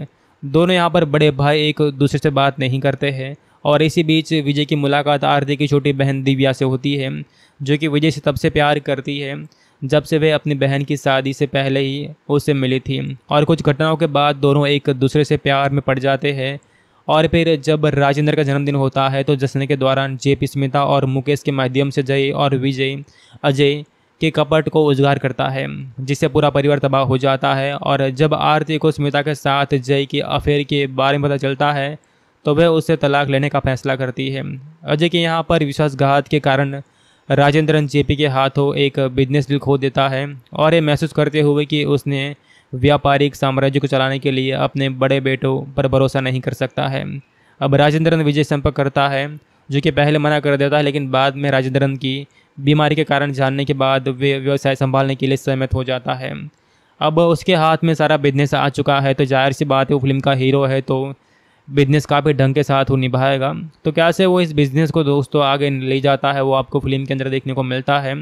दोनों यहाँ पर बड़े भाई एक दूसरे से बात नहीं करते हैं और इसी बीच विजय की मुलाकात आरती की छोटी बहन दिव्या से होती है जो कि विजय से तब से प्यार करती है जब से वे अपनी बहन की शादी से पहले ही उससे मिली थी और कुछ घटनाओं के बाद दोनों एक दूसरे से प्यार में पड़ जाते हैं और फिर जब राजेंद्र का जन्मदिन होता है तो जश्न के दौरान जे पी स्मिता और मुकेश के माध्यम से जय और विजय अजय के कपट को उजगार करता है जिससे पूरा परिवार तबाह हो जाता है और जब आरती को स्मिता के साथ जय के अफेयर के बारे में पता चलता है तो वह उससे तलाक लेने का फैसला करती है अजय के यहाँ पर विश्वासघात के कारण राजेंद्रन जेपी के हाथों एक बिजनेस डील खो देता है और ये महसूस करते हुए कि उसने व्यापारिक साम्राज्य को चलाने के लिए अपने बड़े बेटों पर भरोसा नहीं कर सकता है अब राजेंद्रन विजय संपर्क करता है जो कि पहले मना कर देता है लेकिन बाद में राजेंद्रन की बीमारी के कारण जानने के बाद वे व्यवसाय संभालने के लिए सहमत हो जाता है अब उसके हाथ में सारा बिजनेस आ चुका है तो जाहिर सी बात है वो फिल्म का हीरो है तो बिजनेस काफ़ी ढंग के साथ वो निभाएगा तो कैसे वो इस बिज़नेस को दोस्तों आगे ले जाता है वो आपको फिल्म के अंदर देखने को मिलता है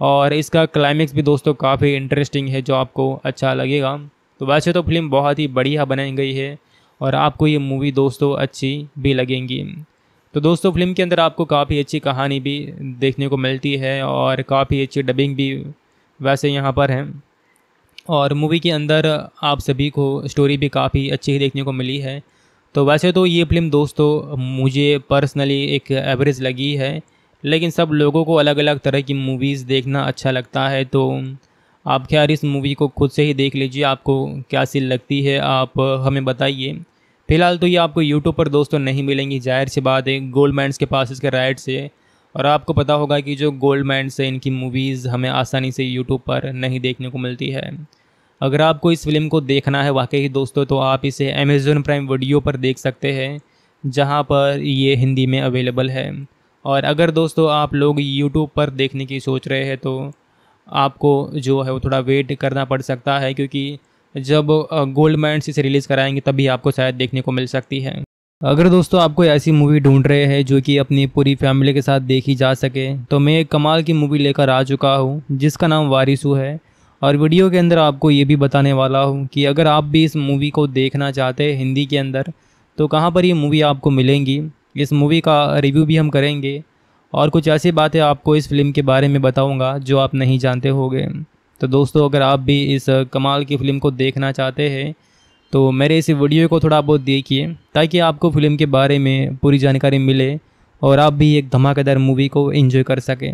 और इसका क्लाइमेक्स भी दोस्तों काफ़ी इंटरेस्टिंग है जो आपको अच्छा लगेगा तो वैसे तो फिल्म बहुत ही बढ़िया बनाई गई है और आपको ये मूवी दोस्तों अच्छी भी लगेंगी तो दोस्तों फिल्म के अंदर आपको काफ़ी अच्छी कहानी भी देखने को मिलती है और काफ़ी अच्छी डबिंग भी वैसे यहाँ पर है और मूवी के अंदर आप सभी को स्टोरी भी काफ़ी अच्छी देखने को मिली है तो वैसे तो ये फिल्म दोस्तों मुझे पर्सनली एक एवरेज लगी है लेकिन सब लोगों को अलग अलग तरह की मूवीज़ देखना अच्छा लगता है तो आप खैर इस मूवी को खुद से ही देख लीजिए आपको क्या सी लगती है आप हमें बताइए फ़िलहाल तो ये आपको यूट्यूब पर दोस्तों नहीं मिलेंगी जाहिर सी बात है गोल्डमैंड्स के पास इसके राइट से और आपको पता होगा कि जो गोल्डमैंड्स है इनकी मूवीज़ हमें आसानी से यूट्यूब पर नहीं देखने को मिलती है अगर आपको इस फिल्म को देखना है वाकई ही दोस्तों तो आप इसे अमेज़ोन प्राइम वीडियो पर देख सकते हैं जहाँ पर ये हिंदी में अवेलेबल है और अगर दोस्तों आप लोग यूट्यूब पर देखने की सोच रहे हैं तो आपको जो है वो थोड़ा वेट करना पड़ सकता है क्योंकि जब गोल्ड माइंड इसे रिलीज़ कराएंगे तभी आपको शायद देखने को मिल सकती है अगर दोस्तों आपको ऐसी मूवी ढूंढ रहे हैं जो कि अपनी पूरी फैमिली के साथ देखी जा सके तो मैं एक कमाल की मूवी लेकर आ चुका हूँ जिसका नाम वारिसू है और वीडियो के अंदर आपको ये भी बताने वाला हूँ कि अगर आप भी इस मूवी को देखना चाहते हैं हिंदी के अंदर तो कहाँ पर ये मूवी आपको मिलेंगी इस मूवी का रिव्यू भी हम करेंगे और कुछ ऐसी बातें आपको इस फिल्म के बारे में बताऊंगा जो आप नहीं जानते होंगे तो दोस्तों अगर आप भी इस कमाल की फ़िल्म को देखना चाहते हैं तो मेरे इस वीडियो को थोड़ा बहुत देखिए ताकि आपको फ़िल्म के बारे में पूरी जानकारी मिले और आप भी एक धमाकेदार मूवी को एंजॉय कर सकें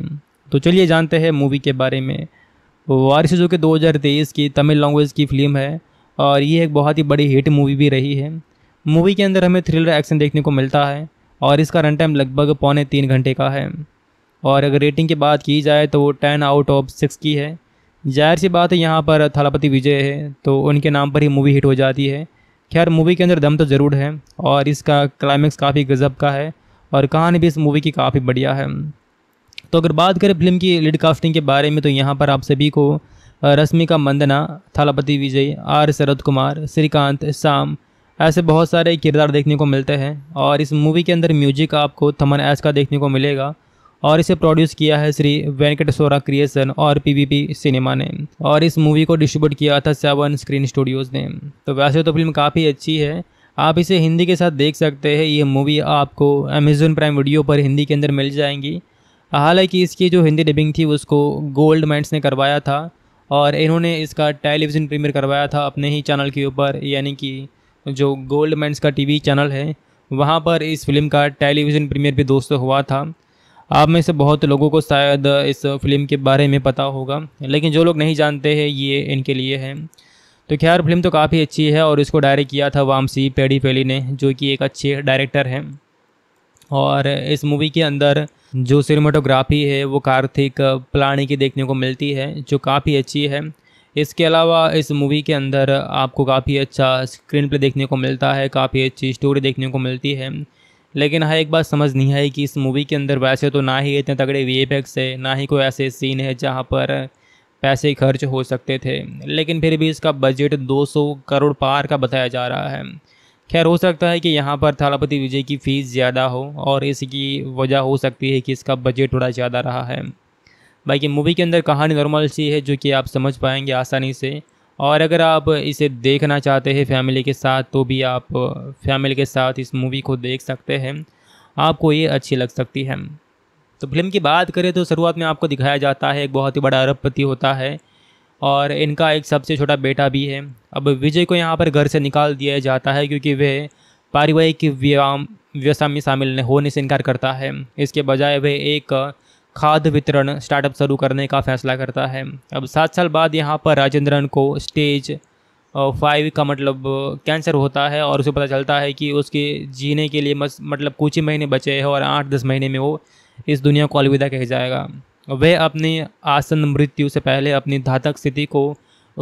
तो चलिए जानते हैं मूवी के बारे में वारिस जो कि 2023 की तमिल लैंग्वेज की फ़िल्म है और ये एक बहुत ही बड़ी हिट मूवी भी रही है मूवी के अंदर हमें थ्रिलर एक्शन देखने को मिलता है और इसका रन टाइम लगभग पौने तीन घंटे का है और अगर रेटिंग की बात की जाए तो वो टेन आउट ऑफ सिक्स की है जाहिर सी बात है यहाँ पर थालापति विजय है तो उनके नाम पर ही मूवी हिट हो जाती है खैर मूवी के अंदर दम तो ज़रूर है और इसका क्लाइमैक्स काफ़ी गज़ब का है और कहानी भी इस मूवी की काफ़ी बढ़िया है तो अगर बात करें फिल्म की लिड कास्टिंग के बारे में तो यहाँ पर आप सभी को रश्मिका मंदना थालापति विजय आर शरद कुमार श्रीकांत शाम ऐसे बहुत सारे किरदार देखने को मिलते हैं और इस मूवी के अंदर म्यूजिक आपको थमन एस का देखने को मिलेगा और इसे प्रोड्यूस किया है श्री वेंकटेश्वरा क्रिएशन और पीवीपी सिनेमा ने और इस मूवी को डिस्ट्रीब्यूट किया था सेवन स्क्रीन स्टूडियोज़ ने तो वैसे तो फिल्म काफ़ी अच्छी है आप इसे हिंदी के साथ देख सकते हैं ये मूवी आपको अमेजोन प्राइम वीडियो पर हिंदी के अंदर मिल जाएंगी हालांकि इसकी जो हिंदी डबिंग थी उसको गोल्ड माइंड्स ने करवाया था और इन्होंने इसका टेलीविज़न प्रीमियर करवाया था अपने ही चैनल के ऊपर यानी कि जो गोल्ड मैंस का टीवी चैनल है वहाँ पर इस फिल्म का टेलीविज़न प्रीमियर भी दोस्तों हुआ था आप में से बहुत लोगों को शायद इस फिल्म के बारे में पता होगा लेकिन जो लोग नहीं जानते हैं ये इनके लिए है तो खैर फिल्म तो काफ़ी अच्छी है और इसको डायरेक्ट किया था वामसी पेड़ी पेली ने जो कि एक अच्छे डायरेक्टर हैं और इस मूवी के अंदर जो सिनेमाटोग्राफी है वो कार्तिक प्लानी की देखने को मिलती है जो काफ़ी अच्छी है इसके अलावा इस मूवी के अंदर आपको काफ़ी अच्छा स्क्रीन प्ले देखने को मिलता है काफ़ी अच्छी स्टोरी देखने को मिलती है लेकिन हाँ एक बात समझ नहीं आई कि इस मूवी के अंदर वैसे तो ना ही इतने तगड़े वी है ना ही कोई ऐसे सीन है जहाँ पर पैसे खर्च हो सकते थे लेकिन फिर भी इसका बजट 200 करोड़ पार का बताया जा रहा है खैर हो सकता है कि यहाँ पर थालापति विजय की फ़ीस ज़्यादा हो और इसकी वजह हो सकती है कि इसका बजट थोड़ा ज़्यादा रहा है बाकी मूवी के अंदर कहानी नॉर्मल सी है जो कि आप समझ पाएंगे आसानी से और अगर आप इसे देखना चाहते हैं फैमिली के साथ तो भी आप फैमिली के साथ इस मूवी को देख सकते हैं आपको ये अच्छी लग सकती है तो फिल्म की बात करें तो शुरुआत में आपको दिखाया जाता है एक बहुत ही बड़ा अरबपति होता है और इनका एक सबसे छोटा बेटा भी है अब विजय को यहाँ पर घर से निकाल दिया जाता है क्योंकि वह पारिवारिक व्यायाम व्यवसाय में शामिल होने से इनकार करता है इसके बजाय वह एक खाद वितरण स्टार्टअप शुरू करने का फैसला करता है अब सात साल बाद यहाँ पर राजेंद्रन को स्टेज फाइव का मतलब कैंसर होता है और उसे पता चलता है कि उसके जीने के लिए मस, मतलब कुछ ही महीने बचे हैं और आठ दस महीने में वो इस दुनिया को अलविदा कह जाएगा वह अपनी आसन मृत्यु से पहले अपनी धातक स्थिति को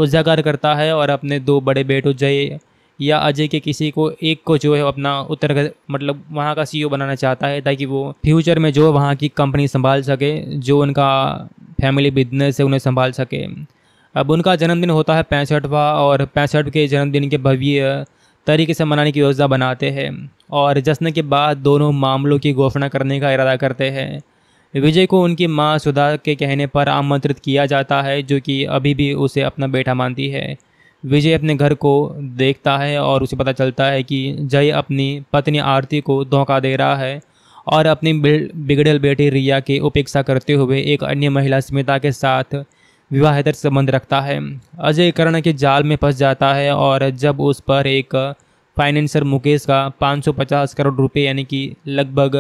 उजागर करता है और अपने दो बड़े बेटों जय या अजय के किसी को एक को जो है अपना उत्तर मतलब वहाँ का सीईओ e बनाना चाहता है ताकि वो फ्यूचर में जो वहाँ की कंपनी संभाल सके जो उनका फैमिली बिजनेस है उन्हें संभाल सके अब उनका जन्मदिन होता है पैंसठवा और पैंसठ के जन्मदिन के भव्य तरीके से मनाने की योजना बनाते हैं और जश्न के बाद दोनों मामलों की घोषणा करने का इरादा करते हैं विजय को उनकी माँ सुधा के कहने पर आमंत्रित किया जाता है जो कि अभी भी उसे अपना बेटा मानती है विजय अपने घर को देखता है और उसे पता चलता है कि जय अपनी पत्नी आरती को धोखा दे रहा है और अपनी बिगड़ल बेटी रिया की उपेक्षा करते हुए एक अन्य महिला स्मिता के साथ विवाहेतर संबंध रखता है अजय कर्ण के जाल में फंस जाता है और जब उस पर एक फाइनेंसर मुकेश का 550 करोड़ रुपए यानी कि लगभग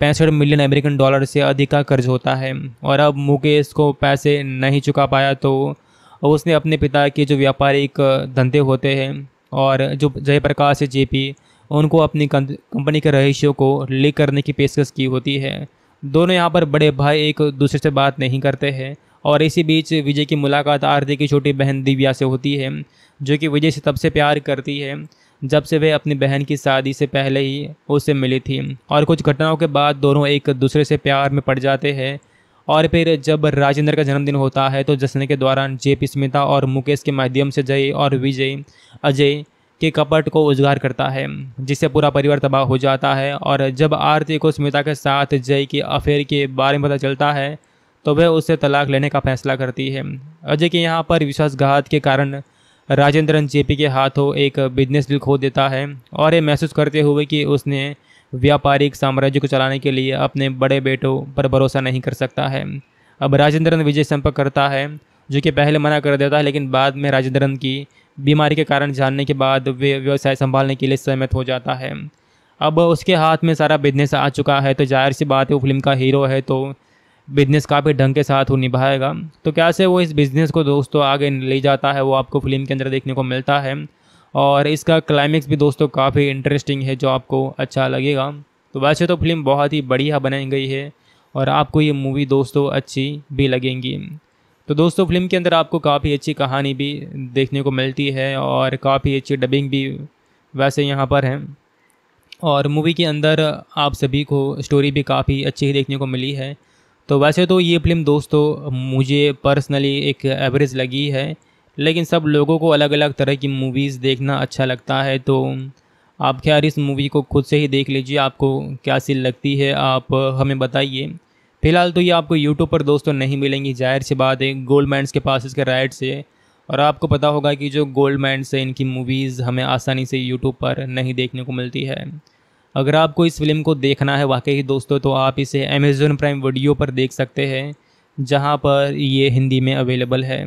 पैंसठ मिलियन अमेरिकन डॉलर से अधिक का कर्ज होता है और अब मुकेश को पैसे नहीं चुका पाया तो और उसने अपने पिता के जो व्यापारिक धंधे होते हैं और जो जयप्रकाश है जेपी उनको अपनी कंपनी के रहस्यों को लीक करने की पेशकश की होती है दोनों यहाँ पर बड़े भाई एक दूसरे से बात नहीं करते हैं और इसी बीच विजय की मुलाकात आरती की छोटी बहन दिव्या से होती है जो कि विजय से तब से प्यार करती है जब से वह अपनी बहन की शादी से पहले ही उससे मिली थी और कुछ घटनाओं के बाद दोनों एक दूसरे से प्यार में पड़ जाते हैं और फिर जब राजेंद्र का जन्मदिन होता है तो जश्न के दौरान जे पी स्मिता और मुकेश के माध्यम से जय और विजय अजय के कपट को उजगार करता है जिससे पूरा परिवार तबाह हो जाता है और जब आरती को स्मिता के साथ जय के अफेयर के बारे में पता चलता है तो वह उससे तलाक लेने का फैसला करती है अजय के यहाँ पर विश्वासघात के कारण राजेंद्रन जेपी के हाथों एक बिजनेस डील खो देता है और ये महसूस करते हुए कि उसने व्यापारिक साम्राज्य को चलाने के लिए अपने बड़े बेटों पर भरोसा नहीं कर सकता है अब राजेंद्रन विजय संपर्क करता है जो कि पहले मना कर देता है लेकिन बाद में राजेंद्रन की बीमारी के कारण जानने के बाद वे व्यवसाय संभालने के लिए सहमत हो जाता है अब उसके हाथ में सारा बिजनेस आ चुका है तो जाहिर सी बात है वो फिल्म का हीरो है तो बिजनेस काफ़ी ढंग के साथ वो निभाएगा तो कैसे वो इस बिज़नेस को दोस्तों आगे ले जाता है वो आपको फिल्म के अंदर देखने को मिलता है और इसका क्लाइमेक्स भी दोस्तों काफ़ी इंटरेस्टिंग है जो आपको अच्छा लगेगा तो वैसे तो फिल्म बहुत ही बढ़िया बनाई गई है और आपको ये मूवी दोस्तों अच्छी भी लगेंगी तो दोस्तों फिल्म के अंदर आपको काफ़ी अच्छी कहानी भी देखने को मिलती है और काफ़ी अच्छी डबिंग भी वैसे यहाँ पर है और मूवी के अंदर आप सभी को स्टोरी भी काफ़ी अच्छी देखने को मिली है तो वैसे तो ये फिल्म दोस्तों मुझे पर्सनली एक एवरेज लगी है लेकिन सब लोगों को अलग अलग तरह की मूवीज़ देखना अच्छा लगता है तो आप खैर इस मूवी को खुद से ही देख लीजिए आपको क्या सी लगती है आप हमें बताइए फ़िलहाल तो ये आपको यूट्यूब पर दोस्तों नहीं मिलेंगी जाहिर सी बात है गोल्ड गोल्डमैंड्स के पास इसके राइट से और आपको पता होगा कि जो गोल्ड गोल्डमैंड्स है इनकी मूवीज़ हमें आसानी से यूट्यूब पर नहीं देखने को मिलती है अगर आपको इस फिल्म को देखना है वाकई ही दोस्तों तो आप इसे अमेज़न प्राइम वीडियो पर देख सकते हैं जहाँ पर ये हिंदी में अवेलेबल है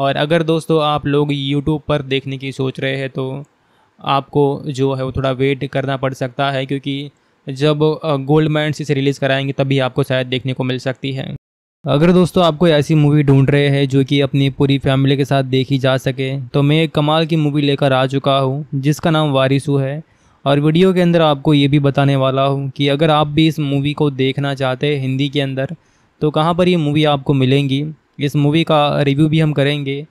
और अगर दोस्तों आप लोग यूट्यूब पर देखने की सोच रहे हैं तो आपको जो है वो थोड़ा वेट करना पड़ सकता है क्योंकि जब गोल्ड माइंड इसे रिलीज़ कराएंगे तभी आपको शायद देखने को मिल सकती है अगर दोस्तों आपको ऐसी मूवी ढूंढ रहे हैं जो कि अपनी पूरी फैमिली के साथ देखी जा सके तो मैं एक कमाल की मूवी लेकर आ चुका हूँ जिसका नाम वारिसू है और वीडियो के अंदर आपको ये भी बताने वाला हूँ कि अगर आप भी इस मूवी को देखना चाहते हैं हिंदी के अंदर तो कहाँ पर ये मूवी आपको मिलेंगी इस मूवी का रिव्यू भी हम करेंगे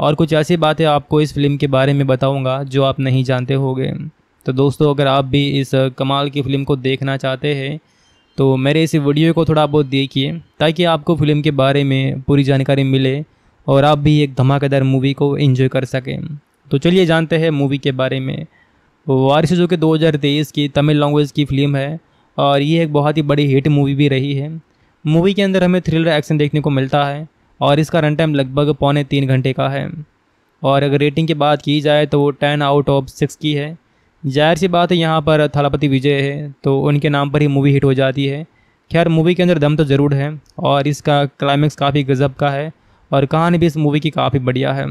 और कुछ ऐसी बातें आपको इस फिल्म के बारे में बताऊंगा जो आप नहीं जानते होंगे तो दोस्तों अगर आप भी इस कमाल की फ़िल्म को देखना चाहते हैं तो मेरे इस वीडियो को थोड़ा बहुत देखिए ताकि आपको फ़िल्म के बारे में पूरी जानकारी मिले और आप भी एक धमाकेदार मूवी को एंजॉय कर सकें तो चलिए जानते हैं मूवी के बारे में वारिस जो कि दो की तमिल लैंग्वेज की फ़िल्म है और ये एक बहुत ही बड़ी हिट मूवी भी रही है मूवी के अंदर हमें थ्रिलर एक्शन देखने को मिलता है और इसका रन टाइम लगभग पौने तीन घंटे का है और अगर रेटिंग की बात की जाए तो वो टेन आउट ऑफ सिक्स की है जाहिर सी बात है यहाँ पर थालापति विजय है तो उनके नाम पर ही मूवी हिट हो जाती है खैर मूवी के अंदर दम तो ज़रूर है और इसका क्लाइमैक्स काफ़ी गज़ब का है और कहानी भी इस मूवी की काफ़ी बढ़िया है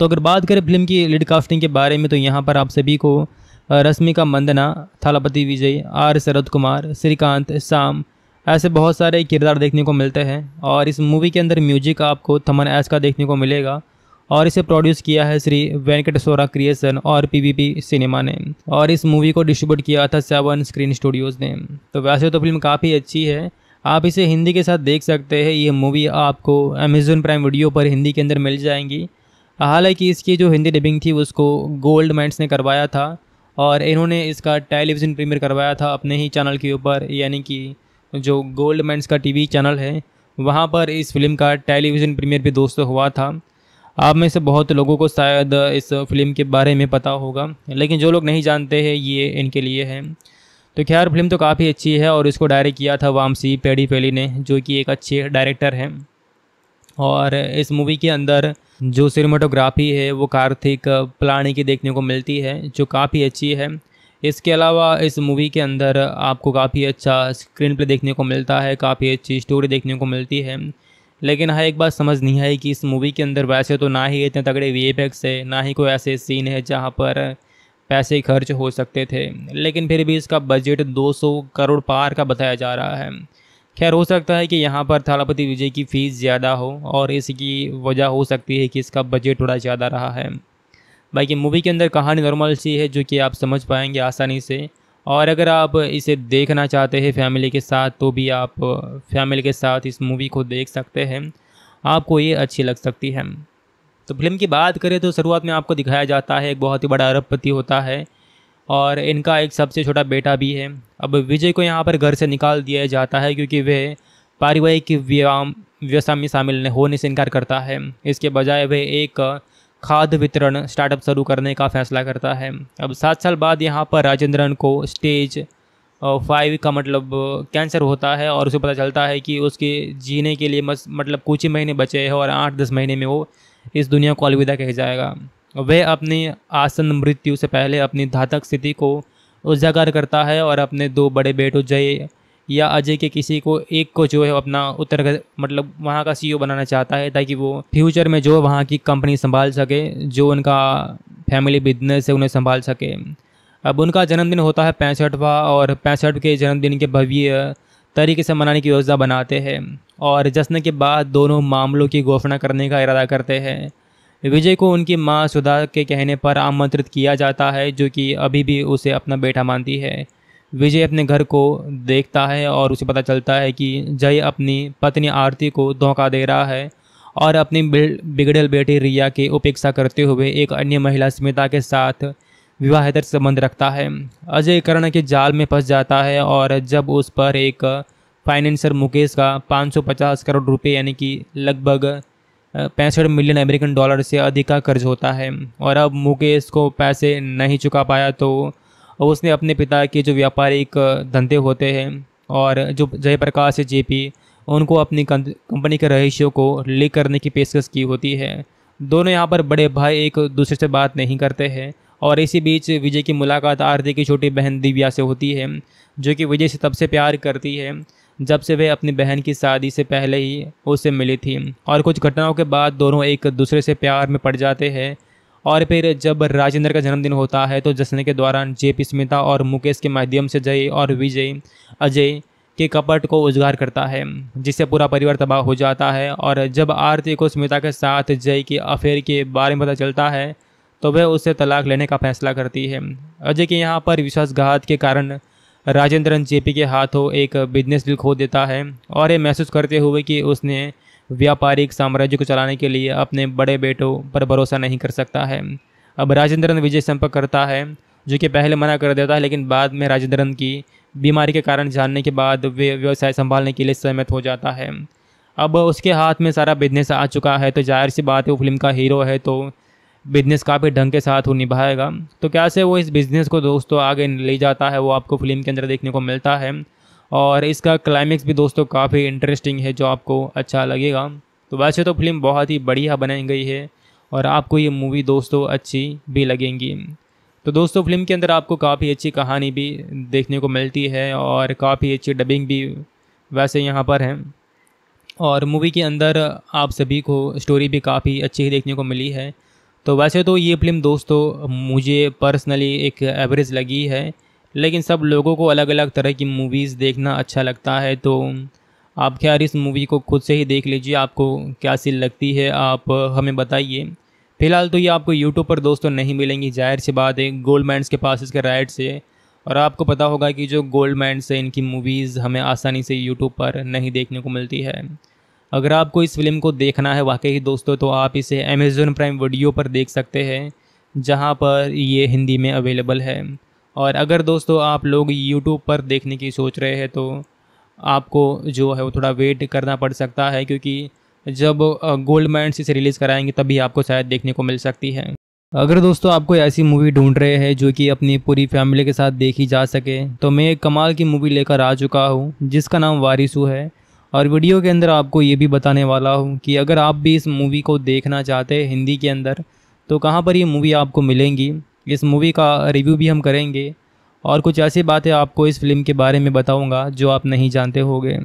तो अगर बात करें फिल्म की लिड कास्टिंग के बारे में तो यहाँ पर आप सभी को रश्मिका मंदना थालापति विजय आर शरद कुमार श्रीकांत शाम ऐसे बहुत सारे किरदार देखने को मिलते हैं और इस मूवी के अंदर म्यूजिक आपको थमन एस का देखने को मिलेगा और इसे प्रोड्यूस किया है श्री वेंकटेश्वरा क्रिएशन और पीवीपी सिनेमा ने और इस मूवी को डिस्ट्रीब्यूट किया था सेवन स्क्रीन स्टूडियोज़ ने तो वैसे तो फिल्म काफ़ी अच्छी है आप इसे हिंदी के साथ देख सकते हैं ये मूवी आपको अमेजोन प्राइम वीडियो पर हिंदी के अंदर मिल जाएंगी हालांकि इसकी जो हिंदी डबिंग थी उसको गोल्ड माइंड्स ने करवाया था और इन्होंने इसका टेलीविज़न प्रीमियर करवाया था अपने ही चैनल के ऊपर यानी कि जो गोल्ड मैंस का टीवी चैनल है वहाँ पर इस फिल्म का टेलीविज़न प्रीमियर भी दोस्तों हुआ था आप में से बहुत लोगों को शायद इस फिल्म के बारे में पता होगा लेकिन जो लोग नहीं जानते हैं ये इनके लिए है तो खैर फिल्म तो काफ़ी अच्छी है और इसको डायरेक्ट किया था वामसी पेडी पेली ने जो कि एक अच्छे डायरेक्टर हैं और इस मूवी के अंदर जो सिनेमाटोग्राफी है वो कार्तिक प्लानी की देखने को मिलती है जो काफ़ी अच्छी है इसके अलावा इस मूवी के अंदर आपको काफ़ी अच्छा स्क्रीन प्ले देखने को मिलता है काफ़ी अच्छी स्टोरी देखने को मिलती है लेकिन हाँ एक बात समझ नहीं आई कि इस मूवी के अंदर वैसे तो ना ही इतने तगड़े वी है ना ही कोई ऐसे सीन है जहाँ पर पैसे खर्च हो सकते थे लेकिन फिर भी इसका बजट 200 करोड़ पार का बताया जा रहा है खैर हो सकता है कि यहाँ पर थालापति विजय की फ़ीस ज़्यादा हो और इसकी वजह हो सकती है कि इसका बजट थोड़ा ज़्यादा रहा है बाकी मूवी के अंदर कहानी नॉर्मल सी है जो कि आप समझ पाएंगे आसानी से और अगर आप इसे देखना चाहते हैं फैमिली के साथ तो भी आप फैमिली के साथ इस मूवी को देख सकते हैं आपको ये अच्छी लग सकती है तो फिल्म की बात करें तो शुरुआत में आपको दिखाया जाता है एक बहुत ही बड़ा अरबपति होता है और इनका एक सबसे छोटा बेटा भी है अब विजय को यहाँ पर घर से निकाल दिया जाता है क्योंकि वह पारिवारिक व्याम व्यवसाय में शामिल होने से इनकार करता है इसके बजाय वह एक खाद वितरण स्टार्टअप शुरू करने का फैसला करता है अब सात साल बाद यहाँ पर राजेंद्रन को स्टेज फाइव का मतलब कैंसर होता है और उसे पता चलता है कि उसके जीने के लिए मस, मतलब कुछ ही महीने बचे हैं और आठ दस महीने में वो इस दुनिया को अलविदा कह जाएगा वह अपनी आसन मृत्यु से पहले अपनी धातक स्थिति को उजागर करता है और अपने दो बड़े बेटों जय या अजय के किसी को एक को जो है अपना उत्तर मतलब वहाँ का सीईओ e बनाना चाहता है ताकि वो फ्यूचर में जो वहाँ की कंपनी संभाल सके जो उनका फैमिली बिजनेस है उन्हें संभाल सके अब उनका जन्मदिन होता है पैंसठवा और पैंसठ के जन्मदिन के भव्य तरीके से मनाने की योजना बनाते हैं और जश्न के बाद दोनों मामलों की घोषणा करने का इरादा करते हैं विजय को उनकी माँ सुधा के कहने पर आमंत्रित किया जाता है जो कि अभी भी उसे अपना बेटा मानती है विजय अपने घर को देखता है और उसे पता चलता है कि जय अपनी पत्नी आरती को धोखा दे रहा है और अपनी बिगड़ल बेटी रिया की उपेक्षा करते हुए एक अन्य महिला स्मिता के साथ विवाहेतर संबंध रखता है अजय कर्ण के जाल में फंस जाता है और जब उस पर एक फाइनेंसर मुकेश का 550 करोड़ रुपए यानी कि लगभग पैंसठ मिलियन अमेरिकन डॉलर से अधिक का कर्ज होता है और अब मुकेश को पैसे नहीं चुका पाया तो और उसने अपने पिता के जो व्यापारिक धंधे होते हैं और जो जयप्रकाश है जेपी उनको अपनी कंपनी के रहस्यों को लीक करने की पेशकश की होती है दोनों यहाँ पर बड़े भाई एक दूसरे से बात नहीं करते हैं और इसी बीच विजय की मुलाकात आरती की छोटी बहन दिव्या से होती है जो कि विजय से तब से प्यार करती है जब से वह अपनी बहन की शादी से पहले ही उससे मिली थी और कुछ घटनाओं के बाद दोनों एक दूसरे से प्यार में पड़ जाते हैं और फिर जब राजेंद्र का जन्मदिन होता है तो जश्न के दौरान जे पी स्मिता और मुकेश के माध्यम से जय और विजय अजय के कपट को उजगार करता है जिससे पूरा परिवार तबाह हो जाता है और जब आरती को स्मिता के साथ जय के अफेयर के बारे में पता चलता है तो वह उससे तलाक लेने का फैसला करती है अजय के यहाँ पर विश्वासघात के कारण राजेंद्रन जेपी के हाथों एक बिजनेस डील खो देता है और ये महसूस करते हुए कि उसने व्यापारिक साम्राज्य को चलाने के लिए अपने बड़े बेटों पर भरोसा नहीं कर सकता है अब राजेंद्रन विजय संपर्क करता है जो कि पहले मना कर देता है लेकिन बाद में राजेंद्रन की बीमारी के कारण जानने के बाद वे व्यवसाय संभालने के लिए सहमत हो जाता है अब उसके हाथ में सारा बिजनेस आ चुका है तो जाहिर सी बात है वो फिल्म का हीरो है तो बिजनेस काफ़ी ढंग के साथ वो निभाएगा तो कैसे वो इस बिज़नेस को दोस्तों आगे ले जाता है वो आपको फिल्म के अंदर देखने को मिलता है और इसका क्लाइमेक्स भी दोस्तों काफ़ी इंटरेस्टिंग है जो आपको अच्छा लगेगा तो वैसे तो फिल्म बहुत ही बढ़िया बनाई गई है और आपको ये मूवी दोस्तों अच्छी भी लगेंगी तो दोस्तों फिल्म के अंदर आपको काफ़ी अच्छी कहानी भी देखने को मिलती है और काफ़ी अच्छी डबिंग भी वैसे यहाँ पर है और मूवी के अंदर आप सभी को स्टोरी भी काफ़ी अच्छी देखने को मिली है तो वैसे तो ये फिल्म दोस्तों मुझे पर्सनली एक एवरेज लगी है लेकिन सब लोगों को अलग अलग तरह की मूवीज़ देखना अच्छा लगता है तो आप खैर इस मूवी को खुद से ही देख लीजिए आपको क्या सी लगती है आप हमें बताइए फ़िलहाल तो ये आपको यूट्यूब पर दोस्तों नहीं मिलेंगी जाहिर सी बात है गोल्ड माइंस के पास इसके राइट से और आपको पता होगा कि जो गोल्ड मैंड है इनकी मूवीज़ हमें आसानी से यूट्यूब पर नहीं देखने को मिलती है अगर आपको इस फिल्म को देखना है वाकई दोस्तों तो आप इसे अमेज़ोन प्राइम वीडियो पर देख सकते हैं जहाँ पर ये हिंदी में अवेलेबल है और अगर दोस्तों आप लोग यूट्यूब पर देखने की सोच रहे हैं तो आपको जो है वो थोड़ा वेट करना पड़ सकता है क्योंकि जब गोल्ड माइंड इसे रिलीज़ कराएंगे तभी आपको शायद देखने को मिल सकती है अगर दोस्तों आपको ऐसी मूवी ढूंढ रहे हैं जो कि अपनी पूरी फैमिली के साथ देखी जा सके तो मैं एक कमाल की मूवी लेकर आ चुका हूँ जिसका नाम वारिसू है और वीडियो के अंदर आपको ये भी बताने वाला हूँ कि अगर आप भी इस मूवी को देखना चाहते हैं हिंदी के अंदर तो कहाँ पर ये मूवी आपको मिलेंगी इस मूवी का रिव्यू भी हम करेंगे और कुछ ऐसी बातें आपको इस फिल्म के बारे में बताऊंगा जो आप नहीं जानते होंगे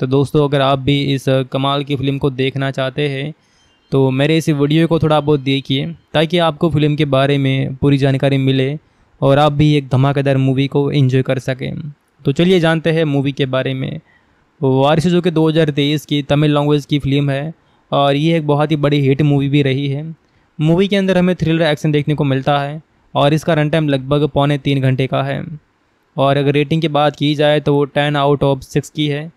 तो दोस्तों अगर आप भी इस कमाल की फ़िल्म को देखना चाहते हैं तो मेरे इस वीडियो को थोड़ा बहुत देखिए ताकि आपको फ़िल्म के बारे में पूरी जानकारी मिले और आप भी एक धमाकेदार मूवी को एंजॉय कर सकें तो चलिए जानते हैं मूवी के बारे में वारिस जो कि 2023 की तमिल लैंग्वेज की फिल्म है और ये एक बहुत ही बड़ी हिट मूवी भी रही है मूवी के अंदर हमें थ्रिलर एक्शन देखने को मिलता है और इसका रन टाइम लगभग पौने तीन घंटे का है और अगर रेटिंग की बात की जाए तो वो टेन आउट ऑफ सिक्स की है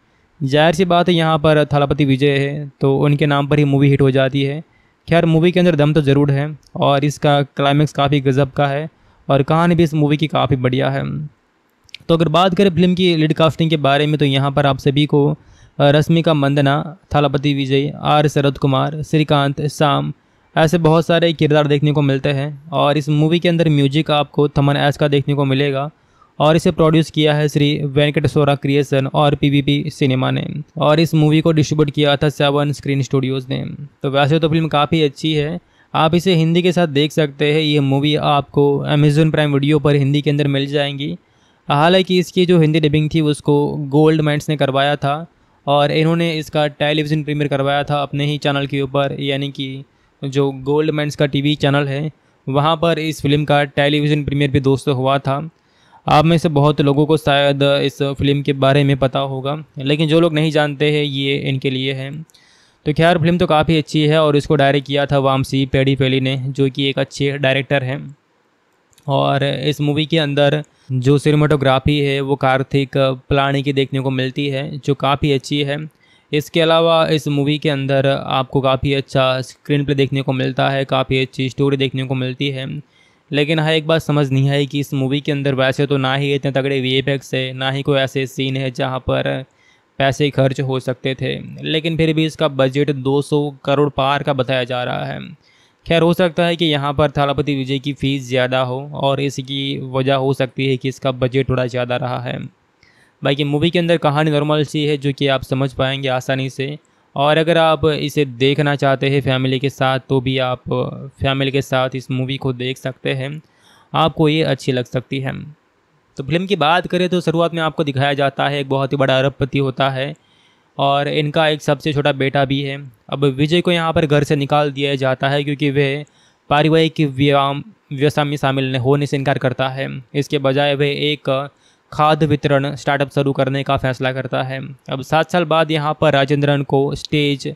जाहिर सी बात है यहाँ पर थलापति विजय है तो उनके नाम पर ही मूवी हिट हो जाती है खैर मूवी के अंदर दम तो ज़रूर है और इसका क्लाइमैक्स काफ़ी गज़ब का है और कहानी भी इस मूवी की काफ़ी बढ़िया है तो अगर बात करें फिल्म की लिड कास्टिंग के बारे में तो यहाँ पर आप सभी को रश्मिका मंदना थालापति विजय आर शरद कुमार श्रीकांत शाम ऐसे बहुत सारे किरदार देखने को मिलते हैं और इस मूवी के अंदर म्यूजिक आपको थमन एस का देखने को मिलेगा और इसे प्रोड्यूस किया है श्री वेंकटेश्वरा क्रिएशन और पीवीपी सिनेमा ने और इस मूवी को डिस्ट्रीब्यूट किया था सेवन स्क्रीन स्टूडियोज़ ने तो वैसे तो फिल्म काफ़ी अच्छी है आप इसे हिंदी के साथ देख सकते हैं ये मूवी आपको अमेजोन प्राइम वीडियो पर हिंदी के अंदर मिल जाएंगी हालांकि इसकी जो हिंदी डबिंग थी उसको गोल्ड मैंट्स ने करवाया था और इन्होंने इसका टेलीविज़न प्रीमियर करवाया था अपने ही चैनल के ऊपर यानी कि जो गोल्ड मैंस का टीवी चैनल है वहाँ पर इस फिल्म का टेलीविज़न प्रीमियर भी दोस्तों हुआ था आप में से बहुत लोगों को शायद इस फिल्म के बारे में पता होगा लेकिन जो लोग नहीं जानते हैं ये इनके लिए है तो खैर फिल्म तो काफ़ी अच्छी है और इसको डायरेक्ट किया था वामसी पेड़ी पेली ने जो कि एक अच्छे डायरेक्टर हैं और इस मूवी के अंदर जो सिनेमाटोग्राफी है वो कार्तिक प्लानी की देखने को मिलती है जो काफ़ी अच्छी है इसके अलावा इस मूवी के अंदर आपको काफ़ी अच्छा स्क्रीन प्ले देखने को मिलता है काफ़ी अच्छी स्टोरी देखने को मिलती है लेकिन हाँ एक बात समझ नहीं आई कि इस मूवी के अंदर वैसे तो ना ही इतने तगड़े वी है ना ही कोई ऐसे सीन है जहाँ पर पैसे खर्च हो सकते थे लेकिन फिर भी इसका बजट 200 करोड़ पार का बताया जा रहा है खैर हो सकता है कि यहाँ पर थालापति विजय की फ़ीस ज़्यादा हो और इसकी वजह हो सकती है कि इसका बजट थोड़ा ज़्यादा रहा है बाकी मूवी के अंदर कहानी नॉर्मल सी है जो कि आप समझ पाएंगे आसानी से और अगर आप इसे देखना चाहते हैं फैमिली के साथ तो भी आप फैमिली के साथ इस मूवी को देख सकते हैं आपको ये अच्छी लग सकती है तो फिल्म की बात करें तो शुरुआत में आपको दिखाया जाता है एक बहुत ही बड़ा अरबपति होता है और इनका एक सबसे छोटा बेटा भी है अब विजय को यहाँ पर घर से निकाल दिया जाता है क्योंकि वह पारिवारिक व्याम व्यवसाय में शामिल होने से इनकार करता है इसके बजाय वह एक खाद वितरण स्टार्टअप शुरू करने का फैसला करता है अब सात साल बाद यहाँ पर राजेंद्रन को स्टेज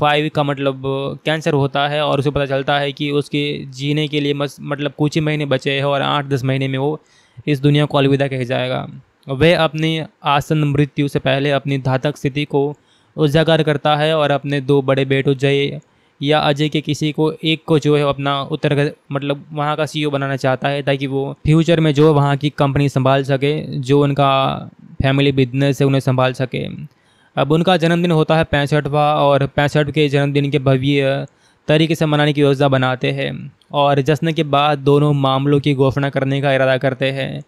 फाइव का मतलब कैंसर होता है और उसे पता चलता है कि उसके जीने के लिए मस, मतलब कुछ ही महीने बचे हैं और आठ दस महीने में वो इस दुनिया को अलविदा कह जाएगा वह अपनी आसन मृत्यु से पहले अपनी धातक स्थिति को उजागर करता है और अपने दो बड़े बेटों जय या अजय के किसी को एक को जो है अपना उत्तर मतलब वहाँ का सीईओ e बनाना चाहता है ताकि वो फ्यूचर में जो वहाँ की कंपनी संभाल सके जो उनका फैमिली बिजनेस है उन्हें संभाल सके अब उनका जन्मदिन होता है पैंसठवा और पैंसठ के जन्मदिन के भव्य तरीके से मनाने की योजना बनाते हैं और जश्न के बाद दोनों मामलों की घोषणा करने का इरादा करते हैं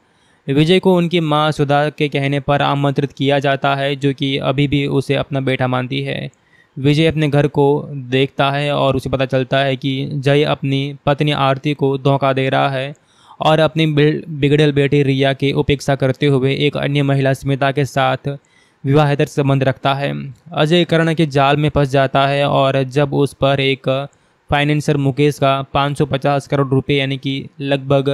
विजय को उनकी माँ सुधा के कहने पर आमंत्रित किया जाता है जो कि अभी भी उसे अपना बेटा मानती है विजय अपने घर को देखता है और उसे पता चलता है कि जय अपनी पत्नी आरती को धोखा दे रहा है और अपनी बिगड़ल बेटी रिया की उपेक्षा करते हुए एक अन्य महिला स्मिता के साथ विवाहेतर संबंध रखता है अजय कर्ण के जाल में फंस जाता है और जब उस पर एक फाइनेंसर मुकेश का 550 करोड़ रुपए यानी कि लगभग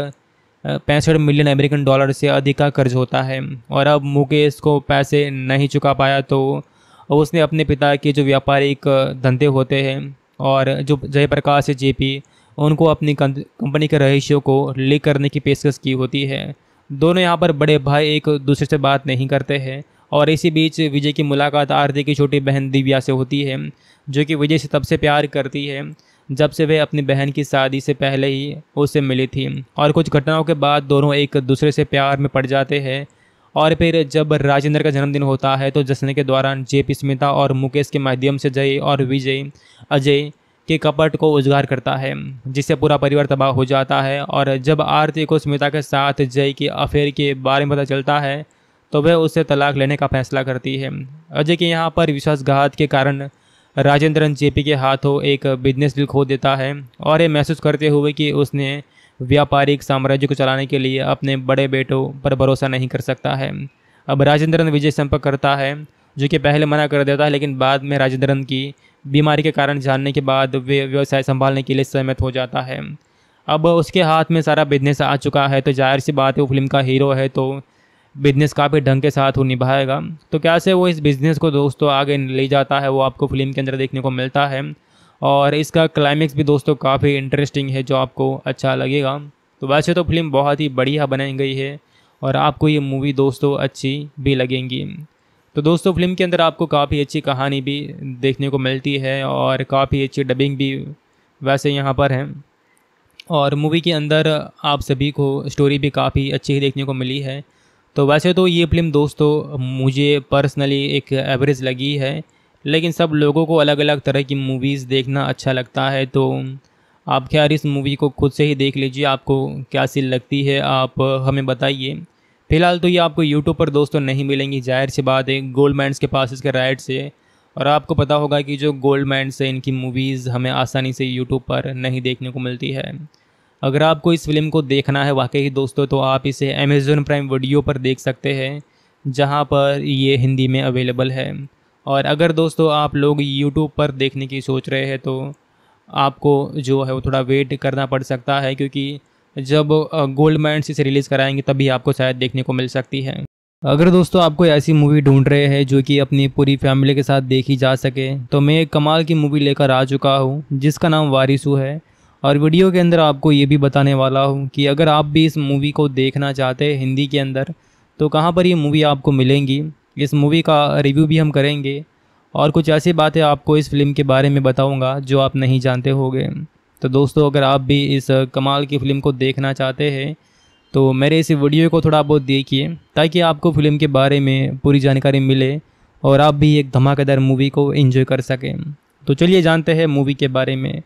पैंसठ मिलियन अमेरिकन डॉलर से अधिक का कर्ज होता है और अब मुकेश को पैसे नहीं चुका पाया तो और उसने अपने पिता के जो व्यापारिक धंधे होते हैं और जो जयप्रकाश है जेपी उनको अपनी कंपनी के रहस्यों को लीक करने की पेशकश की होती है दोनों यहाँ पर बड़े भाई एक दूसरे से बात नहीं करते हैं और इसी बीच विजय की मुलाकात आरती की छोटी बहन दिव्या से होती है जो कि विजय से तब से प्यार करती है जब से वह अपनी बहन की शादी से पहले ही उससे मिली थी और कुछ घटनाओं के बाद दोनों एक दूसरे से प्यार में पड़ जाते हैं और फिर जब राजेंद्र का जन्मदिन होता है तो जश्न के दौरान जे पी स्मिता और मुकेश के माध्यम से जय और विजय अजय के कपट को उजगार करता है जिससे पूरा परिवार तबाह हो जाता है और जब आरती को स्मिता के साथ जय के अफेयर के बारे में पता चलता है तो वह उससे तलाक लेने का फैसला करती है अजय के यहाँ पर विश्वासघात के कारण राजेंद्रन जेपी के हाथों एक बिजनेस डील खो देता है और ये महसूस करते हुए कि उसने व्यापारिक साम्राज्य को चलाने के लिए अपने बड़े बेटों पर भरोसा नहीं कर सकता है अब राजेंद्रन विजय संपर्क करता है जो कि पहले मना कर देता है लेकिन बाद में राजेंद्रन की बीमारी के कारण जानने के बाद वे व्यवसाय संभालने के लिए सहमत हो जाता है अब उसके हाथ में सारा बिजनेस आ चुका है तो जाहिर सी बात है वो फिल्म का हीरो है तो बिजनेस काफ़ी ढंग के साथ वो निभाएगा तो कैसे वो इस बिज़नेस को दोस्तों आगे ले जाता है वो आपको फिल्म के अंदर देखने को मिलता है और इसका क्लाइमेक्स भी दोस्तों काफ़ी इंटरेस्टिंग है जो आपको अच्छा लगेगा तो वैसे तो फिल्म बहुत ही बढ़िया बनाई गई है और आपको ये मूवी दोस्तों अच्छी भी लगेंगी तो दोस्तों फिल्म के अंदर आपको काफ़ी अच्छी कहानी भी देखने को मिलती है और काफ़ी अच्छी डबिंग भी वैसे यहाँ पर है और मूवी के अंदर आप सभी को स्टोरी भी काफ़ी अच्छी ही देखने को मिली है तो वैसे तो ये फिल्म दोस्तों मुझे पर्सनली एक एवरेज लगी है लेकिन सब लोगों को अलग अलग तरह की मूवीज़ देखना अच्छा लगता है तो आप खैर इस मूवी को खुद से ही देख लीजिए आपको क्या सी लगती है आप हमें बताइए फ़िलहाल तो ये आपको यूट्यूब पर दोस्तों नहीं मिलेंगी जाहिर सी बात है गोल्ड मैंड्स के पास इसके राइट्स है और आपको पता होगा कि जो गोल्ड मैंड्स है इनकी मूवीज़ हमें आसानी से यूट्यूब पर नहीं देखने को मिलती है अगर आपको इस फिल्म को देखना है वाकई दोस्तों तो आप इसे अमेज़न प्राइम वीडियो पर देख सकते हैं जहाँ पर ये हिंदी में अवेलेबल है और अगर दोस्तों आप लोग यूट्यूब पर देखने की सोच रहे हैं तो आपको जो है वो थोड़ा वेट करना पड़ सकता है क्योंकि जब गोल्ड माइंड इसे रिलीज़ कराएंगे तभी आपको शायद देखने को मिल सकती है अगर दोस्तों आपको ऐसी मूवी ढूंढ रहे हैं जो कि अपनी पूरी फैमिली के साथ देखी जा सके तो मैं एक कमाल की मूवी लेकर आ चुका हूँ जिसका नाम वारिसू है और वीडियो के अंदर आपको ये भी बताने वाला हूँ कि अगर आप भी इस मूवी को देखना चाहते हैं हिंदी के अंदर तो कहाँ पर ये मूवी आपको मिलेंगी इस मूवी का रिव्यू भी हम करेंगे और कुछ ऐसी बातें आपको इस फिल्म के बारे में बताऊंगा जो आप नहीं जानते होंगे तो दोस्तों अगर आप भी इस कमाल की फ़िल्म को देखना चाहते हैं तो मेरे इस वीडियो को थोड़ा बहुत देखिए ताकि आपको फ़िल्म के बारे में पूरी जानकारी मिले और आप भी एक धमाकेदार मूवी को एंजॉय कर सकें तो चलिए जानते हैं मूवी के बारे में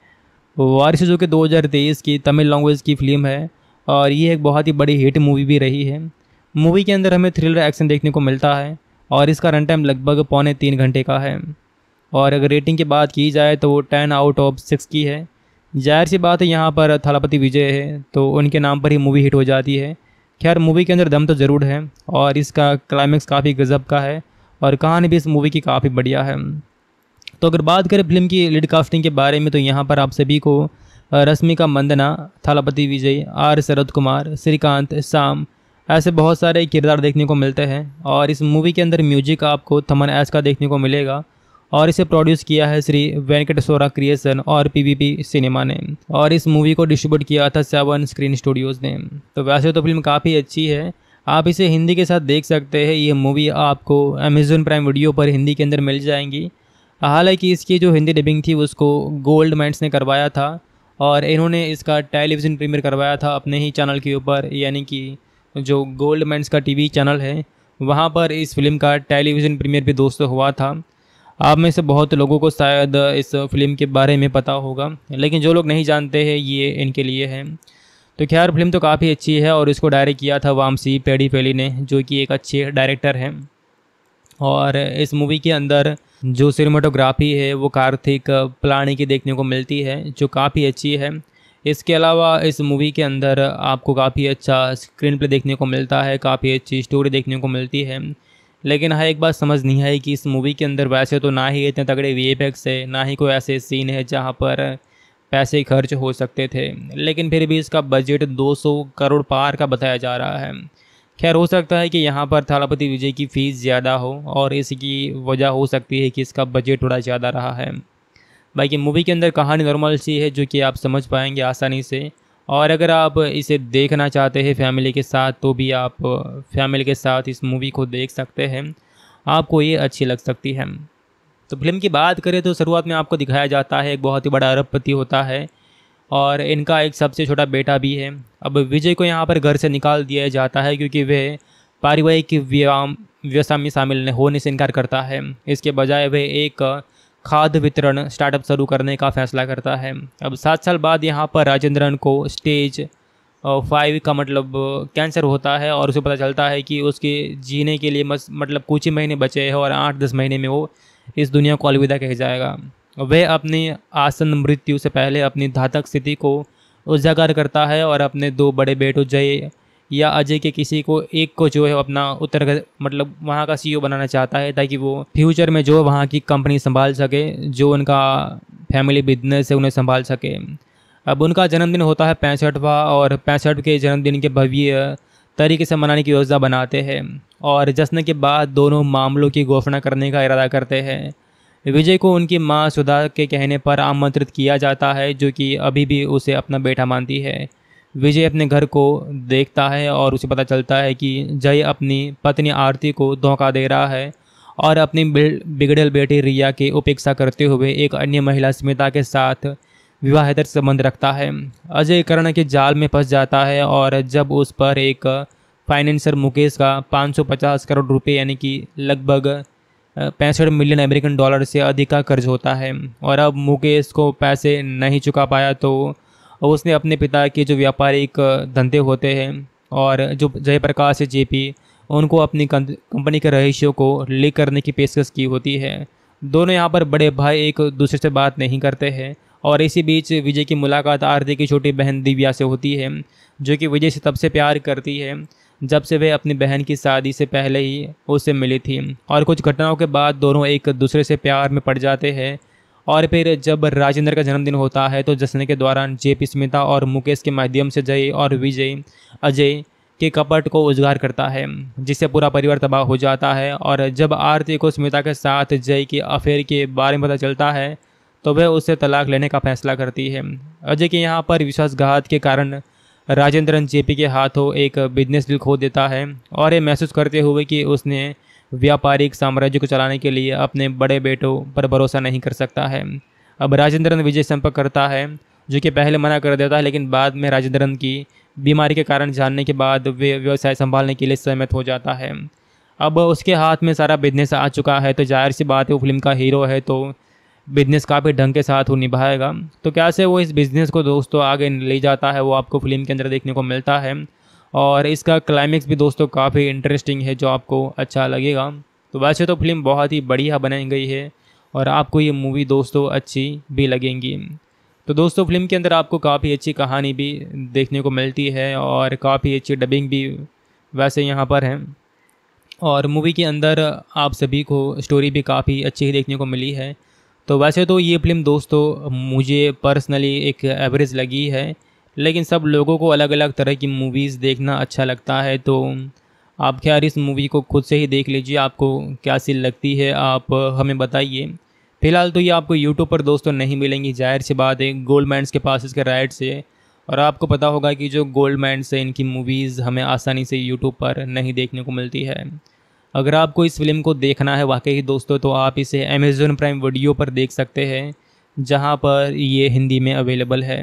वारिस जो कि 2023 की तमिल लैंग्वेज की फ़िल्म है और ये एक बहुत ही बड़ी हिट मूवी भी रही है मूवी के अंदर हमें थ्रिलर एक्शन देखने को मिलता है और इसका रन टाइम लगभग पौने तीन घंटे का है और अगर रेटिंग की बात की जाए तो वो टेन आउट ऑफ सिक्स की है जाहिर सी बात है यहाँ पर थलापति विजय है तो उनके नाम पर ही मूवी हिट हो जाती है खैर मूवी के अंदर दम तो ज़रूर है और इसका क्लाइमैक्स काफ़ी गज़ब का है और कहानी भी इस मूवी की काफ़ी बढ़िया है तो अगर बात करें फिल्म की लीड कास्टिंग के बारे में तो यहाँ पर आप सभी को रश्मिका मंदना थालापति विजय आर शरद कुमार श्रीकांत शाम ऐसे बहुत सारे किरदार देखने को मिलते हैं और इस मूवी के अंदर म्यूजिक आपको थमन एस का देखने को मिलेगा और इसे प्रोड्यूस किया है श्री वेंकटेश्वरा क्रिएशन और पीवीपी सिनेमा ने और इस मूवी को डिस्ट्रीब्यूट किया था सेवन स्क्रीन स्टूडियोज़ ने तो वैसे तो फिल्म काफ़ी अच्छी है आप इसे हिंदी के साथ देख सकते हैं ये मूवी आपको अमेजोन प्राइम वीडियो पर हिंदी के अंदर मिल जाएंगी हालांकि इसकी जो हिंदी डबिंग थी उसको गोल्ड मैंट्स ने करवाया था और इन्होंने इसका टेलीविज़न प्रीमियर करवाया था अपने ही चैनल के ऊपर यानी कि जो गोल्ड मैंस का टीवी चैनल है वहाँ पर इस फिल्म का टेलीविज़न प्रीमियर भी दोस्तों हुआ था आप में से बहुत लोगों को शायद इस फिल्म के बारे में पता होगा लेकिन जो लोग नहीं जानते हैं ये इनके लिए है तो खैर फिल्म तो काफ़ी अच्छी है और इसको डायरेक्ट किया था वामसी पेड़ी पेली ने जो कि एक अच्छे डायरेक्टर हैं और इस मूवी के अंदर जो सिनेमाटोग्राफी है वो कार्तिक प्लानी की देखने को मिलती है जो काफ़ी अच्छी है इसके अलावा इस मूवी के अंदर आपको काफ़ी अच्छा स्क्रीन प्ले देखने को मिलता है काफ़ी अच्छी स्टोरी देखने को मिलती है लेकिन हाँ एक बात समझ नहीं आई कि इस मूवी के अंदर वैसे तो ना ही इतने तगड़े वी है ना ही कोई ऐसे सीन है जहाँ पर पैसे खर्च हो सकते थे लेकिन फिर भी इसका बजट 200 करोड़ पार का बताया जा रहा है खैर हो सकता है कि यहाँ पर थालापति विजय की फ़ीस ज़्यादा हो और इसकी वजह हो सकती है कि इसका बजट थोड़ा ज़्यादा रहा है बाकी मूवी के अंदर कहानी नॉर्मल सी है जो कि आप समझ पाएंगे आसानी से और अगर आप इसे देखना चाहते हैं फैमिली के साथ तो भी आप फैमिली के साथ इस मूवी को देख सकते हैं आपको ये अच्छी लग सकती है तो फिल्म की बात करें तो शुरुआत में आपको दिखाया जाता है एक बहुत ही बड़ा अरबपति होता है और इनका एक सबसे छोटा बेटा भी है अब विजय को यहाँ पर घर से निकाल दिया जाता है क्योंकि वह पारिवारिक व्यवसाय में शामिल होने से इनकार करता है इसके बजाय वह एक खाद वितरण स्टार्टअप शुरू करने का फैसला करता है अब सात साल बाद यहाँ पर राजेंद्रन को स्टेज फाइव का मतलब कैंसर होता है और उसे पता चलता है कि उसके जीने के लिए मतलब कुछ ही महीने बचे हैं और आठ दस महीने में वो इस दुनिया को अलविदा कह जाएगा वह अपनी आसन मृत्यु से पहले अपनी धातक स्थिति को उजागर करता है और अपने दो बड़े बेटों जय या अजय के किसी को एक को जो है अपना उत्तर मतलब वहाँ का सीईओ e बनाना चाहता है ताकि वो फ्यूचर में जो वहाँ की कंपनी संभाल सके जो उनका फैमिली बिजनेस है उन्हें संभाल सके अब उनका जन्मदिन होता है पैंसठवा और पैंसठ के जन्मदिन के भव्य तरीके से मनाने की योजना बनाते हैं और जश्न के बाद दोनों मामलों की घोषणा करने का इरादा करते हैं विजय को उनकी माँ सुधा के कहने पर आमंत्रित किया जाता है जो कि अभी भी उसे अपना बेटा मानती है विजय अपने घर को देखता है और उसे पता चलता है कि जय अपनी पत्नी आरती को धोखा दे रहा है और अपनी बिगड़ल बेटी रिया की उपेक्षा करते हुए एक अन्य महिला स्मिता के साथ विवाहेतर संबंध रखता है अजय कर्ण के जाल में फंस जाता है और जब उस पर एक फाइनेंसर मुकेश का 550 करोड़ रुपए यानी कि लगभग पैंसठ मिलियन अमेरिकन डॉलर से अधिक का कर्ज होता है और अब मुकेश को पैसे नहीं चुका पाया तो और उसने अपने पिता के जो व्यापारिक धंधे होते हैं और जो जयप्रकाश है जेपी उनको अपनी कंपनी के रहस्यों को लीक करने की पेशकश की होती है दोनों यहाँ पर बड़े भाई एक दूसरे से बात नहीं करते हैं और इसी बीच विजय की मुलाकात आरती की छोटी बहन दिव्या से होती है जो कि विजय से तब से प्यार करती है जब से वह अपनी बहन की शादी से पहले ही उससे मिली थी और कुछ घटनाओं के बाद दोनों एक दूसरे से प्यार में पड़ जाते हैं और फिर जब राजेंद्र का जन्मदिन होता है तो जश्न के दौरान जे पी स्मिता और मुकेश के माध्यम से जय और विजय अजय के कपट को उजगार करता है जिससे पूरा परिवार तबाह हो जाता है और जब आरती को स्मिता के साथ जय के अफेयर के बारे में पता चलता है तो वह उससे तलाक लेने का फैसला करती है अजय के यहाँ पर विश्वासघात के कारण राजेंद्रन जेपी के हाथों एक बिजनेस डील खो देता है और ये महसूस करते हुए कि उसने व्यापारिक साम्राज्य को चलाने के लिए अपने बड़े बेटों पर भरोसा नहीं कर सकता है अब राजेंद्रन विजय संपर्क करता है जो कि पहले मना कर देता है लेकिन बाद में राजेंद्रन की बीमारी के कारण जानने के बाद वे व्यवसाय संभालने के लिए सहमत हो जाता है अब उसके हाथ में सारा बिजनेस आ चुका है तो जाहिर सी बात है वो फिल्म का हीरो है तो बिजनेस काफ़ी ढंग के साथ वो निभाएगा तो कैसे वो इस बिज़नेस को दोस्तों आगे ले जाता है वो आपको फिल्म के अंदर देखने को मिलता है और इसका क्लाइमेक्स भी दोस्तों काफ़ी इंटरेस्टिंग है जो आपको अच्छा लगेगा तो वैसे तो फिल्म बहुत ही बढ़िया बनाई गई है और आपको ये मूवी दोस्तों अच्छी भी लगेंगी तो दोस्तों फिल्म के अंदर आपको काफ़ी अच्छी कहानी भी देखने को मिलती है और काफ़ी अच्छी डबिंग भी वैसे यहाँ पर है और मूवी के अंदर आप सभी को स्टोरी भी काफ़ी अच्छी ही देखने को मिली है तो वैसे तो ये फिल्म दोस्तों मुझे पर्सनली एक एवरेज लगी है लेकिन सब लोगों को अलग अलग तरह की मूवीज़ देखना अच्छा लगता है तो आप खैर इस मूवी को खुद से ही देख लीजिए आपको क्या सी लगती है आप हमें बताइए फ़िलहाल तो ये आपको यूट्यूब पर दोस्तों नहीं मिलेंगी जाहिर सी बात है गोल्ड माइंस के पास इसके राइट से और आपको पता होगा कि जो गोल्ड माइंस है इनकी मूवीज़ हमें आसानी से यूट्यूब पर नहीं देखने को मिलती है अगर आपको इस फिल्म को देखना है वाकई दोस्तों तो आप इसे अमेज़न प्राइम वीडियो पर देख सकते हैं जहाँ पर ये हिंदी में अवेलेबल है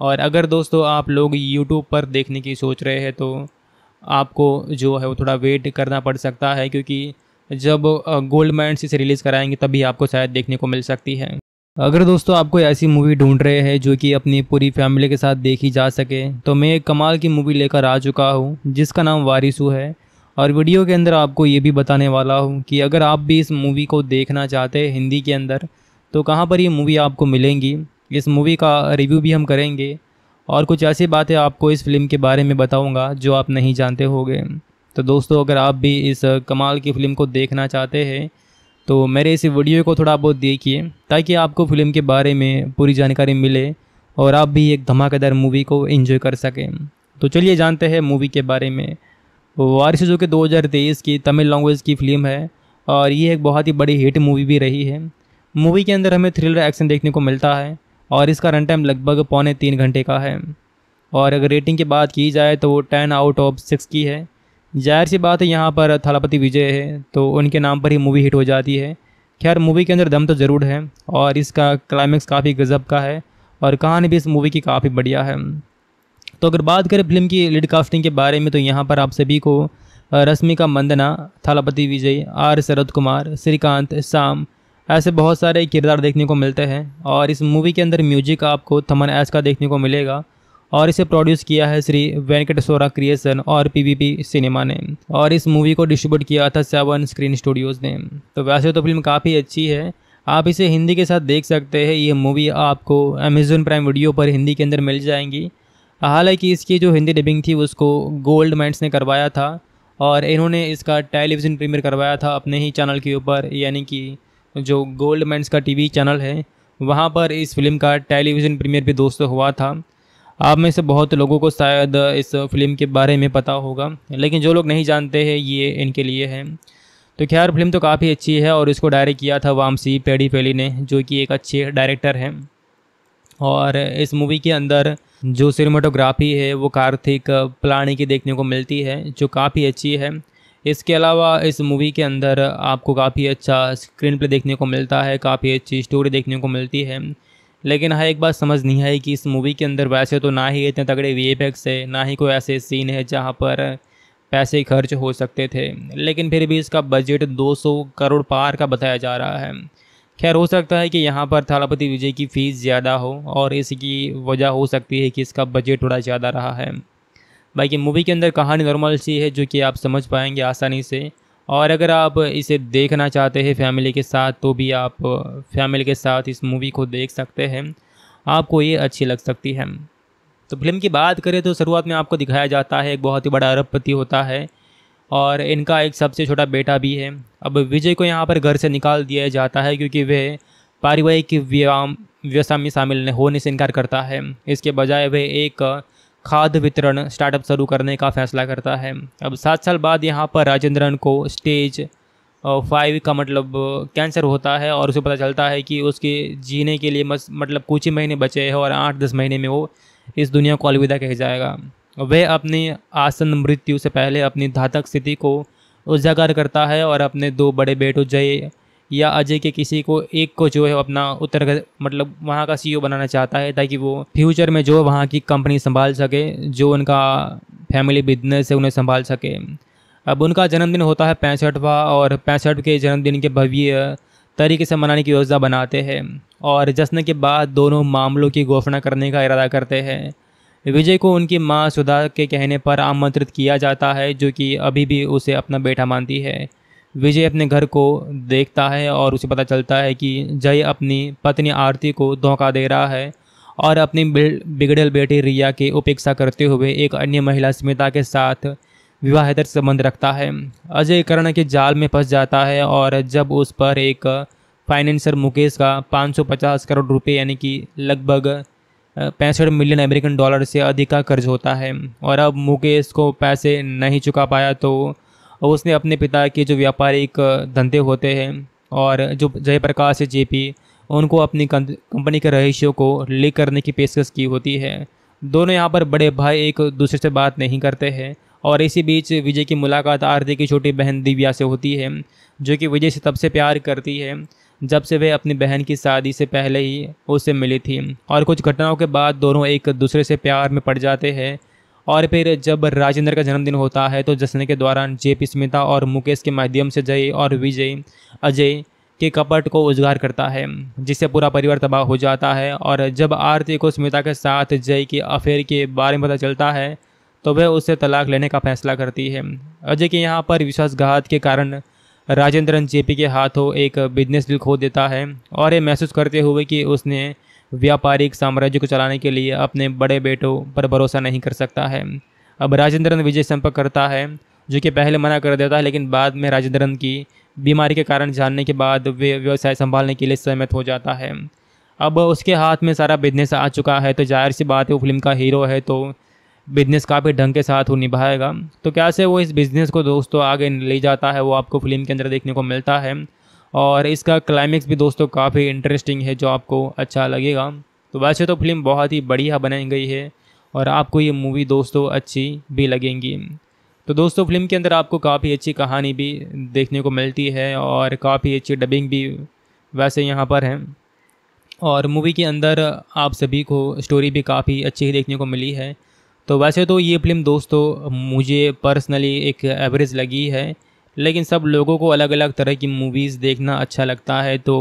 और अगर दोस्तों आप लोग यूट्यूब पर देखने की सोच रहे हैं तो आपको जो है वो थोड़ा वेट करना पड़ सकता है क्योंकि जब गोल्ड माइंड इसे रिलीज़ कराएंगे तभी आपको शायद देखने को मिल सकती है अगर दोस्तों आपको ऐसी मूवी ढूंढ रहे हैं जो कि अपनी पूरी फैमिली के साथ देखी जा सके तो मैं एक कमाल की मूवी लेकर आ चुका हूँ जिसका नाम वारिसू है और वीडियो के अंदर आपको ये भी बताने वाला हूँ कि अगर आप भी इस मूवी को देखना चाहते हैं हिंदी के अंदर तो कहाँ पर ये मूवी आपको मिलेंगी इस मूवी का रिव्यू भी हम करेंगे और कुछ ऐसी बातें आपको इस फिल्म के बारे में बताऊंगा जो आप नहीं जानते होंगे तो दोस्तों अगर आप भी इस कमाल की फ़िल्म को देखना चाहते हैं तो मेरे इस वीडियो को थोड़ा बहुत देखिए ताकि आपको फ़िल्म के बारे में पूरी जानकारी मिले और आप भी एक धमाकेदार मूवी को एंजॉय कर सकें तो चलिए जानते हैं मूवी के बारे में वारिस जो कि 2023 की तमिल लैंग्वेज की फ़िल्म है और ये एक बहुत ही बड़ी हिट मूवी भी रही है मूवी के अंदर हमें थ्रिलर एक्शन देखने को मिलता है और इसका रन टाइम लगभग पौने तीन घंटे का है और अगर रेटिंग की बात की जाए तो वो टेन आउट ऑफ सिक्स की है जाहिर सी बात है यहाँ पर थलापति विजय है तो उनके नाम पर ही मूवी हिट हो जाती है खैर मूवी के अंदर दम तो ज़रूर है और इसका क्लाइमैक्स काफ़ी गज़ब का है और कहानी भी इस मूवी की काफ़ी बढ़िया है तो अगर बात करें फिल्म की लीड कास्टिंग के बारे में तो यहाँ पर आप सभी को रश्मिका मंदना थालापति विजय आर शरद कुमार श्रीकांत श्याम ऐसे बहुत सारे किरदार देखने को मिलते हैं और इस मूवी के अंदर म्यूजिक आपको थमन एस का देखने को मिलेगा और इसे प्रोड्यूस किया है श्री वेंकटेश्वरा क्रिएशन और पीवीपी सिनेमा ने और इस मूवी को डिस्ट्रीब्यूट किया था सेवन स्क्रीन स्टूडियोज़ ने तो वैसे तो फिल्म काफ़ी अच्छी है आप इसे हिंदी के साथ देख सकते हैं ये मूवी आपको अमेजोन प्राइम वीडियो पर हिंदी के अंदर मिल जाएंगी हालांकि इसकी जो हिंदी डबिंग थी उसको गोल्ड मैंट्स ने करवाया था और इन्होंने इसका टेलीविज़न प्रीमियर करवाया था अपने ही चैनल के ऊपर यानी कि जो गोल्ड मैंस का टीवी चैनल है वहाँ पर इस फिल्म का टेलीविज़न प्रीमियर भी दोस्तों हुआ था आप में से बहुत लोगों को शायद इस फिल्म के बारे में पता होगा लेकिन जो लोग नहीं जानते हैं ये इनके लिए है तो खैर फिल्म तो काफ़ी अच्छी है और इसको डायरेक्ट किया था वामसी पेडी पेली ने जो कि एक अच्छे डायरेक्टर हैं और इस मूवी के अंदर जो सिनेमाटोग्राफी है वो कार्तिक प्लानी की देखने को मिलती है जो काफ़ी अच्छी है इसके अलावा इस मूवी के अंदर आपको काफ़ी अच्छा स्क्रीन प्ले देखने को मिलता है काफ़ी अच्छी स्टोरी देखने को मिलती है लेकिन हाँ एक बात समझ नहीं आई कि इस मूवी के अंदर वैसे तो ना ही इतने तगड़े वी है ना ही कोई ऐसे सीन है जहाँ पर पैसे खर्च हो सकते थे लेकिन फिर भी इसका बजट 200 करोड़ पार का बताया जा रहा है खैर हो सकता है कि यहाँ पर थालापति विजय की फ़ीस ज़्यादा हो और इसकी वजह हो सकती है कि इसका बजट थोड़ा ज़्यादा रहा है बाकी मूवी के अंदर कहानी नॉर्मल सी है जो कि आप समझ पाएंगे आसानी से और अगर आप इसे देखना चाहते हैं फैमिली के साथ तो भी आप फैमिली के साथ इस मूवी को देख सकते हैं आपको ये अच्छी लग सकती है तो फिल्म की बात करें तो शुरुआत में आपको दिखाया जाता है एक बहुत ही बड़ा अरबपति होता है और इनका एक सबसे छोटा बेटा भी है अब विजय को यहाँ पर घर से निकाल दिया जाता है क्योंकि वह पारिवारिक व्यायाम व्यवसाय में शामिल होने से इनकार करता है इसके बजाय वह एक खाद वितरण स्टार्टअप शुरू करने का फैसला करता है अब सात साल बाद यहाँ पर राजेंद्रन को स्टेज फाइव का मतलब कैंसर होता है और उसे पता चलता है कि उसके जीने के लिए मतलब कुछ ही महीने बचे हैं और आठ दस महीने में वो इस दुनिया को अलविदा कह जाएगा वह अपनी आसन मृत्यु से पहले अपनी धातक स्थिति को उजागर करता है और अपने दो बड़े बेटों जय या अजय के किसी को एक को जो है अपना उत्तर मतलब वहाँ का सीईओ e बनाना चाहता है ताकि वो फ्यूचर में जो वहाँ की कंपनी संभाल सके जो उनका फैमिली बिजनेस है उन्हें संभाल सके अब उनका जन्मदिन होता है पैंसठवा और पैंसठ के जन्मदिन के भव्य तरीके से मनाने की योजना बनाते हैं और जश्न के बाद दोनों मामलों की घोषणा करने का इरादा करते हैं विजय को उनकी माँ सुधा के कहने पर आमंत्रित किया जाता है जो कि अभी भी उसे अपना बेटा मानती है विजय अपने घर को देखता है और उसे पता चलता है कि जय अपनी पत्नी आरती को धोखा दे रहा है और अपनी बिगड़ल बेटी रिया की उपेक्षा करते हुए एक अन्य महिला स्मिता के साथ विवाहेतर संबंध रखता है अजय कर्ण के जाल में फंस जाता है और जब उस पर एक फाइनेंसर मुकेश का 550 करोड़ रुपए यानी कि लगभग पैंसठ मिलियन अमेरिकन डॉलर से अधिक का कर्ज होता है और अब मुकेश को पैसे नहीं चुका पाया तो और उसने अपने पिता के जो व्यापारिक धंधे होते हैं और जो जयप्रकाश है जेपी उनको अपनी कंपनी के रहस्यों को लीक करने की पेशकश की होती है दोनों यहाँ पर बड़े भाई एक दूसरे से बात नहीं करते हैं और इसी बीच विजय की मुलाकात आरती की छोटी बहन दिव्या से होती है जो कि विजय से तब से प्यार करती है जब से वह अपनी बहन की शादी से पहले ही उससे मिली थी और कुछ घटनाओं के बाद दोनों एक दूसरे से प्यार में पड़ जाते हैं और फिर जब राजेंद्र का जन्मदिन होता है तो जश्न के दौरान जे पी स्मिता और मुकेश के माध्यम से जय और विजय अजय के कपट को उजगार करता है जिससे पूरा परिवार तबाह हो जाता है और जब आरती को स्मिता के साथ जय के अफेयर के बारे में पता चलता है तो वह उससे तलाक लेने का फैसला करती है अजय के यहाँ पर विश्वासघात के कारण राजेंद्रन जेपी के हाथों एक बिजनेस डील खो देता है और ये महसूस करते हुए कि उसने व्यापारिक साम्राज्य को चलाने के लिए अपने बड़े बेटों पर भरोसा नहीं कर सकता है अब राजेंद्रन विजय संपर्क करता है जो कि पहले मना कर देता है लेकिन बाद में राजेंद्रन की बीमारी के कारण जानने के बाद वे व्यवसाय संभालने के लिए सहमत हो जाता है अब उसके हाथ में सारा बिजनेस आ चुका है तो जाहिर सी बात है वो फिल्म का हीरो है तो बिजनेस काफ़ी ढंग के साथ वो निभाएगा तो कैसे वो इस बिज़नेस को दोस्तों आगे ले जाता है वो आपको फिल्म के अंदर देखने को मिलता है और इसका क्लाइमेक्स भी दोस्तों काफ़ी इंटरेस्टिंग है जो आपको अच्छा लगेगा तो वैसे तो फिल्म बहुत ही बढ़िया बनाई गई है और आपको ये मूवी दोस्तों अच्छी भी लगेंगी तो दोस्तों फिल्म के अंदर आपको काफ़ी अच्छी कहानी भी देखने को मिलती है और काफ़ी अच्छी डबिंग भी वैसे यहाँ पर है और मूवी के अंदर आप सभी को स्टोरी भी काफ़ी अच्छी ही देखने को मिली है तो वैसे तो ये फिल्म दोस्तों मुझे पर्सनली एक एवरेज लगी है लेकिन सब लोगों को अलग अलग तरह की मूवीज़ देखना अच्छा लगता है तो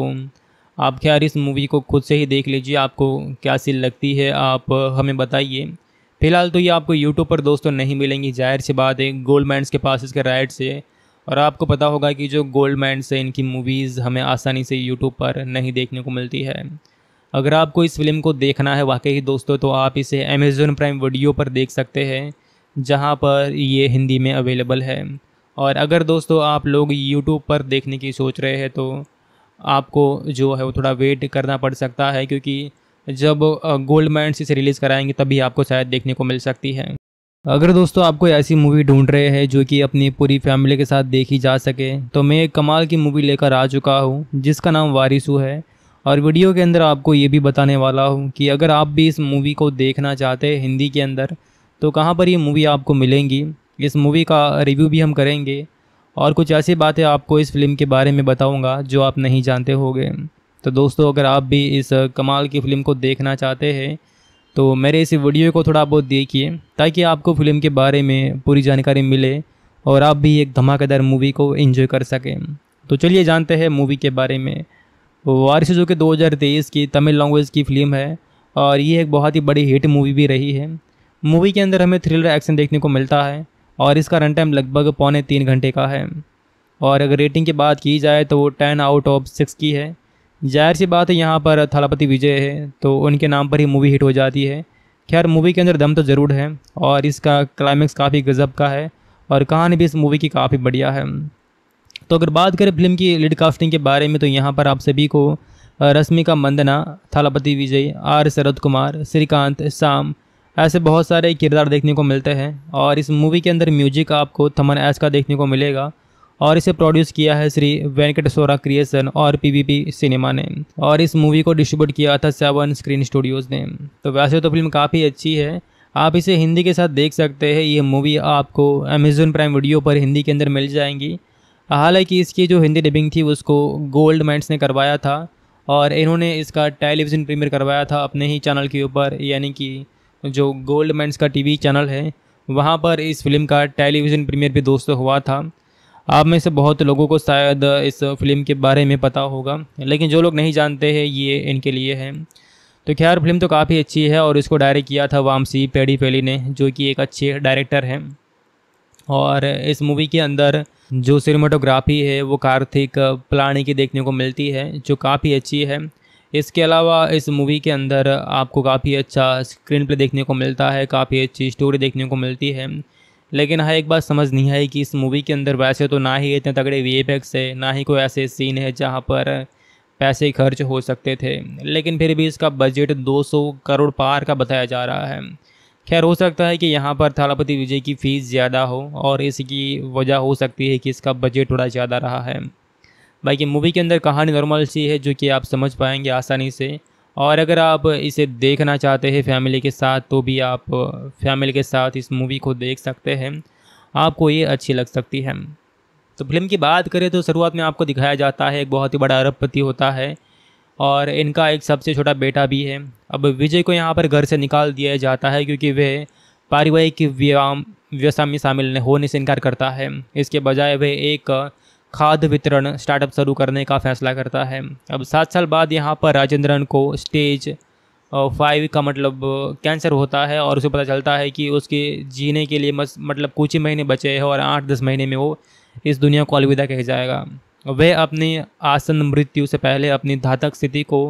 आप खैर इस मूवी को खुद से ही देख लीजिए आपको क्या सी लगती है आप हमें बताइए फ़िलहाल तो ये आपको यूट्यूब पर दोस्तों नहीं मिलेंगी जाहिर सी बात है गोल्ड माइंस के पास इसके राइट से और आपको पता होगा कि जो गोल्ड माइंस है इनकी मूवीज़ हमें आसानी से यूट्यूब पर नहीं देखने को मिलती है अगर आपको इस फिल्म को देखना है वाकई दोस्तों तो आप इसे अमेज़न प्राइम वीडियो पर देख सकते हैं जहाँ पर ये हिंदी में अवेलेबल है और अगर दोस्तों आप लोग यूट्यूब पर देखने की सोच रहे हैं तो आपको जो है वो थोड़ा वेट करना पड़ सकता है क्योंकि जब गोल्ड माइंड्स इसे रिलीज़ कराएंगे तभी आपको शायद देखने को मिल सकती है अगर दोस्तों आपको ऐसी मूवी ढूंढ रहे हैं जो कि अपनी पूरी फैमिली के साथ देखी जा सके तो मैं एक कमाल की मूवी लेकर आ चुका हूँ जिसका नाम वारिसू है और वीडियो के अंदर आपको ये भी बताने वाला हूँ कि अगर आप भी इस मूवी को देखना चाहते हैं हिंदी के अंदर तो कहाँ पर ये मूवी आपको मिलेंगी इस मूवी का रिव्यू भी हम करेंगे और कुछ ऐसी बातें आपको इस फिल्म के बारे में बताऊंगा जो आप नहीं जानते होंगे तो दोस्तों अगर आप भी इस कमाल की फ़िल्म को देखना चाहते हैं तो मेरे इस वीडियो को थोड़ा बहुत देखिए ताकि आपको फ़िल्म के बारे में पूरी जानकारी मिले और आप भी एक धमाकेदार मूवी को एंजॉय कर सकें तो चलिए जानते हैं मूवी के बारे में वारिस जो कि 2023 की तमिल लैंग्वेज की फ़िल्म है और ये एक बहुत ही बड़ी हिट मूवी भी रही है मूवी के अंदर हमें थ्रिलर एक्शन देखने को मिलता है और इसका रन टाइम लगभग पौने तीन घंटे का है और अगर रेटिंग की बात की जाए तो वो टेन आउट ऑफ सिक्स की है जाहिर सी बात है यहाँ पर थलापति विजय है तो उनके नाम पर ही मूवी हिट हो जाती है खैर मूवी के अंदर दम तो ज़रूर है और इसका क्लाइमैक्स काफ़ी गज़ब का है और कहानी भी इस मूवी की काफ़ी बढ़िया है तो अगर बात करें फिल्म की लीड कास्टिंग के बारे में तो यहाँ पर आप सभी को रश्मिका मंदना थालापति विजय आर शरद कुमार श्रीकांत शाम ऐसे बहुत सारे किरदार देखने को मिलते हैं और इस मूवी के अंदर म्यूजिक आपको थमन एस का देखने को मिलेगा और इसे प्रोड्यूस किया है श्री वेंकटेश्वरा क्रिएशन और पीवीपी सिनेमा ने और इस मूवी को डिस्ट्रीब्यूट किया था सेवन स्क्रीन स्टूडियोज़ ने तो वैसे तो फिल्म काफ़ी अच्छी है आप इसे हिंदी के साथ देख सकते हैं ये मूवी आपको अमेजोन प्राइम वीडियो पर हिंदी के अंदर मिल जाएंगी हालांकि इसकी जो हिंदी डबिंग थी उसको गोल्ड मैंट्स ने करवाया था और इन्होंने इसका टेलीविज़न प्रीमियर करवाया था अपने ही चैनल के ऊपर यानी कि जो गोल्ड मैंस का टीवी चैनल है वहाँ पर इस फिल्म का टेलीविज़न प्रीमियर भी दोस्तों हुआ था आप में से बहुत लोगों को शायद इस फिल्म के बारे में पता होगा लेकिन जो लोग नहीं जानते हैं ये इनके लिए है तो खैर फिल्म तो काफ़ी अच्छी है और इसको डायरेक्ट किया था वामसी पेड़ी फेली ने जो कि एक अच्छे डायरेक्टर हैं और इस मूवी के अंदर जो सिनेमाटोग्राफी है वो कार्तिक प्लानी की देखने को मिलती है जो काफ़ी अच्छी है इसके अलावा इस मूवी के अंदर आपको काफ़ी अच्छा स्क्रीन प्ले देखने को मिलता है काफ़ी अच्छी स्टोरी देखने को मिलती है लेकिन हाँ एक बात समझ नहीं आई कि इस मूवी के अंदर वैसे तो ना ही इतने तगड़े वी है ना ही कोई ऐसे सीन है जहाँ पर पैसे खर्च हो सकते थे लेकिन फिर भी इसका बजट 200 करोड़ पार का बताया जा रहा है खैर हो सकता है कि यहाँ पर थालापति विजय की फ़ीस ज़्यादा हो और इसकी वजह हो सकती है कि इसका बजट थोड़ा ज़्यादा रहा है बाकी मूवी के अंदर कहानी नॉर्मल सी है जो कि आप समझ पाएंगे आसानी से और अगर आप इसे देखना चाहते हैं फैमिली के साथ तो भी आप फैमिली के साथ इस मूवी को देख सकते हैं आपको ये अच्छी लग सकती है तो फिल्म की बात करें तो शुरुआत में आपको दिखाया जाता है एक बहुत ही बड़ा अरबपति होता है और इनका एक सबसे छोटा बेटा भी है अब विजय को यहाँ पर घर से निकाल दिया जाता है क्योंकि वह पारिवारिक व्यवसाय में शामिल होने से इनकार करता है इसके बजाय वह एक खाद वितरण स्टार्टअप शुरू करने का फैसला करता है अब सात साल बाद यहाँ पर राजेंद्रन को स्टेज फाइव का मतलब कैंसर होता है और उसे पता चलता है कि उसके जीने के लिए मतलब कुछ ही महीने बचे हैं और आठ दस महीने में वो इस दुनिया को अलविदा कह जाएगा वह अपनी आसन मृत्यु से पहले अपनी धातक स्थिति को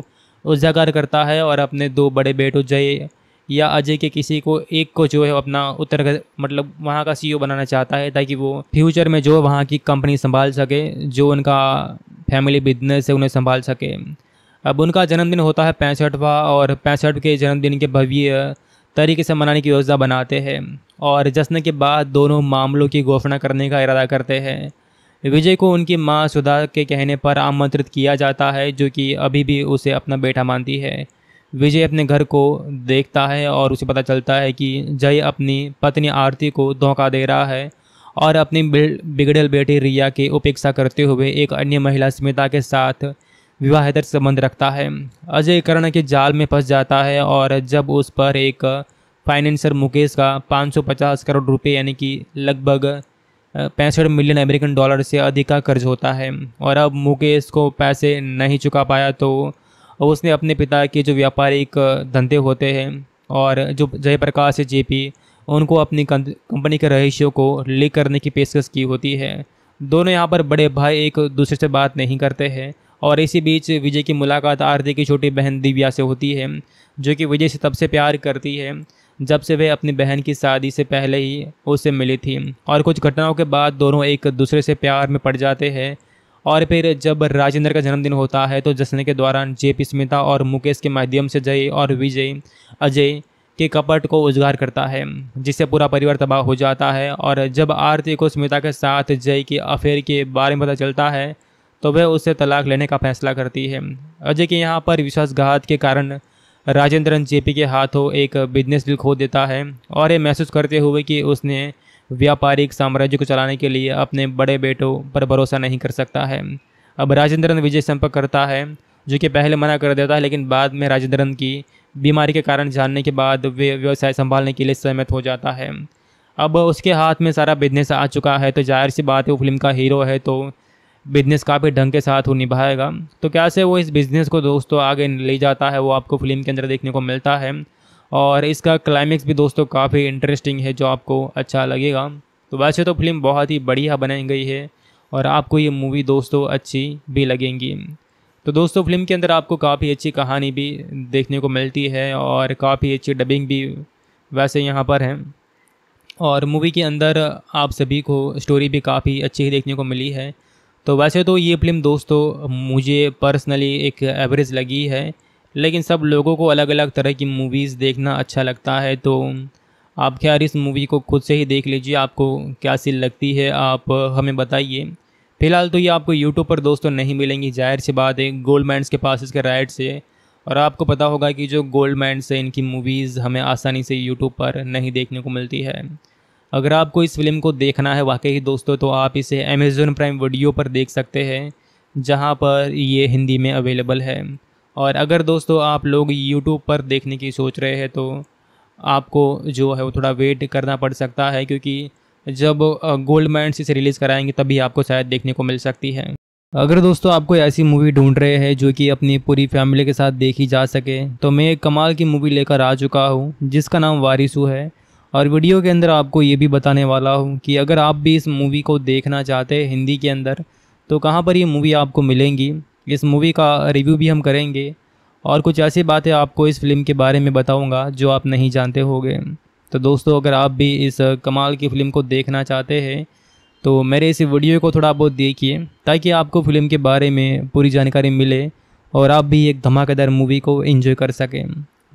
उजागर करता है और अपने दो बड़े बेटों जय या अजय के किसी को एक को जो है अपना उत्तर मतलब वहाँ का सीईओ e बनाना चाहता है ताकि वो फ्यूचर में जो वहाँ की कंपनी संभाल सके जो उनका फैमिली बिजनेस है उन्हें संभाल सके अब उनका जन्मदिन होता है पैंसठवा और पैंसठ के जन्मदिन के भव्य तरीके से मनाने की योजना बनाते हैं और जश्न के बाद दोनों मामलों की घोषणा करने का इरादा करते हैं विजय को उनकी माँ सुधा के कहने पर आमंत्रित किया जाता है जो कि अभी भी उसे अपना बेटा मानती है विजय अपने घर को देखता है और उसे पता चलता है कि जय अपनी पत्नी आरती को धोखा दे रहा है और अपनी बिगड़ेल बेटी रिया की उपेक्षा करते हुए एक अन्य महिला स्मिता के साथ विवाहेतर संबंध रखता है अजय कर्ण के जाल में फंस जाता है और जब उस पर एक फाइनेंसर मुकेश का 550 करोड़ रुपए यानी कि लगभग पैंसठ मिलियन अमेरिकन डॉलर से अधिक का कर्ज होता है और अब मुकेश को पैसे नहीं चुका पाया तो और उसने अपने पिता के जो व्यापारिक धंधे होते हैं और जो जयप्रकाश है पी उनको अपनी कंपनी के रहस्यों को लीक करने की पेशकश की होती है दोनों यहाँ पर बड़े भाई एक दूसरे से बात नहीं करते हैं और इसी बीच विजय की मुलाकात आरती की छोटी बहन दिव्या से होती है जो कि विजय से तब से प्यार करती है जब से वे अपनी बहन की शादी से पहले ही उससे मिली थी और कुछ घटनाओं के बाद दोनों एक दूसरे से प्यार में पड़ जाते हैं और फिर जब राजेंद्र का जन्मदिन होता है तो जश्न के दौरान जे पी स्मिता और मुकेश के माध्यम से जय और विजय अजय के कपट को उजगार करता है जिससे पूरा परिवार तबाह हो जाता है और जब आरती को स्मिता के साथ जय के अफेयर के बारे में पता चलता है तो वह उससे तलाक लेने का फैसला करती है अजय के यहाँ पर विश्वासघात के कारण राजेंद्रन जेपी के हाथों एक बिजनेस डील खो देता है और ये महसूस करते हुए कि उसने व्यापारिक साम्राज्य को चलाने के लिए अपने बड़े बेटों पर भरोसा नहीं कर सकता है अब राजेंद्रन विजय संपर्क करता है जो कि पहले मना कर देता है लेकिन बाद में राजेंद्रन की बीमारी के कारण जानने के बाद वे व्यवसाय संभालने के लिए सहमत हो जाता है अब उसके हाथ में सारा बिजनेस आ चुका है तो जाहिर सी बात है वो फिल्म का हीरो है तो बिजनेस काफ़ी ढंग के साथ वो निभाएगा तो कैसे वो इस बिज़नेस को दोस्तों आगे ले जाता है वो आपको फिल्म के अंदर देखने को मिलता है और इसका क्लाइमेक्स भी दोस्तों काफ़ी इंटरेस्टिंग है जो आपको अच्छा लगेगा तो वैसे तो फिल्म बहुत ही बढ़िया बनाई गई है और आपको ये मूवी दोस्तों अच्छी भी लगेंगी तो दोस्तों फिल्म के अंदर आपको काफ़ी अच्छी कहानी भी देखने को मिलती है और काफ़ी अच्छी डबिंग भी वैसे यहाँ पर है और मूवी के अंदर आप सभी को स्टोरी भी काफ़ी अच्छी देखने को मिली है तो वैसे तो ये फिल्म दोस्तों मुझे पर्सनली एक एवरेज लगी है लेकिन सब लोगों को अलग अलग तरह की मूवीज़ देखना अच्छा लगता है तो आप खैर इस मूवी को खुद से ही देख लीजिए आपको क्या सी लगती है आप हमें बताइए फ़िलहाल तो ये आपको यूट्यूब पर दोस्तों नहीं मिलेंगी जाहिर सी बात है गोल्डमैंड्स के पास इसके राइट से और आपको पता होगा कि जो गोल्डमैंड्स है इनकी मूवीज़ हमें आसानी से यूट्यूब पर नहीं देखने को मिलती है अगर आपको इस फिल्म को देखना है वाकई दोस्तों तो आप इसे अमेजन प्राइम वीडियो पर देख सकते हैं जहाँ पर ये हिंदी में अवेलेबल है और अगर दोस्तों आप लोग यूट्यूब पर देखने की सोच रहे हैं तो आपको जो है वो थोड़ा वेट करना पड़ सकता है क्योंकि जब गोल्ड माइंड इसे रिलीज़ कराएंगे तभी आपको शायद देखने को मिल सकती है अगर दोस्तों आपको ऐसी मूवी ढूंढ रहे हैं जो कि अपनी पूरी फैमिली के साथ देखी जा सके तो मैं एक कमाल की मूवी लेकर आ चुका हूँ जिसका नाम वारिसू है और वीडियो के अंदर आपको ये भी बताने वाला हूँ कि अगर आप भी इस मूवी को देखना चाहते हैं हिंदी के अंदर तो कहाँ पर ये मूवी आपको मिलेंगी इस मूवी का रिव्यू भी हम करेंगे और कुछ ऐसी बातें आपको इस फिल्म के बारे में बताऊंगा जो आप नहीं जानते होंगे तो दोस्तों अगर आप भी इस कमाल की फ़िल्म को देखना चाहते हैं तो मेरे इस वीडियो को थोड़ा बहुत देखिए ताकि आपको फ़िल्म के बारे में पूरी जानकारी मिले और आप भी एक धमाकेदार मूवी को एंजॉय कर सकें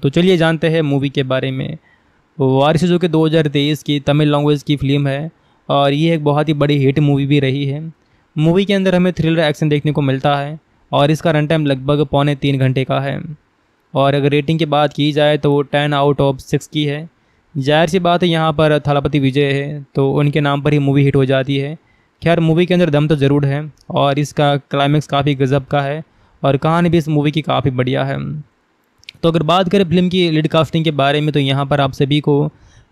तो चलिए जानते हैं मूवी के बारे में वारिस जो कि 2023 की तमिल लैंग्वेज की फ़िल्म है और ये एक बहुत ही बड़ी हिट मूवी भी रही है मूवी के अंदर हमें थ्रिलर एक्शन देखने को मिलता है और इसका रन टाइम लगभग पौने तीन घंटे का है और अगर रेटिंग की बात की जाए तो वो टेन आउट ऑफ सिक्स की है जाहिर सी बात है यहाँ पर थालापति विजय है तो उनके नाम पर ही मूवी हिट हो जाती है खैर मूवी के अंदर दम तो ज़रूर है और इसका क्लाइमैक्स काफ़ी गज़ब का है और कहानी भी इस मूवी की काफ़ी बढ़िया है तो अगर बात करें फिल्म की लीड कास्टिंग के बारे में तो यहाँ पर आप सभी को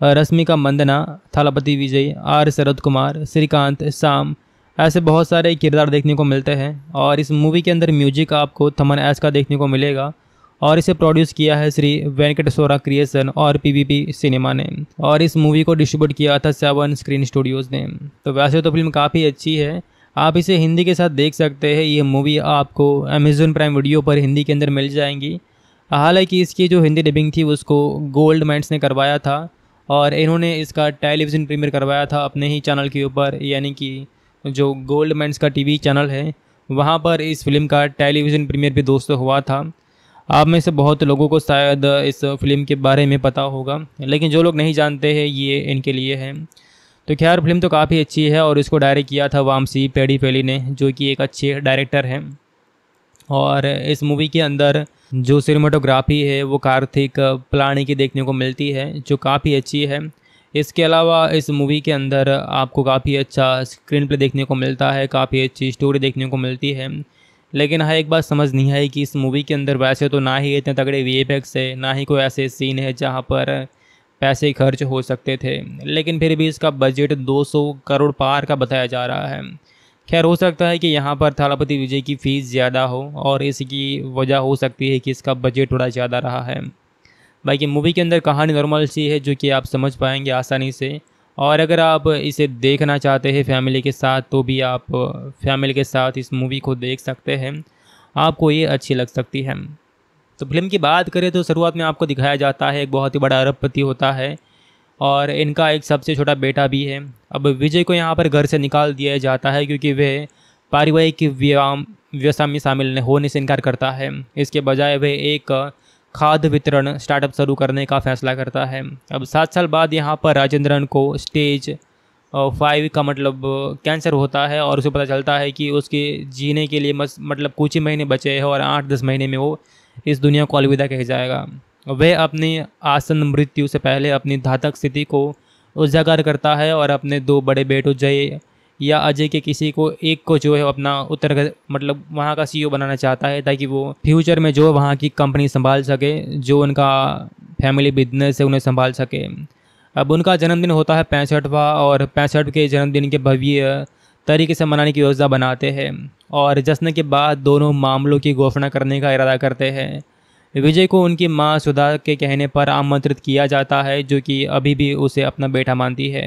रश्मिका मंदना थालापति विजय आर शरद कुमार श्रीकांत शाम ऐसे बहुत सारे किरदार देखने को मिलते हैं और इस मूवी के अंदर म्यूजिक आपको थमन एस का देखने को मिलेगा और इसे प्रोड्यूस किया है श्री वेंकटेश्वरा क्रिएशन और पीवीपी सिनेमा ने और इस मूवी को डिस्ट्रीब्यूट किया था सेवन स्क्रीन स्टूडियोज़ ने तो वैसे तो फिल्म काफ़ी अच्छी है आप इसे हिंदी के साथ देख सकते हैं ये मूवी आपको अमेजोन प्राइम वीडियो पर हिंदी के अंदर मिल जाएंगी हालांकि इसकी जो हिंदी डबिंग थी उसको गोल्ड मैंट्स ने करवाया था और इन्होंने इसका टेलीविज़न प्रीमियर करवाया था अपने ही चैनल के ऊपर यानी कि जो गोल्ड मैंस का टीवी चैनल है वहाँ पर इस फिल्म का टेलीविज़न प्रीमियर भी दोस्तों हुआ था आप में से बहुत लोगों को शायद इस फिल्म के बारे में पता होगा लेकिन जो लोग नहीं जानते हैं ये इनके लिए है तो खैर फिल्म तो काफ़ी अच्छी है और इसको डायरेक्ट किया था वामसी पेडी पेली ने जो कि एक अच्छे डायरेक्टर हैं और इस मूवी के अंदर जो सिनेमाटोग्राफी है वो कार्तिक प्लानी की देखने को मिलती है जो काफ़ी अच्छी है इसके अलावा इस मूवी के अंदर आपको काफ़ी अच्छा स्क्रीन प्ले देखने को मिलता है काफ़ी अच्छी स्टोरी देखने को मिलती है लेकिन हाँ एक बात समझ नहीं आई कि इस मूवी के अंदर वैसे तो ना ही इतने तगड़े वी है ना ही कोई ऐसे सीन है जहाँ पर पैसे खर्च हो सकते थे लेकिन फिर भी इसका बजट 200 करोड़ पार का बताया जा रहा है खैर हो सकता है कि यहाँ पर थालापति विजय की फ़ीस ज़्यादा हो और इसकी वजह हो सकती है कि इसका बजट थोड़ा ज़्यादा रहा है बाकी मूवी के अंदर कहानी नॉर्मल सी है जो कि आप समझ पाएंगे आसानी से और अगर आप इसे देखना चाहते हैं फैमिली के साथ तो भी आप फैमिली के साथ इस मूवी को देख सकते हैं आपको ये अच्छी लग सकती है तो फिल्म की बात करें तो शुरुआत में आपको दिखाया जाता है एक बहुत ही बड़ा अरबपति होता है और इनका एक सबसे छोटा बेटा भी है अब विजय को यहाँ पर घर से निकाल दिया जाता है क्योंकि वह पारिवारिक व्यायाम व्यवसाय में शामिल होने से इनकार करता है इसके बजाय वह एक खाद वितरण स्टार्टअप शुरू करने का फैसला करता है अब सात साल बाद यहाँ पर राजेंद्रन को स्टेज फाइव का मतलब कैंसर होता है और उसे पता चलता है कि उसके जीने के लिए मस, मतलब कुछ ही महीने बचे हैं और आठ दस महीने में वो इस दुनिया को अलविदा कह जाएगा वह अपनी आसन मृत्यु से पहले अपनी धातक स्थिति को उजागर करता है और अपने दो बड़े बेटों जय या अजय के किसी को एक को जो है अपना उत्तर मतलब वहाँ का सीईओ e बनाना चाहता है ताकि वो फ्यूचर में जो वहाँ की कंपनी संभाल सके जो उनका फैमिली बिजनेस है उन्हें संभाल सके अब उनका जन्मदिन होता है पैंसठवा और पैंसठ के जन्मदिन के भव्य तरीके से मनाने की योजना बनाते हैं और जश्न के बाद दोनों मामलों की घोषणा करने का इरादा करते हैं विजय को उनकी माँ सुधा के कहने पर आमंत्रित किया जाता है जो कि अभी भी उसे अपना बेटा मानती है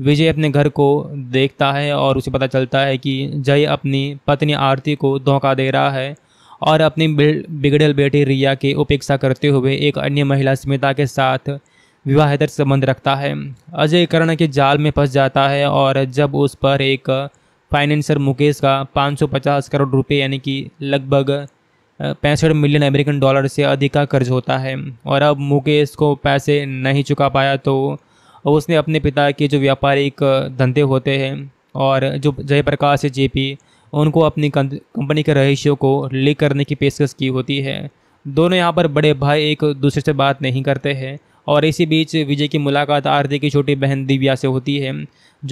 विजय अपने घर को देखता है और उसे पता चलता है कि जय अपनी पत्नी आरती को धोखा दे रहा है और अपनी बिगड़ल बेटी रिया की उपेक्षा करते हुए एक अन्य महिला स्मिता के साथ विवाहेतर संबंध रखता है अजय कर्ण के जाल में फंस जाता है और जब उस पर एक फाइनेंसर मुकेश का 550 करोड़ रुपए यानी कि लगभग पैंसठ मिलियन अमेरिकन डॉलर से अधिक का कर्ज होता है और अब मुकेश को पैसे नहीं चुका पाया तो और उसने अपने पिता के जो व्यापारिक धंधे होते हैं और जो जयप्रकाश है जे पी उनको अपनी कंपनी के रहस्यों को लीक करने की पेशकश की होती है दोनों यहाँ पर बड़े भाई एक दूसरे से बात नहीं करते हैं और इसी बीच विजय की मुलाकात आरती की छोटी बहन दिव्या से होती है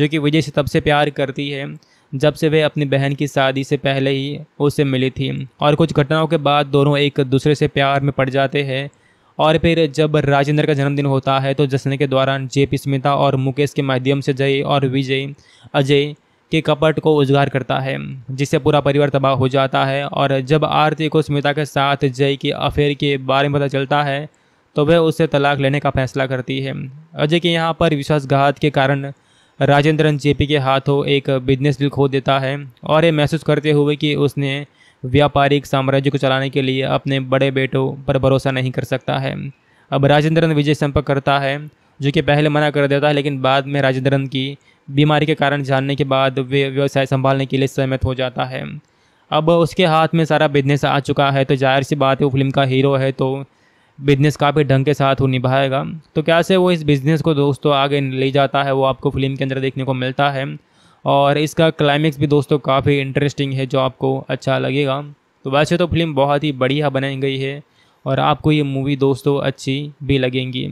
जो कि विजय से तब से प्यार करती है जब से वे अपनी बहन की शादी से पहले ही उससे मिली थी और कुछ घटनाओं के बाद दोनों एक दूसरे से प्यार में पड़ जाते हैं और फिर जब राजेंद्र का जन्मदिन होता है तो जश्न के दौरान जे पी स्मिता और मुकेश के माध्यम से जय और विजय अजय के कपट को उजगार करता है जिससे पूरा परिवार तबाह हो जाता है और जब आरती को स्मिता के साथ जय के अफेयर के बारे में पता चलता है तो वह उससे तलाक लेने का फैसला करती है अजय के यहाँ पर विश्वासघात के कारण राजेंद्रन जेपी के हाथों एक बिजनेस डील खो देता है और ये महसूस करते हुए कि उसने व्यापारिक साम्राज्य को चलाने के लिए अपने बड़े बेटों पर भरोसा नहीं कर सकता है अब राजेंद्रन विजय संपर्क करता है जो कि पहले मना कर देता है लेकिन बाद में राजेंद्रन की बीमारी के कारण जानने के बाद वे व्यवसाय संभालने के लिए सहमत हो जाता है अब उसके हाथ में सारा बिजनेस आ चुका है तो जाहिर सी बात है वो फिल्म का हीरो है तो बिजनेस काफ़ी ढंग के साथ वो निभाएगा तो कैसे वो इस बिज़नेस को दोस्तों आगे ले जाता है वो आपको फिल्म के अंदर देखने को मिलता है और इसका क्लाइमेक्स भी दोस्तों काफ़ी इंटरेस्टिंग है जो आपको अच्छा लगेगा तो वैसे तो फिल्म बहुत ही बढ़िया बनाई गई है और आपको ये मूवी दोस्तों अच्छी भी लगेंगी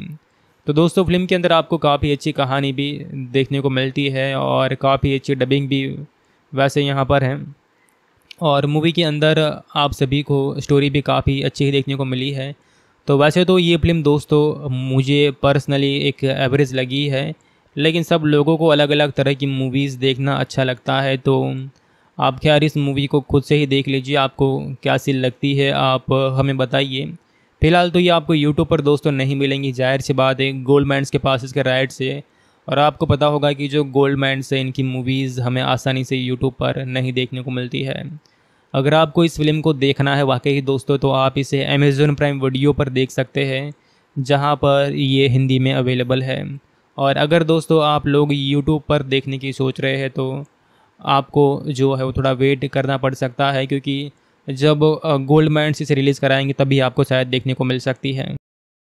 तो दोस्तों फिल्म के अंदर आपको काफ़ी अच्छी कहानी भी देखने को मिलती है और काफ़ी अच्छी डबिंग भी वैसे यहाँ पर है और मूवी के अंदर आप सभी को स्टोरी भी काफ़ी अच्छी देखने को मिली है तो वैसे तो ये फिल्म दोस्तों मुझे पर्सनली एक एवरेज लगी है लेकिन सब लोगों को अलग अलग तरह की मूवीज़ देखना अच्छा लगता है तो आप खैर इस मूवी को खुद से ही देख लीजिए आपको क्या सी लगती है आप हमें बताइए फ़िलहाल तो ये आपको यूट्यूब पर दोस्तों नहीं मिलेंगी जाहिर सी बात है गोल्ड गोल्डमैंड्स के पास इसके राइट से और आपको पता होगा कि जो गोल्ड गोल्डमैंड्स है इनकी मूवीज़ हमें आसानी से यूट्यूब पर नहीं देखने को मिलती है अगर आपको इस फिल्म को देखना है वाकई ही दोस्तों तो आप इसे अमेज़न प्राइम वीडियो पर देख सकते हैं जहाँ पर ये हिंदी में अवेलेबल है और अगर दोस्तों आप लोग यूट्यूब पर देखने की सोच रहे हैं तो आपको जो है वो थोड़ा वेट करना पड़ सकता है क्योंकि जब गोल्ड माइंड इसे रिलीज़ कराएंगे तभी आपको शायद देखने को मिल सकती है